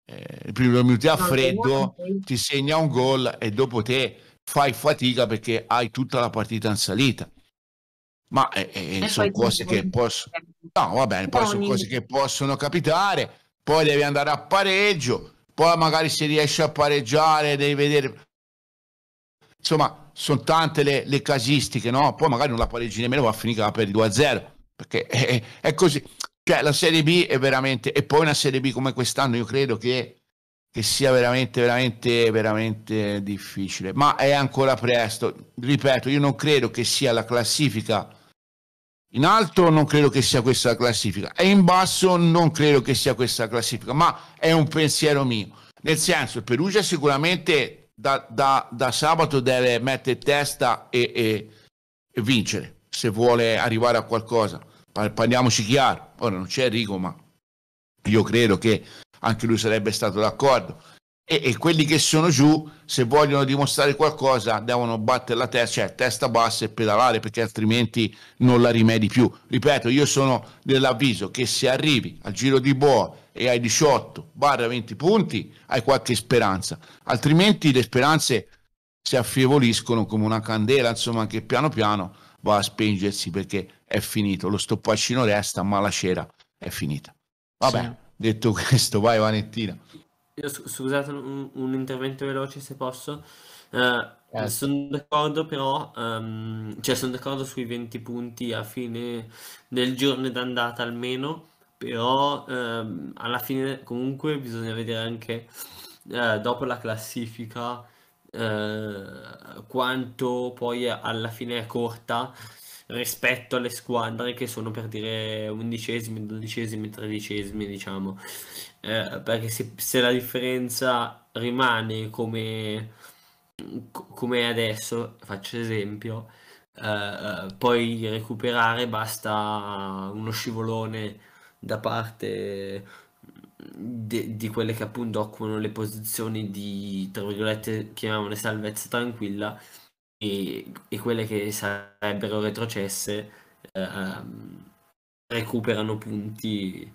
eh, i primi due minuti a freddo ti segna un gol e dopo te fai fatica perché hai tutta la partita in salita. Ma eh, eh, sono cose che possono... No, va bene, poi sono cose che possono capitare, poi devi andare a pareggio, poi magari se riesci a pareggiare devi vedere insomma, sono tante le, le casistiche, no? Poi magari non la pareggi nemmeno, va a finire che la perdi 2-0, perché è, è, così. Cioè, la Serie B è veramente... E poi una Serie B come quest'anno io credo che, che sia veramente, veramente, veramente difficile. Ma è ancora presto. Ripeto, io non credo che sia la classifica... In alto non credo che sia questa la classifica e in basso non credo che sia questa la classifica, ma è un pensiero mio. Nel senso, il Perugia sicuramente da, da, da sabato deve mettere testa e, e, e, vincere se vuole arrivare a qualcosa. Parliamoci chiaro, ora non c'è Rico, ma io credo che anche lui sarebbe stato d'accordo. E, e quelli che sono giù, se vogliono dimostrare qualcosa, devono battere la testa, cioè testa bassa e pedalare, perché altrimenti non la rimedi più. Ripeto, io sono dell'avviso che se arrivi al giro di boa e hai 18-20 punti hai qualche speranza, altrimenti le speranze si affievoliscono come una candela, insomma, che piano piano va a spengersi perché è finito, lo stoppaccino resta, ma la cera è finita. Vabbè, sì. detto questo, vai Vanettina. Io, scusate un, un, intervento veloce se posso. Uh, eh. Sono d'accordo però, um, cioè sono d'accordo sui 20 punti a fine del giorno d'andata almeno, però ehm, alla fine comunque bisogna vedere anche eh, dopo la classifica eh, quanto poi alla fine è corta rispetto alle squadre che sono per dire undicesimi, dodicesimi, tredicesimi diciamo eh, perché se, se, la differenza rimane come, come adesso faccio esempio eh, eh, poi recuperare basta uno scivolone da parte de, di quelle che appunto occupano le posizioni di, tra virgolette, chiamiamole salvezza tranquilla e, e quelle che sarebbero retrocesse eh, recuperano punti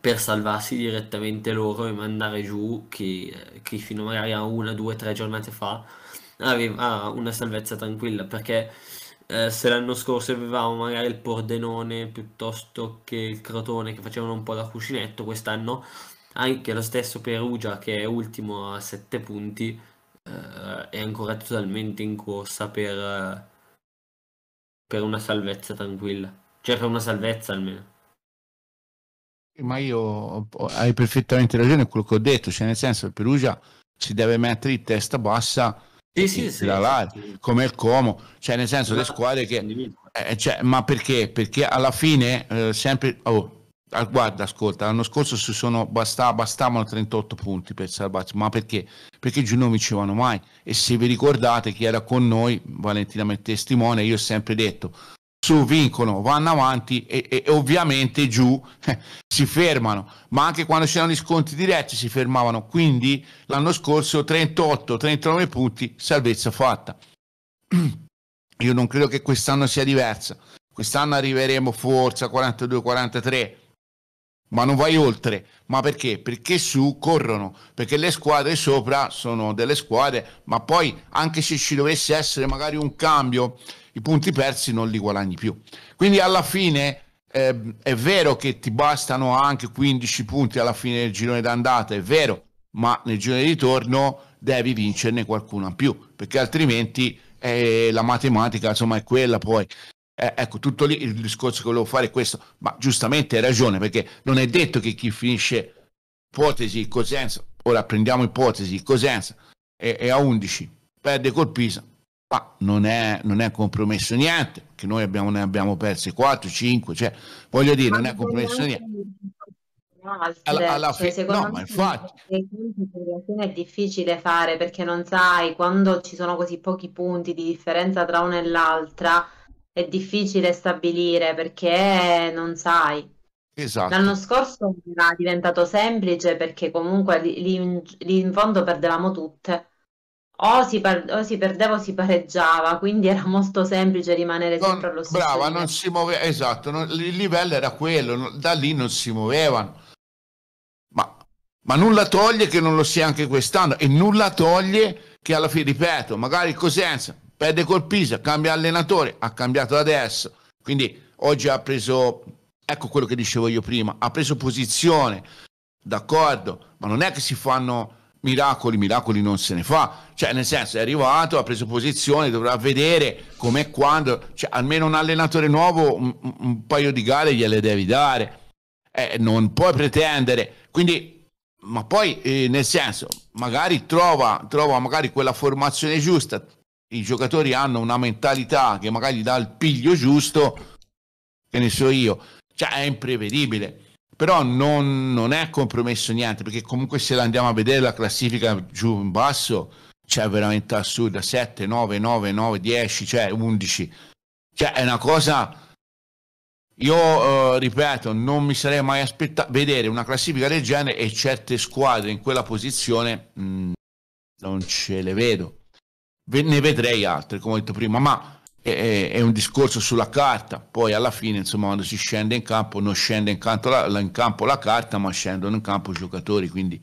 per salvarsi direttamente loro e mandare giù chi, chi fino magari a una, due, tre giornate fa aveva una salvezza tranquilla perché eh, se l'anno scorso avevamo magari il Pordenone piuttosto che il Crotone che facevano un po' da cuscinetto, quest'anno anche lo stesso Perugia che è ultimo a 7 punti eh, è ancora totalmente in corsa per, eh, per una salvezza tranquilla, cioè per una salvezza almeno eh, ma io hai perfettamente ragione quello che ho detto, cioè nel senso che Perugia si deve mettere in testa bassa sì, sì, sì, sì, come il Como, cioè nel senso le squadre che... Eh, eh, cioè, ma perché? Perché alla fine eh, sempre... Oh, ah, guarda, ascolta, l'anno scorso si sono basta, bastavano 38 punti per salvarsi, ma perché? Perché giù non vincevano mai e se vi ricordate chi era con noi, Valentina mi testimone, io ho sempre detto vincono, vanno avanti e, e, ovviamente giù eh, si fermano, ma anche quando c'erano gli scontri diretti si fermavano, quindi l'anno scorso 38-39 punti, salvezza fatta. [CLEARS THROAT] Io non credo che quest'anno sia diversa, quest'anno arriveremo forse a 42-43, ma non vai oltre. Ma perché? Perché su corrono, perché le squadre sopra sono delle squadre, ma poi anche se ci dovesse essere magari un cambio i punti persi non li guadagni più. Quindi alla fine eh, è vero che ti bastano anche 15 punti alla fine del girone d'andata, è vero, ma nel girone di ritorno devi vincerne qualcuno in più, perché altrimenti eh, la matematica insomma è quella poi. Eh, ecco, tutto lì il discorso che volevo fare è questo, ma giustamente hai ragione, perché non è detto che chi finisce ipotesi Cosenza, ora prendiamo ipotesi Cosenza, e a 11, perde col Pisa, qua non è, non è compromesso niente, che noi abbiamo, ne abbiamo persi 4, 5, cioè, voglio dire, non è compromesso niente. Altre, alla, alla cioè, fine, no, ma infatti è difficile fare perché non sai quando ci sono così pochi punti di differenza tra una e l'altra è difficile stabilire perché non sai. Esatto. L'anno scorso era diventato semplice perché comunque lì, lì in fondo perdevamo tutte o si, par- o si, perdeva o si pareggiava, quindi era molto semplice rimanere non, sempre allo stesso brava, livello. non si muoveva, esatto, non, il livello era quello, non, da lì non si muovevano. Ma, ma, nulla toglie che non lo sia anche quest'anno e nulla toglie che alla fine, ripeto, magari Cosenza perde col Pisa, cambia allenatore, ha cambiato adesso, quindi oggi ha preso, ecco quello che dicevo io prima, ha preso posizione, d'accordo, ma non è che si fanno miracoli, miracoli non se ne fa. Cioè, nel senso, è arrivato, ha preso posizione, dovrà vedere com'è quando. Cioè, almeno un allenatore nuovo, un, un paio di gare gliele devi dare. Eh, non puoi pretendere. Quindi, ma poi, eh, nel senso, magari trova, trova magari quella formazione giusta. I giocatori hanno una mentalità che magari dà il piglio giusto, che ne so io. Cioè, è imprevedibile però non, non è compromesso niente, perché comunque se andiamo a vedere la classifica giù in basso, c'è cioè veramente assurda, 7, 9, 9, 9, 10, cioè 11. Cioè è una cosa... Io eh, ripeto, non mi sarei mai aspettato vedere una classifica del genere e certe squadre in quella posizione mh, mm, non ce le vedo. ne vedrei altre, come ho detto prima, ma è, è, un discorso sulla carta, poi alla fine insomma quando si scende in campo non scende in, la, in campo la carta ma scendono in campo i giocatori, quindi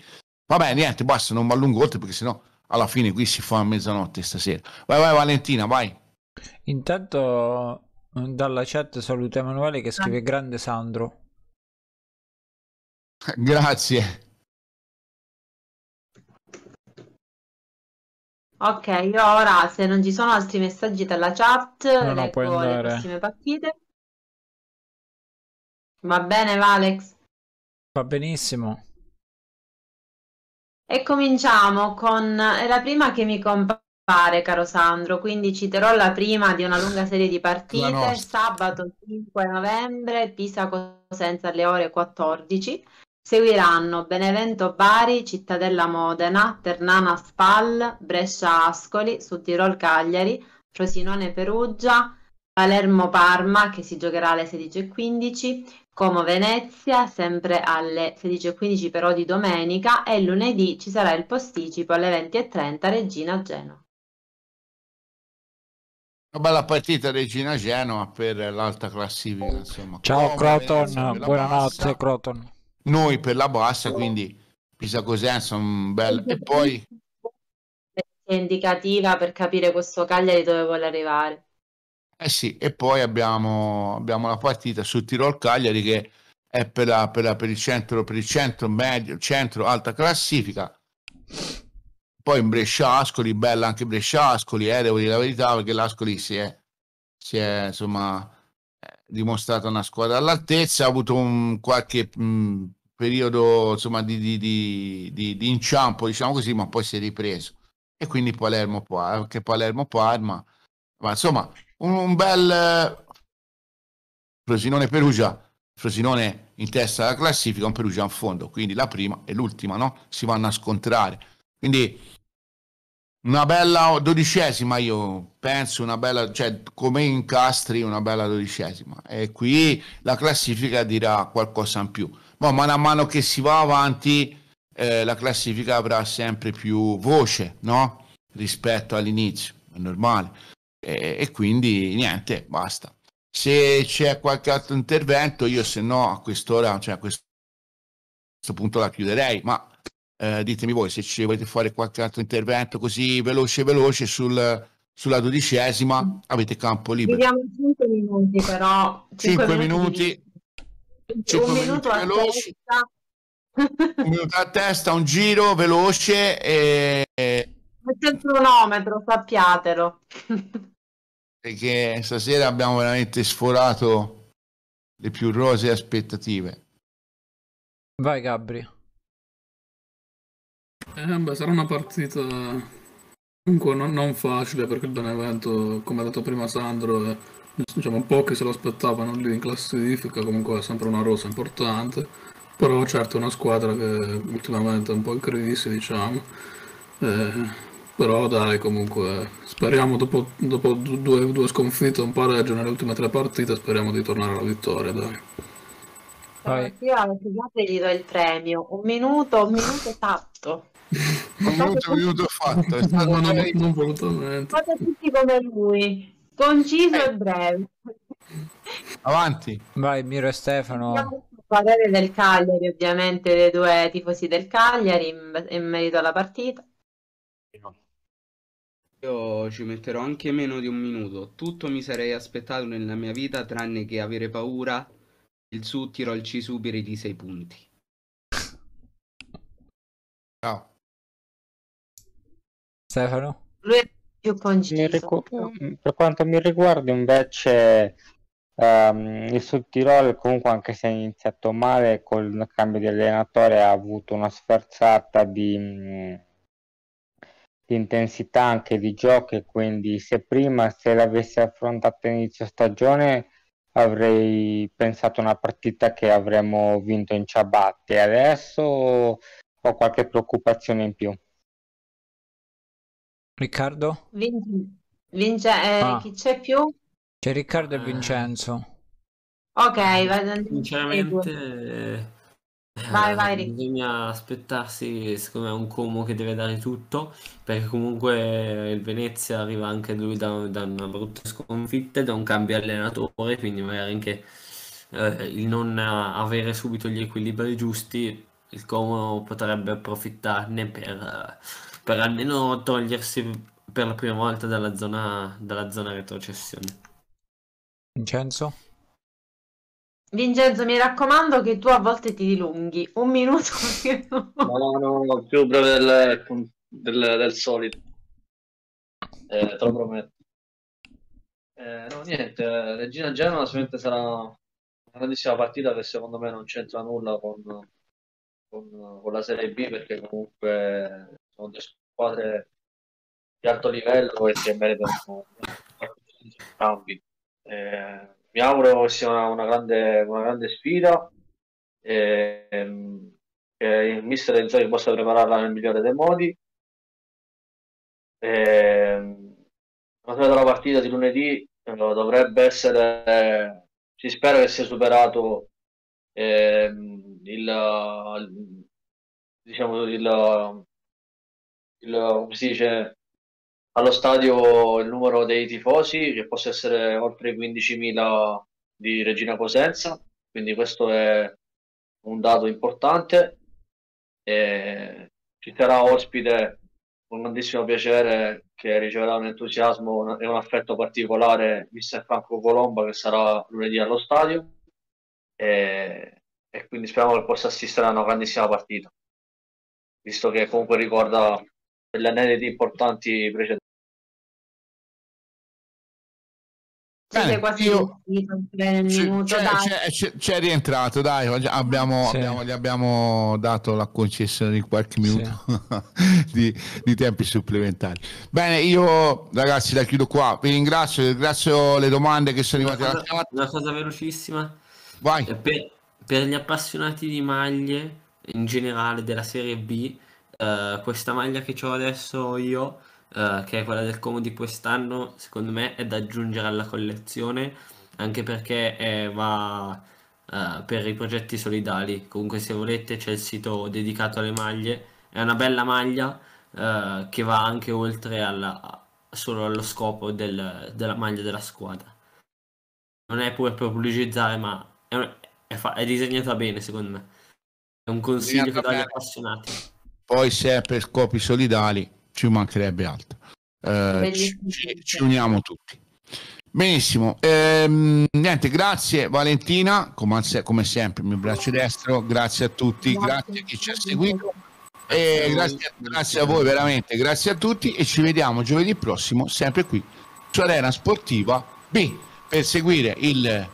vabbè niente, basta, non mi allungo oltre perché sennò alla fine qui si fa a mezzanotte stasera. Vai vai Valentina, vai. Intanto dalla chat saluto Emanuele che scrive ah. grande Sandro. [LAUGHS] Grazie. Ok, io ora se non ci sono altri messaggi dalla chat, no, no, puoi leggo le andare. prossime partite. Va bene, Valex. Va benissimo. E cominciamo con è la prima che mi compare, caro Sandro, quindi citerò la prima di una lunga serie di partite. Sabato 5 novembre, Pisa Cosenza alle ore 14. Seguiranno Benevento Bari, Cittadella Modena, Ternana Spal, Brescia Ascoli, Tirol Cagliari, Frosinone Perugia, Palermo Parma che si giocherà alle 16.15, Como Venezia sempre alle 16.15 però di domenica e lunedì ci sarà il posticipo alle 20.30 Regina Genoa. Una bella partita Regina Genoa per l'alta classifica. Insomma. Ciao Croton, buonanotte Croton noi per la bassa, quindi Pisa Cosenza, un bel... E poi... È indicativa per capire questo Cagliari dove vuole arrivare. Eh sì, e poi abbiamo, abbiamo la partita su Tirol Cagliari che è per, la, per, la, per, il centro, per il centro, medio, centro, alta classifica. Poi in Brescia Ascoli, bella anche Brescia Ascoli, eh, devo dire la verità, perché l'Ascoli si è, si è insomma eh, dimostrata una squadra all'altezza, ha avuto un, qualche mh, periodo insomma, di, di, di, di, inciampo, diciamo così, ma poi si è ripreso. E quindi Palermo, anche Palermo, Parma, ma insomma, un, un bel Frosinone Perugia, Frosinone in testa alla classifica, un Perugia in fondo, quindi la prima e l'ultima, no? Si vanno a scontrare. Quindi una bella dodicesima, io penso, una bella, cioè come incastri, una bella dodicesima. E qui la classifica dirà qualcosa in più ma mano a mano che si va avanti eh, la classifica avrà sempre più voce no? rispetto all'inizio, è normale. E, e, quindi niente, basta. Se c'è qualche altro intervento, io se no a quest'ora, cioè a questo punto la chiuderei, ma eh, ditemi voi se ci volete fare qualche altro intervento così veloce veloce sul, sulla dodicesima, avete campo libero. Vediamo 5 minuti però. 5, minuti. minuti cioè, un minuto a veloce, testa. un minuto a testa, un giro veloce e... il cronometro, sappiatelo. Perché stasera abbiamo veramente sforato le più rose aspettative. Vai Gabri. Eh, beh, sarà una partita comunque non, non facile perché il Benevento, come ha detto prima Sandro, è diciamo pochi se lo aspettavano lì in classifica, comunque è sempre una rosa importante, però certo è una squadra che ultimamente è un po' in crisi diciamo, eh, però dai comunque speriamo dopo, dopo due, due sconfitte, un pareggio nelle ultime tre partite, speriamo di tornare alla vittoria dai. Io alla gli do il premio, un minuto, un minuto esatto. un minuto, un minuto fatto, è stato non, non volutamente. Fate tutti come lui conciso e eh. breve. Avanti. Vai, Miro e Stefano. Parere del Cagliari, ovviamente, dei due tifosi del Cagliari in, in merito alla partita. Io ci metterò anche meno di un minuto. Tutto mi sarei aspettato nella mia vita tranne che avere paura il su tiro al C superi di 6 punti. Ciao. Stefano? Lui è più conciso. Ricu- per quanto mi riguarda invece um, ehm, il Sud Tirol comunque anche se è iniziato male col cambio di allenatore ha avuto una sferzata di, mm, di intensità anche di gioco e quindi se prima se l'avessi affrontato inizio stagione avrei pensato una partita che avremmo vinto in ciabatte adesso ho qualche preoccupazione in più Riccardo? Vin- Vince- eh, ah. Chi c'è più? C'è Riccardo e eh. Vincenzo. Ok, mm, vado. Sinceramente... Eh, vai, vai, Rick. Bisogna aspettarsi, secondo me, un Como che deve dare tutto, perché comunque il Venezia arriva anche lui da, da una brutta sconfitta, da un cambio allenatore, quindi magari anche eh, il non avere subito gli equilibri giusti, il Como potrebbe approfittarne per eh, per almeno togliersi per la prima volta dalla zona, dalla zona retrocessione. Vincenzo? Vincenzo, mi raccomando che tu a volte ti dilunghi. Un minuto. [LAUGHS] No, no, no, più breve del, del, del solito. Eh, te lo prometto. Eh, no, niente, Regina Genova sicuramente sarà una grandissima partita che secondo me non c'entra nulla con, con, con la Serie B perché comunque sono due squadre di alto livello e che meritano entrambi. Eh, mi auguro che sia una, una, grande, una grande sfida e ehm, che il mister Inzaghi possa prepararla nel migliore dei modi. E, ehm, la della partita di lunedì eh, dovrebbe essere, si spera che sia superato eh, il, diciamo, il, il, come si dice, allo stadio il numero dei tifosi, che possa essere oltre 15.000 di Regina Cosenza, quindi questo è un dato importante. E ci sarà ospite con grandissimo piacere che riceverà un entusiasmo e un affetto particolare mister Franco Colomba che sarà lunedì allo stadio e, e quindi speriamo che possa assistere a una grandissima partita visto che comunque ricorda delle aneddoti importanti precedenti. Bene, quasi c'è, c'è, c'è, c'è, rientrato, dai, abbiamo, sì. abbiamo, gli abbiamo dato la concessione di qualche minuto sì. [LAUGHS] di, di, tempi supplementari. Bene, io ragazzi la chiudo qua, vi ringrazio, ringrazio le domande che sono arrivate. Una cosa, alla... una cosa velocissima, Vai. Eh, per, per gli appassionati di maglie in generale della serie B, eh, questa maglia che ho adesso io, eh, che è quella del Como di quest'anno, secondo me è da aggiungere alla collezione, anche perché è, eh, va eh, per i progetti solidali. Comunque se volete c'è il sito dedicato alle maglie, è una bella maglia eh, che va anche oltre alla, solo allo scopo del, della maglia della squadra. Non è pure per pubblicizzare, ma è, è, fa- è disegnata bene secondo me. È un consiglio che do agli appassionati. Poi se è per scopi solidali ci mancherebbe altro. Eh, ci, ci, uniamo tutti. Benissimo, ehm, niente, grazie Valentina, come, come sempre, il mio braccio destro, grazie a tutti, grazie, a chi ci ha seguito. E grazie, grazie, a voi veramente, grazie a tutti e ci vediamo giovedì prossimo sempre qui su Arena Sportiva B per seguire il,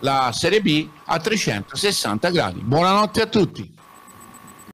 la Serie B a 360 gradi. Buonanotte a tutti.